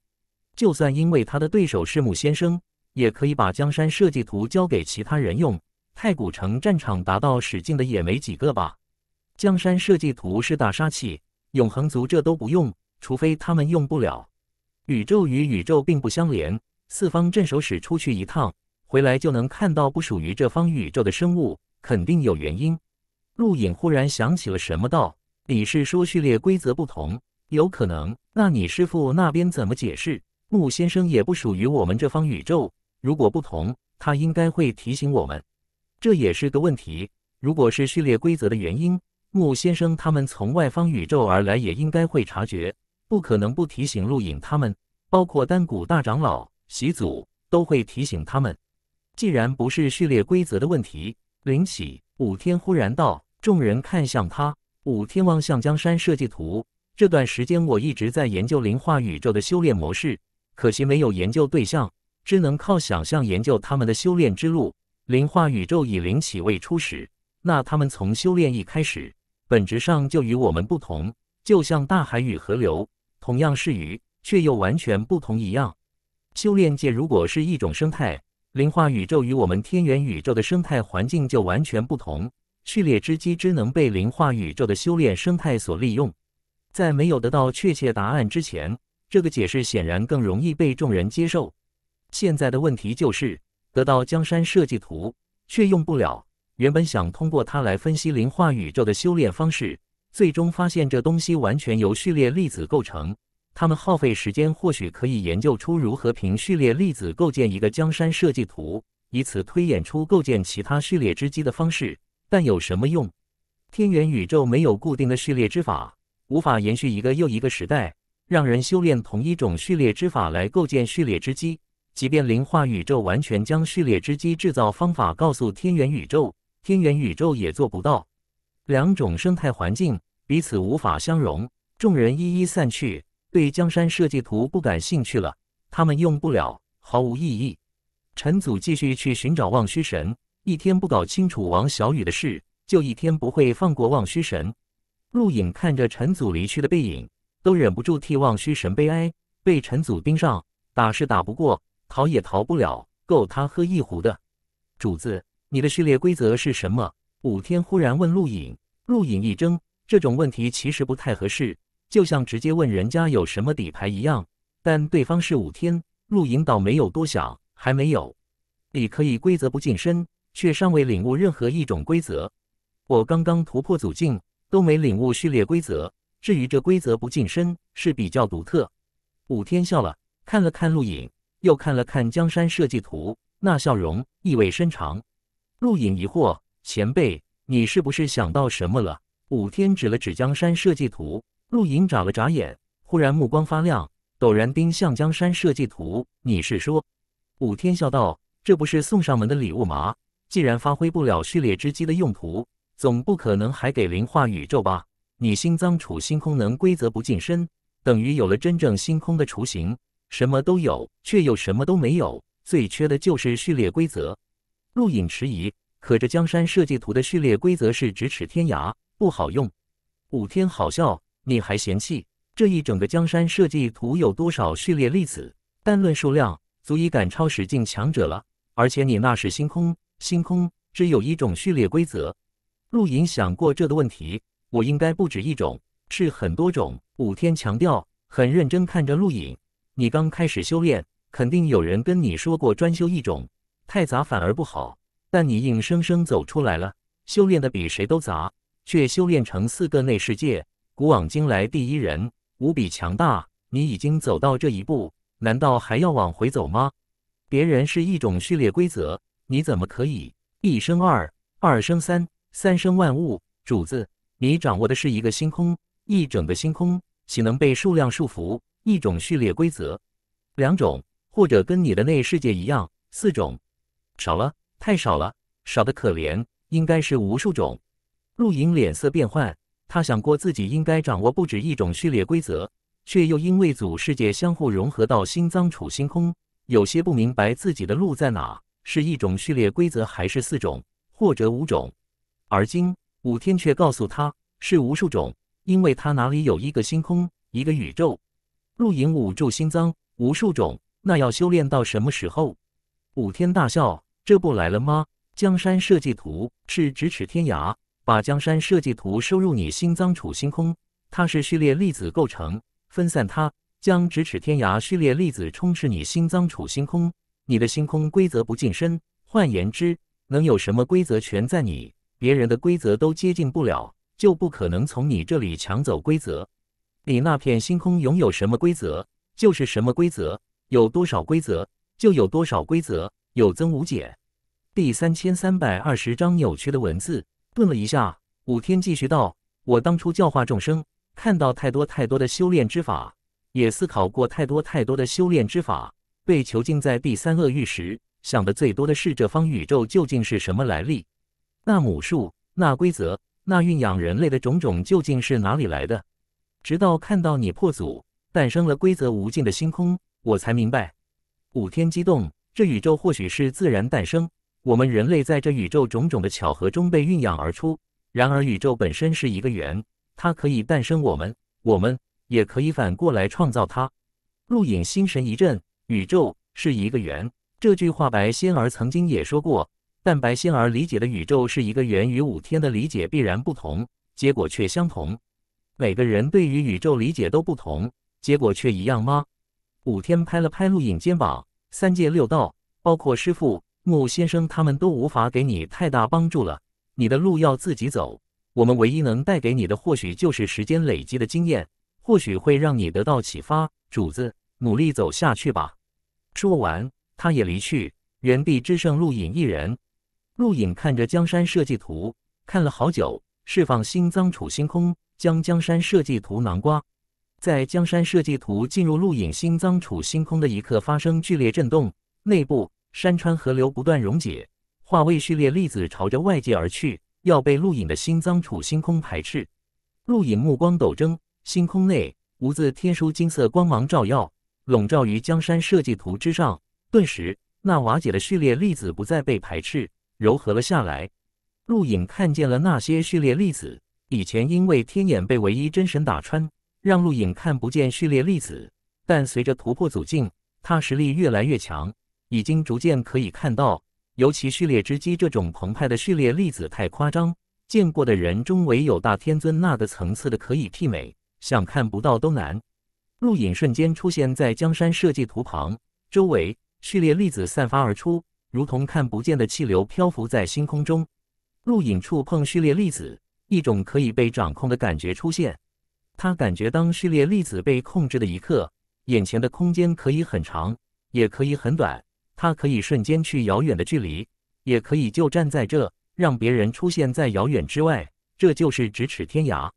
就算因为他的对手是木先生，也可以把江山设计图交给其他人用。太古城战场达到使劲的也没几个吧？江山设计图是大杀器，永恒族这都不用，除非他们用不了。宇宙与宇宙并不相连，四方镇守使出去一趟。回来就能看到不属于这方宇宙的生物，肯定有原因。陆隐忽然想起了什么，道：“你是说序列规则不同？有可能？那你师傅那边怎么解释？木先生也不属于我们这方宇宙，如果不同，他应该会提醒我们。这也是个问题。如果是序列规则的原因，木先生他们从外方宇宙而来，也应该会察觉，不可能不提醒陆隐。他们包括丹谷大长老、习祖都会提醒他们。”既然不是序列规则的问题，灵启武天忽然道，众人看向他。武天望向江山设计图，这段时间我一直在研究灵化宇宙的修炼模式，可惜没有研究对象，只能靠想象研究他们的修炼之路。灵化宇宙以灵启为初始，那他们从修炼一开始，本质上就与我们不同，就像大海与河流，同样是鱼，却又完全不同一样。修炼界如果是一种生态。灵化宇宙与我们天元宇宙的生态环境就完全不同，序列之基之能被灵化宇宙的修炼生态所利用。在没有得到确切答案之前，这个解释显然更容易被众人接受。现在的问题就是，得到江山设计图却用不了。原本想通过它来分析灵化宇宙的修炼方式，最终发现这东西完全由序列粒子构成。他们耗费时间，或许可以研究出如何凭序列粒子构建一个江山设计图，以此推演出构建其他序列之基的方式。但有什么用？天元宇宙没有固定的序列之法，无法延续一个又一个时代，让人修炼同一种序列之法来构建序列之基。即便灵化宇宙完全将序列之基制造方法告诉天元宇宙，天元宇宙也做不到。两种生态环境彼此无法相容，众人一一散去。对江山设计图不感兴趣了，他们用不了，毫无意义。陈祖继续去寻找望虚神，一天不搞清楚王小雨的事，就一天不会放过望虚神。陆影看着陈祖离去的背影，都忍不住替望虚神悲哀。被陈祖盯上，打是打不过，逃也逃不了，够他喝一壶的。主子，你的序列规则是什么？五天忽然问陆影。陆影一怔，这种问题其实不太合适。就像直接问人家有什么底牌一样，但对方是五天，陆影倒没有多想，还没有。你可以规则不近身，却尚未领悟任何一种规则。我刚刚突破阻境，都没领悟序列规则。至于这规则不近身，是比较独特。五天笑了，看了看陆影，又看了看江山设计图，那笑容意味深长。陆影疑惑：前辈，你是不是想到什么了？五天指了指江山设计图。陆影眨了眨眼，忽然目光发亮，陡然盯向江山设计图。你是说？武天笑道：“这不是送上门的礼物吗？既然发挥不了序列之机的用途，总不可能还给灵化宇宙吧？你心脏储星空能规则不近身，等于有了真正星空的雏形，什么都有，却又什么都没有，最缺的就是序列规则。”陆影迟疑，可这江山设计图的序列规则是咫尺天涯，不好用。武天好笑。你还嫌弃这一整个江山设计图有多少序列粒子？单论数量，足以赶超史境强者了。而且你那是星空，星空只有一种序列规则。陆影想过这个问题，我应该不止一种，是很多种。五天强调，很认真看着陆影。你刚开始修炼，肯定有人跟你说过专修一种，太杂反而不好。但你硬生生走出来了，修炼的比谁都杂，却修炼成四个内世界。古往今来第一人，无比强大。你已经走到这一步，难道还要往回走吗？别人是一种序列规则，你怎么可以一生二，二生三，三生万物？主子，你掌握的是一个星空，一整个星空，岂能被数量束缚？一种序列规则，两种，或者跟你的内世界一样，四种，少了，太少了，少得可怜，应该是无数种。陆莹脸色变幻。他想过自己应该掌握不止一种序列规则，却又因为祖世界相互融合到心脏处星空，有些不明白自己的路在哪，是一种序列规则还是四种或者五种？而今五天却告诉他，是无数种，因为他哪里有一个星空一个宇宙，入影捂住心脏，无数种，那要修炼到什么时候？五天大笑，这不来了吗？江山设计图是咫尺天涯。把江山设计图收入你心脏储星空，它是序列粒子构成，分散它，将咫尺天涯序列粒子充斥你心脏储星空。你的星空规则不近身，换言之，能有什么规则全在你，别人的规则都接近不了，就不可能从你这里抢走规则。你那片星空拥有什么规则，就是什么规则，有多少规则就有多少规则，有增无减。第三千三百二十章扭曲的文字。顿了一下，五天继续道：“我当初教化众生，看到太多太多的修炼之法，也思考过太多太多的修炼之法。被囚禁在第三恶域时，想的最多的是这方宇宙究竟是什么来历，那母树，那规则，那蕴养人类的种种究竟是哪里来的？直到看到你破祖，诞生了规则无尽的星空，我才明白。五天激动，这宇宙或许是自然诞生。”我们人类在这宇宙种种的巧合中被孕养而出，然而宇宙本身是一个圆，它可以诞生我们，我们也可以反过来创造它。陆影心神一震，宇宙是一个圆，这句话白仙儿曾经也说过，但白仙儿理解的宇宙是一个圆与五天的理解必然不同，结果却相同。每个人对于宇宙理解都不同，结果却一样吗？五天拍了拍陆影肩膀，三界六道，包括师傅木先生，他们都无法给你太大帮助了，你的路要自己走。我们唯一能带给你的，或许就是时间累积的经验，或许会让你得到启发。主子，努力走下去吧。说完，他也离去，原地只剩陆影一人。陆影看着江山设计图，看了好久，释放心脏储星空，将江山设计图囊括。在江山设计图进入陆影心脏储星空的一刻，发生剧烈震动，内部。山川河流不断溶解，化为序列粒子，朝着外界而去，要被陆隐的心脏处星空排斥。陆隐目光陡睁，星空内无字天书金色光芒照耀，笼罩于江山设计图之上。顿时，那瓦解的序列粒子不再被排斥，柔和了下来。陆隐看见了那些序列粒子，以前因为天眼被唯一真神打穿，让陆隐看不见序列粒子。但随着突破阻境，他实力越来越强。已经逐渐可以看到，尤其序列之基这种澎湃的序列粒子太夸张，见过的人中唯有大天尊那个层次的可以媲美，想看不到都难。陆隐瞬间出现在江山设计图旁，周围序列粒子散发而出，如同看不见的气流漂浮在星空中。陆影触碰序列粒子，一种可以被掌控的感觉出现。他感觉当序列粒子被控制的一刻，眼前的空间可以很长，也可以很短。他可以瞬间去遥远的距离，也可以就站在这，让别人出现在遥远之外。这就是咫尺天涯。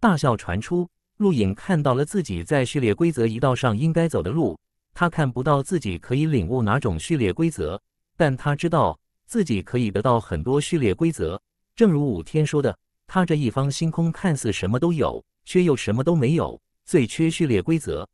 大笑传出，陆影看到了自己在序列规则一道上应该走的路。他看不到自己可以领悟哪种序列规则，但他知道自己可以得到很多序列规则。正如武天说的，他这一方星空看似什么都有，却又什么都没有，最缺序列规则。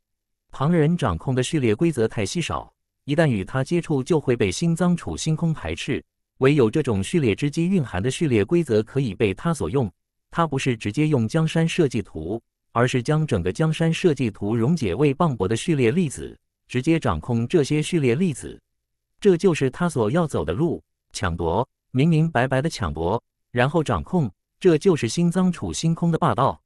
旁人掌控的序列规则太稀少。一旦与他接触，就会被心脏处星空排斥。唯有这种序列之机蕴含的序列规则，可以被他所用。他不是直接用江山设计图，而是将整个江山设计图溶解为磅礴的序列粒子，直接掌控这些序列粒子。这就是他所要走的路：抢夺，明明白白的抢夺，然后掌控。这就是心脏处星空的霸道。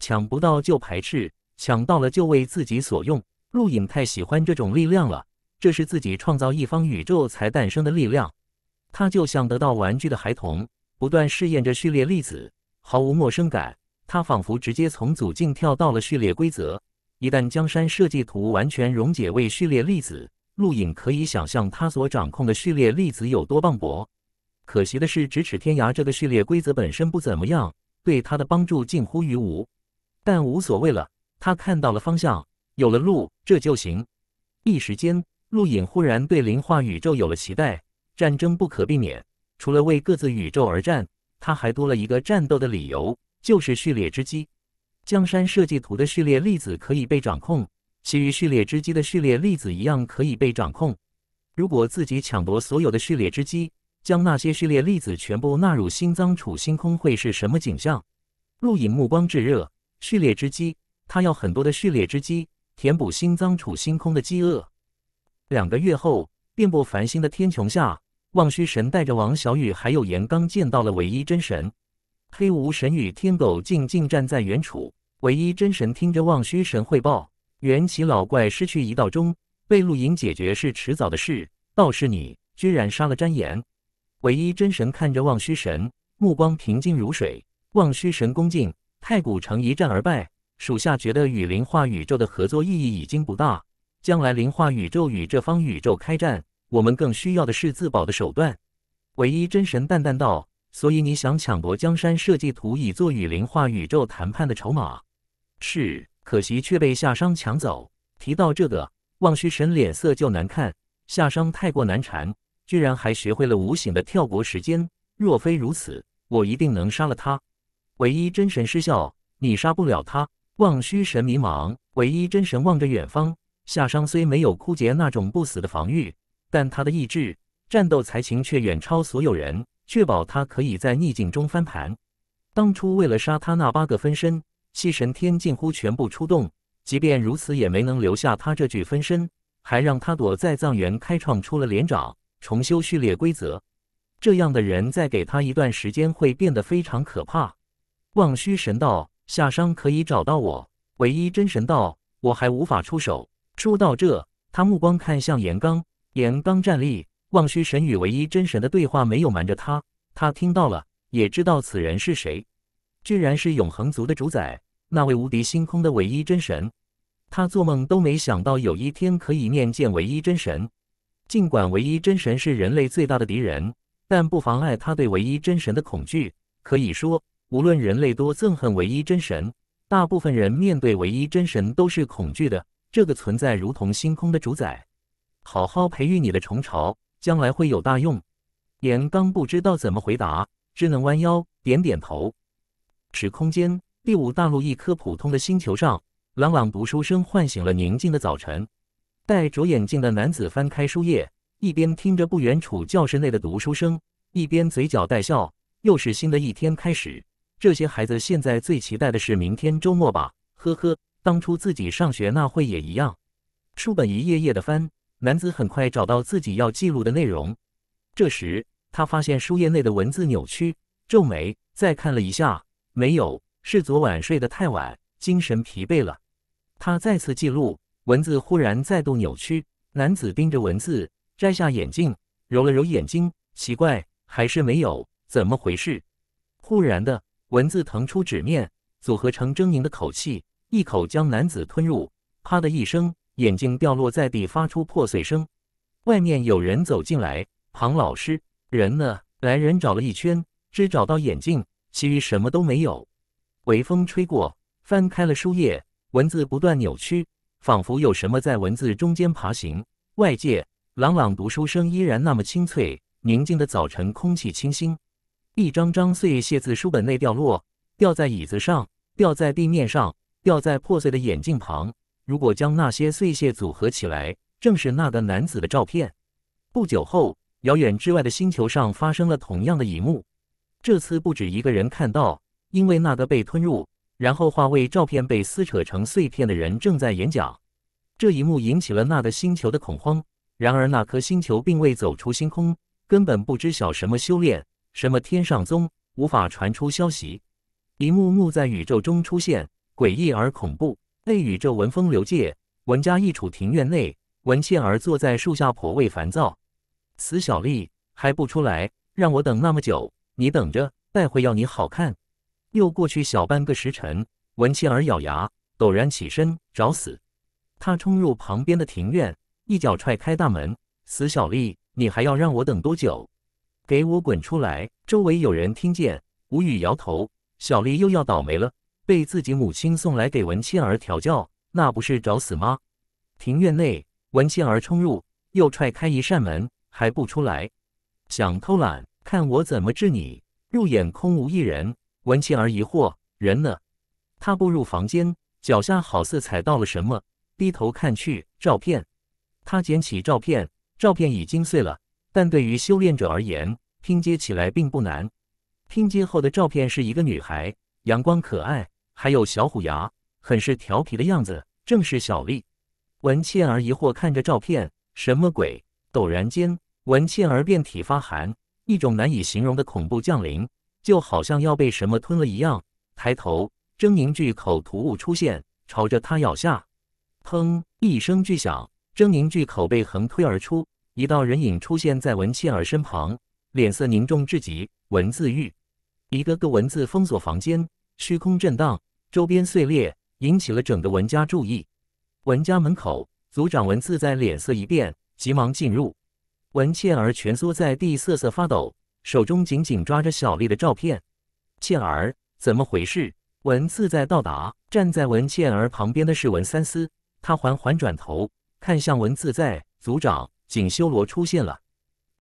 抢不到就排斥，抢到了就为自己所用。陆影太喜欢这种力量了。这是自己创造一方宇宙才诞生的力量，他就像得到玩具的孩童，不断试验着序列粒子，毫无陌生感。他仿佛直接从祖境跳到了序列规则。一旦江山设计图完全溶解为序列粒子，陆影可以想象他所掌控的序列粒子有多磅礴。可惜的是，咫尺天涯这个序列规则本身不怎么样，对他的帮助近乎于无。但无所谓了，他看到了方向，有了路，这就行。一时间。陆隐忽然对灵化宇宙有了期待，战争不可避免。除了为各自宇宙而战，他还多了一个战斗的理由，就是序列之机。江山设计图的序列粒子可以被掌控，其余序列之机的序列粒子一样可以被掌控。如果自己抢夺所有的序列之机，将那些序列粒子全部纳入心脏储星空，会是什么景象？陆隐目光炙热，序列之机，他要很多的序列之机，填补心脏储星空的饥饿。两个月后，遍布繁星的天穹下，望虚神带着王小雨还有严刚见到了唯一真神。黑无神与天狗静静站在原处。唯一真神听着望虚神汇报，元起老怪失去一道中，被露营解决是迟早的事。倒是你，居然杀了詹岩。唯一真神看着望虚神，目光平静如水。望虚神恭敬：太古城一战而败，属下觉得与灵化宇宙的合作意义已经不大。将来灵化宇宙与这方宇宙开战，我们更需要的是自保的手段。唯一真神淡淡道：“所以你想抢夺江山设计图，以做与灵化宇宙谈判的筹码。”是，可惜却被夏商抢走。提到这个，望虚神脸色就难看。夏商太过难缠，居然还学会了无形的跳国时间。若非如此，我一定能杀了他。唯一真神失笑：“你杀不了他。”望虚神迷茫。唯一真神望着远方。夏商虽没有枯竭那种不死的防御，但他的意志、战斗才情却远超所有人，确保他可以在逆境中翻盘。当初为了杀他那八个分身，七神天近乎全部出动，即便如此也没能留下他这具分身，还让他躲在藏原开创出了连长。重修序列规则。这样的人再给他一段时间，会变得非常可怕。望虚神道，夏商可以找到我，唯一真神道，我还无法出手。说到这，他目光看向严刚，严刚站立，望虚神与唯一真神的对话没有瞒着他，他听到了，也知道此人是谁，居然是永恒族的主宰，那位无敌星空的唯一真神。他做梦都没想到有一天可以面见唯一真神。尽管唯一真神是人类最大的敌人，但不妨碍他对唯一真神的恐惧。可以说，无论人类多憎恨唯一真神，大部分人面对唯一真神都是恐惧的。这个存在如同星空的主宰，好好培育你的虫巢，将来会有大用。岩刚不知道怎么回答，只能弯腰点点头。时空间第五大陆一颗普通的星球上，朗朗读书声唤醒了宁静的早晨。戴着眼镜的男子翻开书页，一边听着不远处教室内的读书声，一边嘴角带笑。又是新的一天开始，这些孩子现在最期待的是明天周末吧？呵呵。当初自己上学那会也一样，书本一页页的翻，男子很快找到自己要记录的内容。这时他发现书页内的文字扭曲，皱眉再看了一下，没有，是昨晚睡得太晚，精神疲惫了。他再次记录，文字忽然再度扭曲，男子盯着文字，摘下眼镜，揉了揉眼睛，奇怪，还是没有，怎么回事？忽然的，文字腾出纸面，组合成狰狞的口气。一口将男子吞入，啪的一声，眼镜掉落在地，发出破碎声。外面有人走进来，庞老师，人呢？来人找了一圈，只找到眼镜，其余什么都没有。微风吹过，翻开了书页，文字不断扭曲，仿佛有什么在文字中间爬行。外界，朗朗读书声依然那么清脆，宁静的早晨，空气清新。一张张碎屑自书本内掉落，掉在椅子上，掉在地面上。掉在破碎的眼镜旁。如果将那些碎屑组合起来，正是那个男子的照片。不久后，遥远之外的星球上发生了同样的一幕。这次不止一个人看到，因为那个被吞入，然后化为照片被撕扯成碎片的人正在演讲。这一幕引起了那个星球的恐慌。然而，那颗星球并未走出星空，根本不知晓什么修炼，什么天上宗，无法传出消息。一幕幕在宇宙中出现。诡异而恐怖。内雨，这文风流界，文家一处庭院内，文倩儿坐在树下，颇为烦躁。死小丽还不出来，让我等那么久，你等着，待会要你好看。又过去小半个时辰，文倩儿咬牙，陡然起身，找死。他冲入旁边的庭院，一脚踹开大门。死小丽，你还要让我等多久？给我滚出来！周围有人听见，无语摇头。小丽又要倒霉了。被自己母亲送来给文倩儿调教，那不是找死吗？庭院内，文倩儿冲入，又踹开一扇门，还不出来，想偷懒，看我怎么治你。入眼空无一人，文倩儿疑惑，人呢？他步入房间，脚下好似踩到了什么，低头看去，照片。他捡起照片，照片已经碎了，但对于修炼者而言，拼接起来并不难。拼接后的照片是一个女孩，阳光可爱。还有小虎牙，很是调皮的样子，正是小丽。文倩儿疑惑看着照片，什么鬼？陡然间，文倩儿遍体发寒，一种难以形容的恐怖降临，就好像要被什么吞了一样。抬头，狰狞巨口突兀出现，朝着他咬下。砰！一声巨响，狰狞巨口被横推而出，一道人影出现在文倩儿身旁，脸色凝重至极。文字狱，一个个文字封锁房间。虚空震荡，周边碎裂，引起了整个文家注意。文家门口，族长文自在脸色一变，急忙进入。文倩儿蜷缩在地，瑟瑟发抖，手中紧紧抓着小丽的照片。倩儿，怎么回事？文自在到达，站在文倩儿旁边的是文三思，他缓缓转头看向文自在。族长，锦修罗出现了。